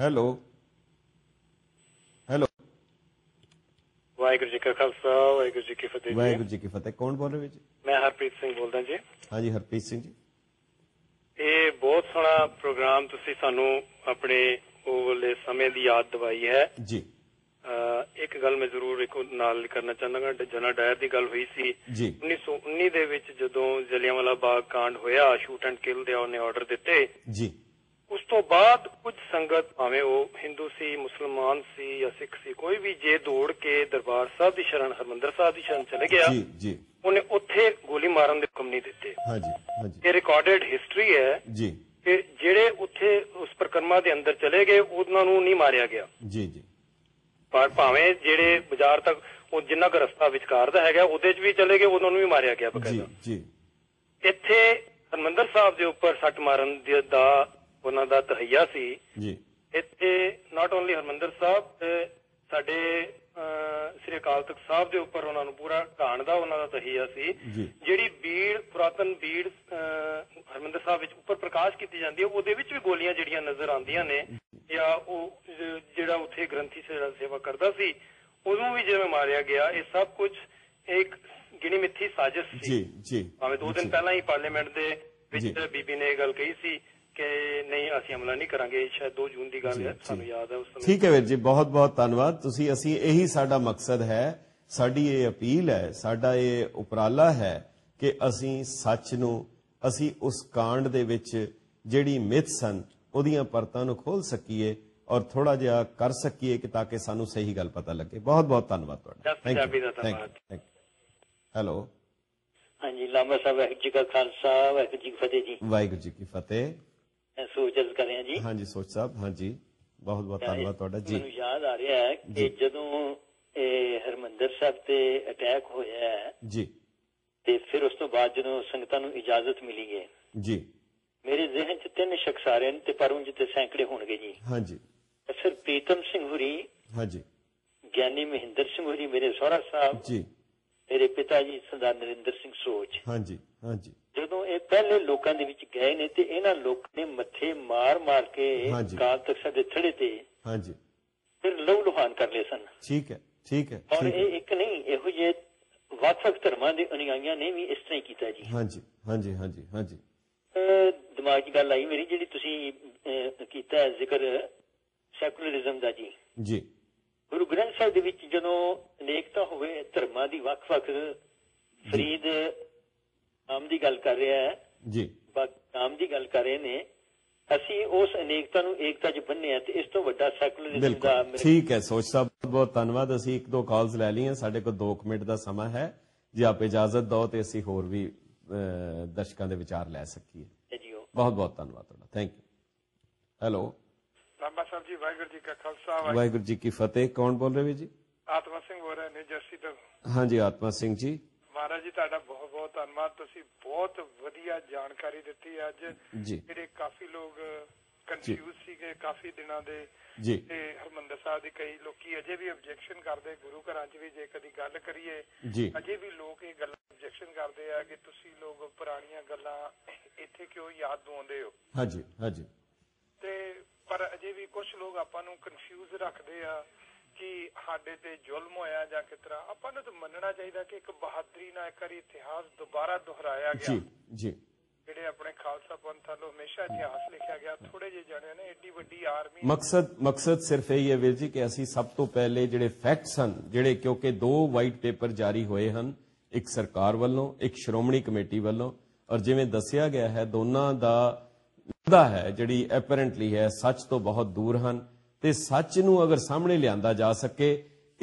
hello hello Waheguru ji ਕਾ ਖਾਲਸਾ ਵਾਹਿਗੁਰੂ ਜੀ ਕੀ ਫਤਿਹ ਵਾਹਿਗੁਰੂ ਜੀ ਕੀ ਫਤਿਹ ਕੌਣ ਬੋਲ ਰਹੇ ਜੀ ਮੈਂ ਹਰਪ੍ਰੀਤ ਸਿੰਘ ਬੋਲਦਾ ਜੀ ਹਾਂਜੀ ਹਰਪ੍ਰੀਤ ਸਿੰਘ ਜੀ ਇਹ ਬਹੁਤ ਸੋਹਣਾ ਪ੍ਰੋਗਰਾਮ ਤੁਸੀਂ ਸਾਨੂੰ ਆਪਣੇ ਉਹ ਵਾਲੇ ਸਮੇਂ ਦੀ ਯਾਦ ਦਿਵਾਈ ਹੈ ਜੀ ਇੱਕ ਗੱਲ ਮੈਂ ਜ਼ਰੂਰ ਇੱਕ ਨਾਲ ਕਰਨਾ ਚਾਹੁੰਦਾ ਜਨਾ ਡਾਇਰ ਦੀ ਗੱਲ ਹੋਈ ਸੀ 1919 ਦੇ ਵਿੱਚ ਜਦੋਂ ਜਲਿਆਂਵਾਲਾ ਬਾਗ ਕਾਂਡ ਹੋਇਆ ਸ਼ੂਟ ਐਂਡ ਕਿਲ ਦੇ ਉਹਨੇ ਆਰਡਰ ਦਿੱਤੇ ਜੀ ਉਸ ਤੋਂ ਬਾਅਦ ਕੁਝ ਸੰਗਤ ਭਾਵੇਂ ਉਹ ਹਿੰਦੂ ਸੀ ਮੁਸਲਮਾਨ ਸੀ ਜਾਂ ਸਿੱਖ ਸੀ ਕੋਈ ਵੀ ਜੇ ਦੌੜ ਕੇ ਦਰਬਾਰ ਸਾਹਿਬ ਦੀ ਸ਼ਰਨ ਹਰਮੰਦਰ ਸਾਹਿਬ ਦੀ ਸ਼ਰਨ ਚਲੇ ਗਿਆ ਜੀ ਜੀ ਉਹਨੇ ਉੱਥੇ ਗੋਲੀ ਮਾਰਨ ਦੇ ਹੁਕਮ ਨਹੀਂ ਦਿੱਤੇ ਹਾਂਜੀ ਹਾਂਜੀ ਇਹ ਰਿਕਾਰਡਡ ਹਿਸਟਰੀ ਹੈ ਜੀ ਕਿ ਜਿਹੜੇ ਉੱਥੇ ਉਸ ਪ੍ਰਕਰਮਾ ਦੇ ਅੰਦਰ ਚਲੇ ਗਏ ਉਹਨਾਂ ਨੂੰ ਨਹੀਂ ਮਾਰਿਆ ਗਿਆ ਜੀ ਜੀ ਪਰ ਭਾਵੇਂ ਜਿਹੜੇ ਬਾਜ਼ਾਰ ਤੱਕ ਉਹ ਜਿੰਨਾ ਕੁ ਰਸਤਾ ਵਿਚਕਾਰ ਦਾ ਹੈਗਾ ਉਹਦੇ 'ਚ ਵੀ ਚਲੇ ਗਏ ਉਹਨਾਂ ਨੂੰ ਵੀ ਮਾਰਿਆ ਗਿਆ ਬਕਾਇਦਾ ਜੀ ਜੀ ਇੱਥੇ ਹਰਮੰਦਰ ਸਾਹਿਬ ਦੇ ਉੱਪਰ ਸੱਟ ਮਾਰਨ ਦਾ ਉਹਨਾਂ ਦਾ ਤਹਈਆ ਸੀ ਜੀ ਇੱਥੇ ਨਾਟ ਓਨਲੀ ਹਰਮੰਦਰ ਸਾਹਿਬ ਸਾਡੇ ਸ੍ਰੀ ਅਕਾਲ ਤਖਤ ਸਾਹਿਬ ਦੇ ਉੱਪਰ ਉਹਨਾਂ ਨੂੰ ਪੂਰਾ ਢਾਣ ਦਾ ਉਹਨਾਂ ਦਾ ਤਹੀਆ ਸੀ ਜਿਹੜੀ ਬੀੜ ਪੁਰਾਤਨ ਬੀੜ ਹਰਮੰਦਰ ਸਾਹਿਬ ਵਿੱਚ ਉੱਪਰ ਪ੍ਰਕਾਸ਼ ਕੀਤੀ ਜਾਂਦੀ ਹੈ ਉਹਦੇ ਵਿੱਚ ਵੀ ਗੋਲੀਆਂ ਜਿਹੜੀਆਂ ਨਜ਼ਰ ਆਉਂਦੀਆਂ ਨੇ ਜਾਂ ਉਹ ਜਿਹੜਾ ਉੱਥੇ ਗ੍ਰੰਥੀ ਸੇਵਾ ਕਰਦਾ ਸੀ ਉਹਨੂੰ ਵੀ ਜਿਵੇਂ ਮਾਰਿਆ ਗਿਆ ਇਹ ਸਭ ਕੁਝ ਇੱਕ ਗਿਣੀ ਮਿੱਥੀ ਸਾਜ਼ਿਸ਼ ਸੀ ਜੀ ਜੀ ਭਾਵੇਂ ਦੋ ਦਿਨ ਪਹਿਲਾਂ ਹੀ ਪਾਰਲੀਮੈਂਟ ਦੇ ਵਿੱਚ ਬੀਬੀ ਨੇ ਇਹ ਗੱਲ ਕਹੀ ਸੀ ਕਿ ਨਹੀਂ ਅਸੀਂ ਹਮਲਾ ਨਹੀਂ ਕਰਾਂਗੇ ਸ਼ਾਇਦ 2 ਜੂਨ ਦੀ ਗੱਲ ਹੈ ਸਾਨੂੰ ਯਾਦ ਹੈ ਉਸ ਸਮੇਂ ਠੀਕ ਹੈ ਵੀਰ ਜੀ ਬਹੁਤ ਬਹੁਤ ਧੰਨਵਾਦ ਤੁਸੀਂ ਅਸੀਂ ਇਹੀ ਸਾਡਾ ਮਕਸਦ ਹੈ ਸਾਡੀ ਇਹ ਅਪੀਲ ਹੈ ਸਾਡਾ ਇਹ ਉਪਰਾਲਾ ਹੈ ਕਿ ਅਸੀਂ ਸੱਚ ਨੂੰ ਅਸੀਂ ਉਸ ਕਾਂਡ ਦੇ ਵਿੱਚ ਜਿਹੜੀ ਮਿੱਥ ਸਨ ਉਹਦੀਆਂ ਪਰਤਾਂ ਨੂੰ ਖੋਲ ਸਕੀਏ ਔਰ ਥੋੜਾ ਜਿਹਾ ਕਰ ਸਕੀਏ ਕਿ ਤਾਂ ਕਿ ਸਾਨੂੰ ਸਹੀ ਗੱਲ ਪਤਾ ਲੱਗੇ ਬਹੁਤ ਬਹੁਤ ਧੰਨਵਾਦ ਤੁਹਾਡਾ thank you thank you hello ਹਾਂਜੀ ਲਾਮਾ ਸਾਹਿਬ ਵਾਹਿਗੁਰੂ ਜੀ ਕਾ ਖਾਲਸਾ ਵਾਹਿਗੁਰੂ ਜੀ ਫਤਿਹ ਜੀ ਵਾਹਿਗੁਰੂ ਜੀ ਕੀ ਫਤਿਹ ਸੋਚ ਅਰਜ਼ ਕਰ ਰਿਹਾ ਜੀ ਹਾਂਜੀ ਸੋਚ ਸਾਹਿਬ ਹਾਂਜੀ ਬਹੁਤ ਬਹੁਤ ਧੰਨਵਾਦ ਤੁਹਾਡਾ ਜੀ ਮੈਨੂੰ ਯਾਦ ਆ ਰਿਹਾ ਹੈ ਕਿ ਜਦੋਂ ਇਹ ਹਰਮੰਦਰ ਸਾਹਿਬ ਤੇ ਅਟੈਕ ਹੋਇਆ ਜੀ ਤੇ ਫਿਰ ਉਸ ਤੋਂ ਬਾਅਦ ਜਦੋਂ ਸੰਗਤਾਂ ਨੂੰ ਇਜਾਜ਼ਤ ਮਿਲੀ ਹੈ ਜੀ ਮੇਰੇ ਜ਼ਿਹਨ 'ਚ ਤਿੰਨ ਸ਼ਖਸ ਆ ਰਹੇ ਨੇ ਤੇ ਪਰ ਉਂਝ ਤੇ ਸੈਂਕੜੇ ਹੋਣਗੇ ਜੀ ਹਾਂਜੀ ਅਸਰ ਪੀਤਮ ਸਿੰਘ ਹੁਰੀ ਹਾਂਜੀ ਗਿਆਨੀ ਮਹਿੰਦਰ ਸਿੰਘ ਹੁਰੀ ਮੇਰੇ ਸਹੁਰਾ ਸਾਹਿਬ ਜੀ ਮੇਰੇ ਪਿਤਾ ਜੀ ਸਰਦਾਰ ਨਰਿੰਦਰ ਸਿੰਘ ਸੋਚ ਹਾਂਜੀ ਹਾਂਜੀ ਜਦੋਂ ਇਹ ਪਹਿਲੇ ਲੋਕਾਂ ਦੇ ਵਿੱਚ ਗਏ ਨੇ ਤੇ ਇਹਨਾਂ ਲੋਕ ਨੇ ਮੱਥੇ ਮਾਰ-ਮਾਰ ਕੇ ਕਾਲ ਤਖਤ ਦੇ ਥੜੇ ਤੇ ਹਾਂਜੀ ਫਿਰ ਲਹੂ ਲੁਹਾਨ ਕਰ ਲਏ ਸਨ ਠੀਕ ਹੈ ਠੀਕ ਹੈ ਔਰ ਇਹ ਇੱਕ ਨਹੀਂ ਇਹੋ ਜੇ ਵੱਖ-ਵੱਖ ਧਰਮਾਂ ਦੇ ਅਨੁਯਾਈਆਂ ਨੇ ਵੀ ਇਸ ਤਰ੍ਹਾਂ ਕੀਤਾ ਜੀ ਹਾਂਜੀ ਹਾਂਜੀ ਹਾਂਜੀ ਹਾਂਜੀ ਦਿਮਾਗ 'ਚ ਗੱਲ ਆਈ ਮੇਰੀ ਜਿਹੜੀ ਤੁਸੀਂ ਕੀਤਾ ਜ਼ਿਕਰ ਸੈਕੂਲਰਿਜ਼ਮ ਦਾ ਜੀ ਜੀ ਗੁਰੂ ਗ੍ਰੰਥ ਸਾਹਿਬ ਦੇ ਵਿੱਚ ਜਦੋਂ ਅਨੇਕਤਾ ਹੋਵੇ ਧਰਮਾਂ ਦੀ ਵੱਖ-ਵੱਖ ਫਰੀਦ ਨਾਮ ਦੀ ਗੱਲ ਕਰ ਰਿਹਾ ਹੈ ਜੀ ਨਾਮ ਦੀ ਗੱਲ ਕਰ ਰਹੇ ਨੇ ਅਸੀਂ ਉਸ ਅਨੇਕਤਾ ਨੂੰ ਏਕਤਾ 'ਚ ਆ ਤੇ ਇਸ ਤੋਂ ਵੱਡਾ ਸੈਕੂਲਰਿਜ਼ਮ ਦਾ ਠੀਕ ਹੈ ਸੋਚ ਸਾਹਿਬ ਬਹੁਤ ਧੰਨਵਾਦ ਅਸੀਂ ਇੱਕ ਦੋ ਕਾਲਸ ਲੈ ਲਈਆਂ ਸਾਡੇ ਕੋਲ 2 ਮਿੰਟ ਦਾ ਸਮਾਂ ਹੈ ਜੇ ਆਪ ਇਜਾਜ਼ਤ ਦਿਓ ਤੇ ਅਸੀਂ ਹੋਰ ਵੀ ਦਰਸ਼ਕਾਂ ਦੇ ਵਿਚਾਰ ਲੈ ਸਕੀਏ ਜੀ ਬਹੁਤ ਬਹੁਤ ਧੰਨਵਾਦ ਤੁਹਾਡਾ thank you hello Waheguru ji ਕਾ ਖਾਲਸਾ ਵਾਹਿਗੁਰੂ ਜੀ ਕੀ ਫਤਿਹ ਕੌਣ ਬੋਲ ਰਹੇ ਜੀ ਆਤਮਾ ਸਿੰਘ ਹੋ ਰਹੇ ਨੇ ਜਰਸੀ ਤੋਂ ਹਾਂਜੀ ਆਤਮਾ ਸਿੰਘ ਜੀ ਮਹਾਰਾਜ ਜੀ ਤੁਹਾਡਾ ਬਹੁਤ ਬਹੁਤ ਧੰਨਵਾਦ ਤੁਸੀਂ ਬਹੁਤ ਵਧੀਆ ਜਾਣਕਾਰੀ ਦਿੱਤੀ ਅੱਜ ਜਿਹੜੇ ਕਾਫੀ ਲੋਕ ਕਨਫਿਊਜ਼ ਸੀਗੇ ਕਾਫੀ ਦਿਨਾਂ ਦੇ ਜੀ ਤੇ ਹਰਮੰਦਰ ਸਾਹਿਬ ਦੇ ਕਈ ਲੋਕੀ ਅਜੇ ਵੀ ਆਬਜੈਕਸ਼ਨ ਕਰਦੇ ਗੁਰੂ ਘਰਾਂ 'ਚ ਵੀ ਜੇ ਕਦੀ ਗੱਲ ਕਰੀਏ ਅਜੇ ਵੀ ਲੋਕ ਇਹ ਗੱਲ ਆਬਜੈਕਸ਼ਨ ਕਰਦੇ ਆ ਕਿ ਤੁਸੀਂ ਲੋਕ ਪੁਰਾਣੀਆਂ ਗੱਲਾਂ ਇੱਥੇ ਕਿਉਂ ਯਾਦ ਦਵਾਉਂਦੇ ਹੋ ਹਾਂਜੀ ਹਾਂਜੀ ਤੇ ਪਰ ਅਜੇ ਵੀ ਕੁਝ ਲੋਕ ਆਪਾਂ ਨੂੰ ਕਨਫਿਊਜ਼ ਰੱਖਦੇ ਆ ਕਿ ਸਾਡੇ ਤੇ ਜ਼ੁਲਮ ਹੋਇਆ ਜਾਂ ਕਿਤਰਾ ਆਪਾਂ ਨੂੰ ਤਾਂ ਮੰਨਣਾ ਚਾਹੀਦਾ ਕਿ ਇੱਕ ਬਹਾਦਰੀ ਨਾਲ ਇੱਕ ਵਾਰੀ ਇਤਿਹਾਸ ਦੁਬਾਰਾ ਦੁਹਰਾਇਆ ਗਿਆ ਜੀ ਜੀ ਜਿਹੜੇ ਆਪਣੇ ਖਾਲਸਾ ਪੰਥ ਵੱਲੋਂ ਹਮੇਸ਼ਾ ਇਤਿਹਾਸ ਲਿਖਿਆ ਗਿਆ ਥੋੜੇ ਜਿਹੇ ਜਣੇ ਨੇ ਏਡੀ ਵੱਡੀ ਆਰਮੀ ਮਕਸਦ ਮਕਸਦ ਸਿਰਫ ਇਹ ਹੈ ਵੀਰ ਜੀ ਕਿ ਅਸੀਂ ਸਭ ਤੋਂ ਪਹਿਲੇ ਜਿਹੜੇ ਫੈਕਟਸ ਹਨ ਜਿਹੜੇ ਕਿਉਂਕਿ ਦੋ ਵਾਈਟ ਪੇਪਰ ਜਾਰੀ ਹੋਏ ਹਨ ਇੱਕ ਸਰਕਾਰ ਵੱਲੋਂ ਇੱਕ ਸ਼੍ਰੋਮਣੀ ਕਮੇਟੀ ਵੱਲੋਂ ਔਰ ਜਿਵੇਂ ਦੱਸਿਆ ਗਿਆ ਹੈ ਦੋਨਾਂ ਦਾ ਨਿੰਦਾ ਹੈ ਜਿਹੜੀ ਐਪਰੈਂਟਲੀ ਹੈ ਸੱਚ ਤੋਂ ਬਹੁਤ ਦੂਰ ਹਨ ਤੇ ਸੱਚ ਨੂੰ ਅਗਰ ਸਾਹਮਣੇ ਲਿਆਂਦਾ ਜਾ ਸਕੇ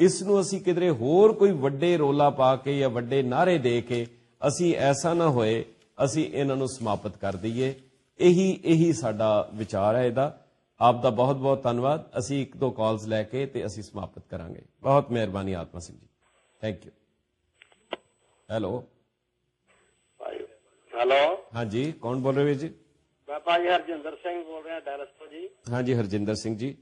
ਇਸ ਨੂੰ ਅਸੀਂ ਕਿਦਰੇ ਹੋਰ ਕੋਈ ਵੱਡੇ ਰੋਲਾ ਪਾ ਕੇ ਜਾਂ ਵੱਡੇ ਨਾਰੇ ਦੇ ਕੇ ਅਸੀਂ ਐਸਾ ਨਾ ਹੋਏ ਅਸੀਂ ਇਹਨਾਂ ਨੂੰ ਸਮਾਪਤ ਕਰ ਦਈਏ ਇਹੀ ਇਹੀ ਸਾਡਾ ਵਿਚਾਰ ਹੈ ਇਹਦਾ ਆਪ ਦਾ ਬਹੁਤ ਬਹੁਤ ਧੰਨਵਾਦ ਅਸੀਂ ਇੱਕ ਦੋ ਕਾਲਸ ਲੈ ਕੇ ਤੇ ਅਸੀਂ ਸਮਾਪਤ ਕਰਾਂਗੇ ਬਹੁਤ ਮਿਹਰਬਾਨੀ ਆਤਮਾ ਸਿੰਘ ਜੀ ਥੈਂਕ ਯੂ ਹੈਲੋ ਹੈਲੋ ਹਾਂਜੀ ਕੌਣ ਬੋਲ ਰਹੇ ਜੀ ਬਾਬਾ ਜੀ ਹਰਜਿੰਦਰ ਸਿੰਘ ਬੋਲ ਰਿਹਾ ਡਾਲਸ ਤੋਂ ਜੀ ਹਾਂਜੀ ਹਰਜਿੰਦਰ ਸਿੰਘ ਜੀ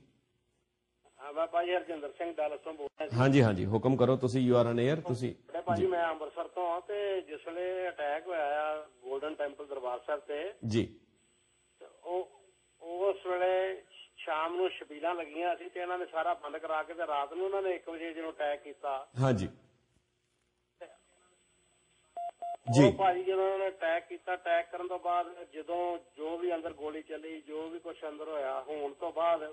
ਹਾਂ ਬਾਬਾ ਜੀ ਹਰਜਿੰਦਰ ਸਿੰਘ ਡਾਲਸ ਤੋਂ ਬੋਲ ਰਿਹਾ ਹਾਂਜੀ ਹਾਂਜੀ ਹੁਕਮ ਕਰੋ ਤੁਸੀਂ ਯੂ ਆਰ ਔਨ 에ਅਰ ਤੁਸੀਂ ਭਾਜੀ ਮੈਂ ਅੰਮ੍ਰਿਤਸਰ ਤੋਂ ਆ ਤੇ ਜਿਸ ਵੇਲੇ ਅਟੈਕ ਹੋਇਆ ਆ ਗੋਲਡਨ ਟੈਂਪਲ ਦਰਬਾਰ ਸਾਹਿਬ ਤੇ ਜੀ ਉਹ ਉਸ ਵੇਲੇ ਸ਼ਾਮ ਨੂੰ ਸ਼ਬੀਲਾਂ ਲੱਗੀਆਂ ਸੀ ਤੇ ਇਹਨਾਂ ਨੇ ਸਾਰਾ ਬੰਦ ਕਰਾ ਕੇ ਤੇ ਰਾਤ ਨੂੰ ਉਹਨਾਂ ਨੇ 1 ਵਜੇ ਜਦੋਂ ਅਟੈਕ ਕੀਤਾ ਹਾਂਜੀ ਜੀ ਭਾਜੀ ਜਦੋਂ ਉਹਨੇ ਅਟੈਕ ਕੀਤਾ ਅਟੈਕ ਕਰਨ ਤੋਂ ਬਾਅਦ ਜਦੋਂ ਜੋ ਵੀ ਅੰਦਰ ਗੋਲੀ ਚੱਲੀ ਜੋ ਵੀ ਕੁਝ ਅੰਦਰ ਹੋਇਆ ਹੋਣ ਤੋਂ ਬਾਅਦ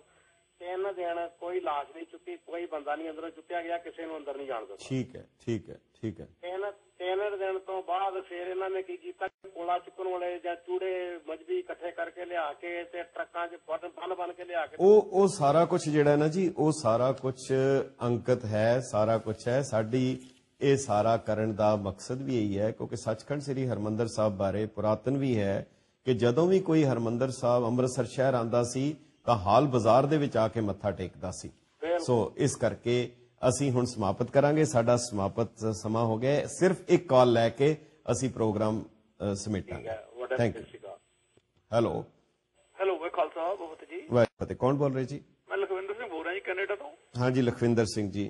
ਤਿੰਨ ਦਿਨ ਕੋਈ ਲਾਸ਼ ਨਹੀਂ ਚੁੱਕੀ ਕੋਈ ਬੰਦਾ ਨਹੀਂ ਅੰਦਰੋਂ ਚੁੱਕਿਆ ਗਿਆ ਕਿਸੇ ਨੂੰ ਅੰਦਰ ਨਹੀਂ ਜਾਣ ਦਿੱਤਾ ਠੀਕ ਹੈ ਠੀਕ ਹੈ ਠੀਕ ਹੈ ਤਿੰਨ ਤਿੰਨ ਦਿਨ ਤੋਂ ਬਾਅਦ ਫਿਰ ਇਹਨਾਂ ਨੇ ਕੀ ਕੀਤਾ ਕੋਲਾ ਚੁੱਕਣ ਵਾਲੇ ਜਾਂ ਚੂੜੇ ਮਜਬੀ ਇਕੱਠੇ ਕਰਕੇ ਲਿਆ ਕੇ ਤੇ ਟਰੱਕਾਂ 'ਚ ਬੰਨ ਬੰਨ ਕੇ ਲਿਆ ਕੇ ਉਹ ਉਹ ਸਾਰਾ ਕੁਝ ਜਿਹੜਾ ਹੈ ਨਾ ਜੀ ਉਹ ਸਾਰਾ ਕੁਝ ਅੰਕਿਤ ਹੈ ਸਾਰਾ ਕੁਝ ਹੈ ਸਾਡੀ ਇਹ ਸਾਰਾ ਕਰਨ ਦਾ ਮਕਸਦ ਵੀ ਇਹੀ ਹੈ ਕਿਉਂਕਿ ਸੱਚਖੰਡ ਸ੍ਰੀ ਹਰਮੰਦਰ ਸਾਹਿਬ ਬਾਰੇ ਪੁਰਾਤਨ ਵੀ ਹੈ ਕਿ ਜਦੋਂ ਵੀ ਕੋਈ ਹਰਮੰਦਰ ਸਾਹਿਬ ਅੰਮ੍ਰਿਤਸਰ ਸ਼ਹਿਰ ਆਂਦਾ ਸੀ ਤਾਂ ਹਾਲ ਬਾਜ਼ਾਰ ਦੇ ਵਿੱਚ ਆ ਕੇ ਮੱਥਾ ਟੇਕਦਾ ਸੀ ਸੋ ਇਸ ਕਰਕੇ ਅਸੀਂ ਹੁਣ ਸਮਾਪਤ ਕਰਾਂਗੇ ਸਾਡਾ ਸਮਾਪਤ ਸਮਾਂ ਹੋ ਗਿਆ ਸਿਰਫ ਇੱਕ ਕਾਲ ਲੈ ਕੇ ਅਸੀਂ ਪ੍ਰੋਗਰਾਮ ਸਮੇਟਾਂਗੇ ਥੈਂਕ ਯੂ ਹੈਲੋ ਹੈਲੋ ਵੇ ਸਾਹਿਬ ਬਹੁਤ ਜੀ ਵਾਹ ਕੌਣ ਬੋਲ ਰਹੇ ਜੀ ਮੈਂ ਲਖਵਿੰਦਰ ਸਿੰਘ ਬੋਲ ਰਿਹਾ ਜੀ ਕੈਨੇਡਾ ਤੋਂ ਹਾਂ ਜੀ ਲਖਵਿੰਦਰ ਸਿੰਘ ਜੀ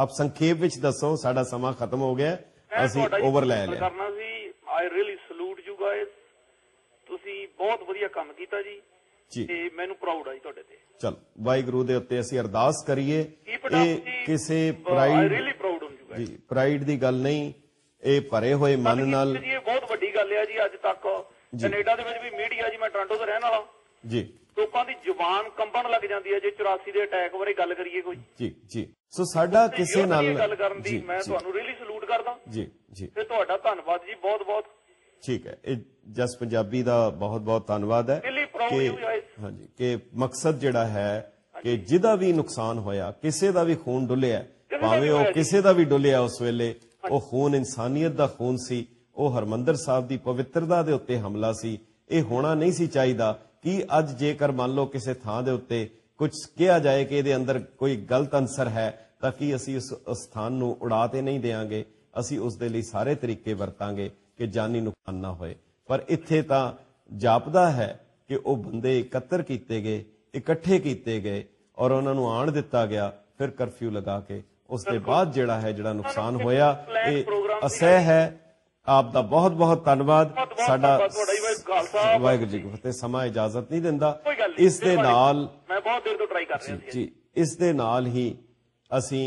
ਆਪ ਸੰਖੇਪ ਵਿੱਚ ਦੱਸੋ ਸਾਡਾ ਸਮਾਂ ਖਤਮ ਹੋ ਗਿਆ ਅਸੀਂ ਓਵਰ ਲੈ ਲਿਆ ਕਰਨਾ ਸੀ I really salute you guys ਤੁਸੀਂ ਬਹੁਤ ਵਧੀਆ ਕੰਮ ਕੀਤਾ ਜੀ ਜੀ ਤੇ ਮੈਨੂੰ ਪ੍ਰਾਊਡ ਆ ਜੀ ਤੁਹਾਡੇ ਤੇ ਚਲ ਵਾਹਿਗੁਰੂ ਦੇ ਉੱਤੇ ਅਸੀਂ ਅਰਦਾਸ ਕਰੀਏ ਇਹ ਕਿਸੇ ਪ੍ਰਾਈਡ ਆਈ ਰੀਲੀ ਪ੍ਰਾਊਡ ਹਾਂ ਜੀ ਜੀ ਪ੍ਰਾਈਡ ਦੀ ਗੱਲ ਨਹੀਂ ਇਹ ਭਰੇ ਹੋਏ ਮਨ ਨਾਲ ਜੀ ਇਹ ਬਹੁਤ ਵੱਡੀ ਗੱਲ ਹੈ ਜੀ ਅੱਜ ਤੱਕ ਕੈਨੇਡਾ ਦੇ ਵਿੱਚ ਵੀ ਮੀਡੀਆ ਜੀ ਮੈਂ ਟੋਰਾਂਟੋ ਤੋਂ ਰਹਿਣ ਵਾਲਾ ਜੀ ਲੋਕਾਂ ਦੀ ਜ਼ੁਬਾਨ ਕੰਬਣ ਲੱਗ ਜਾਂਦੀ ਹੈ ਜੇ 84 ਦੇ ਅਟੈਕ ਬਾਰੇ ਗੱਲ ਕਰੀਏ ਕੋਈ ਜੀ ਜੀ ਸੋ ਸਾਡਾ ਕਿਸੇ ਨਾਲ ਗੱਲ ਕਰਨ ਦੀ ਮੈਂ ਤੁਹਾਨੂੰ ਰੀਲੀ ਸਲੂਟ ਕਰਦਾ ਜੀ ਜੀ ਤੇ ਤੁਹਾਡਾ ਧੰਨਵਾਦ ਜੀ ਬਹੁਤ ਬਹੁਤ ਠੀਕ ਹੈ ਇਹ ਜਸ ਪੰਜਾਬੀ ਦਾ ਬਹੁਤ ਬਹੁਤ ਧੰਨਵਾਦ ਹੈ ਕਿ ਹਾਂਜੀ ਕਿ ਮਕਸਦ ਜਿਹੜਾ ਹੈ ਕਿ ਜਿਹਦਾ ਵੀ ਨੁਕਸਾਨ ਹੋਇਆ ਕਿਸੇ ਦਾ ਵੀ ਖੂਨ ਡੁੱਲਿਆ ਭਾਵੇਂ ਉਹ ਕਿਸੇ ਦਾ ਵੀ ਡੁੱਲਿਆ ਉਸ ਵੇਲੇ ਉਹ ਖੂਨ ਇਨਸਾਨੀਅਤ ਦਾ ਖੂਨ ਸੀ ਉਹ ਹਰਮੰਦਰ ਸਾਹਿਬ ਦੀ ਪਵਿੱਤਰਤਾ ਦੇ ਉੱਤੇ ਹਮਲਾ ਸੀ ਇਹ ਹੋਣਾ ਨਹੀਂ ਸੀ ਚਾਹੀਦਾ ਕਿ ਅੱਜ ਜੇਕਰ ਮੰਨ ਲਓ ਕਿਸੇ ਥਾਂ ਦੇ ਉੱਤੇ ਕੁਝ ਕਿਹਾ ਜਾਏ ਕਿ ਇਹਦੇ ਅੰਦਰ ਕੋਈ ਗਲਤ ਅੰਸਰ ਹੈ ਤਾਂ ਕਿ ਅਸੀਂ ਉਸ ਸਥਾਨ ਨੂੰ ਉਡਾ ਤੇ ਨਹੀਂ ਦੇਾਂਗੇ ਅਸੀਂ ਉਸ ਦੇ ਲਈ ਸਾਰੇ ਤਰੀਕੇ ਵਰਤਾਂਗੇ ਕਿ ਜਾਨੀ ਨੁਕਸਾਨ ਨਾ ਹੋਏ ਪਰ ਇੱਥੇ ਤਾਂ ਜਾਪਦਾ ਹੈ ਕਿ ਉਹ ਬੰਦੇ ਇਕੱਤਰ ਕੀਤੇ ਗਏ ਇਕੱਠੇ ਕੀਤੇ ਗਏ ਔਰ ਉਹਨਾਂ ਨੂੰ ਆਣ ਦਿੱਤਾ ਗਿਆ ਫਿਰ ਕਰਫਿਊ ਲਗਾ ਕੇ ਉਸ ਦੇ ਬਾਅਦ ਜਿਹੜਾ ਹੈ ਜਿਹੜਾ ਨੁਕਸਾਨ ਹੋਇਆ ਇਹ ਅਸਹਿ ਹੈ ਆਪ ਦਾ ਬਹੁਤ ਬਹੁਤ ਧੰਨਵਾਦ ਸਾਡਾ ਵਾਹਿਗੁਰੂ ਜੀ ਕੀ ਫਤਿਹ ਸਮਾਂ ਇਜਾਜ਼ਤ ਨਹੀਂ ਦਿੰਦਾ ਇਸ ਦੇ ਨਾਲ ਮੈਂ ਬਹੁਤ ਦੇਰ ਤੋਂ ਟਰਾਈ ਕਰ ਰਿਹਾ ਸੀ ਜੀ ਇਸ ਦੇ ਨਾਲ ਹੀ ਅਸੀਂ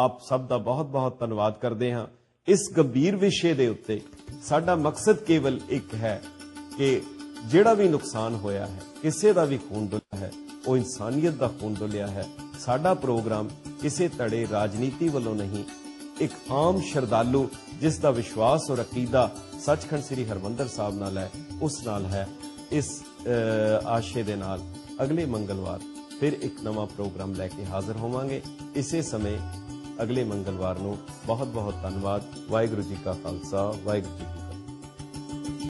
ਆਪ ਸਭ ਦਾ ਬਹੁਤ ਬਹੁਤ ਧੰਨਵਾਦ ਕਰਦੇ ਹਾਂ ਇਸ ਗੰਭੀਰ ਵਿਸ਼ੇ ਦੇ ਉੱਤੇ ਸਾਡਾ ਮਕਸਦ ਕੇਵਲ ਇੱਕ ਹੈ ਕਿ ਜਿਹੜਾ ਵੀ ਨੁਕਸਾਨ ਹੋਇਆ ਹੈ ਕਿਸੇ ਦਾ ਵੀ ਖੂਨ ਡੁੱਲਿਆ ਹੈ ਉਹ ਇਨਸਾਨੀਅਤ ਦਾ ਖੂਨ ਡੁੱਲਿਆ ਹੈ ਸਾਡਾ ਪ੍ਰੋਗਰਾਮ ਕਿਸੇ ਤੜੇ ਰਾਜਨੀਤੀ ਵੱਲੋਂ ਨਹੀਂ ਇੱਕ ਆਮ ਸ਼ਰਧਾਲੂ ਜਿਸ ਦਾ ਵਿਸ਼ਵਾਸ ਔਰ ਅਕੀਦਾ ਸੱਚਖੰਡ ਸ੍ਰੀ ਹਰਮੰਦਰ ਸਾਹਿਬ ਨਾਲ ਹੈ ਉਸ ਨਾਲ ਹੈ ਇਸ ਆਸ਼ੇ ਦੇ ਨਾਲ ਅਗਲੇ ਮੰਗਲਵਾਰ ਫਿਰ ਇੱਕ ਨਵਾਂ ਪ੍ਰੋਗਰਾਮ ਲੈ ਕੇ ਹਾਜ਼ਰ ਹੋਵਾਂਗੇ ਇਸੇ ਸਮੇਂ ਅਗਲੇ ਮੰਗਲਵਾਰ ਨੂੰ ਬਹੁਤ ਬਹੁਤ ਧੰਨਵਾਦ ਵਾਹਿਗੁਰੂ ਜੀ ਕਾ ਖਾਲਸਾ ਵਾਹਿਗੁਰੂ ਜੀ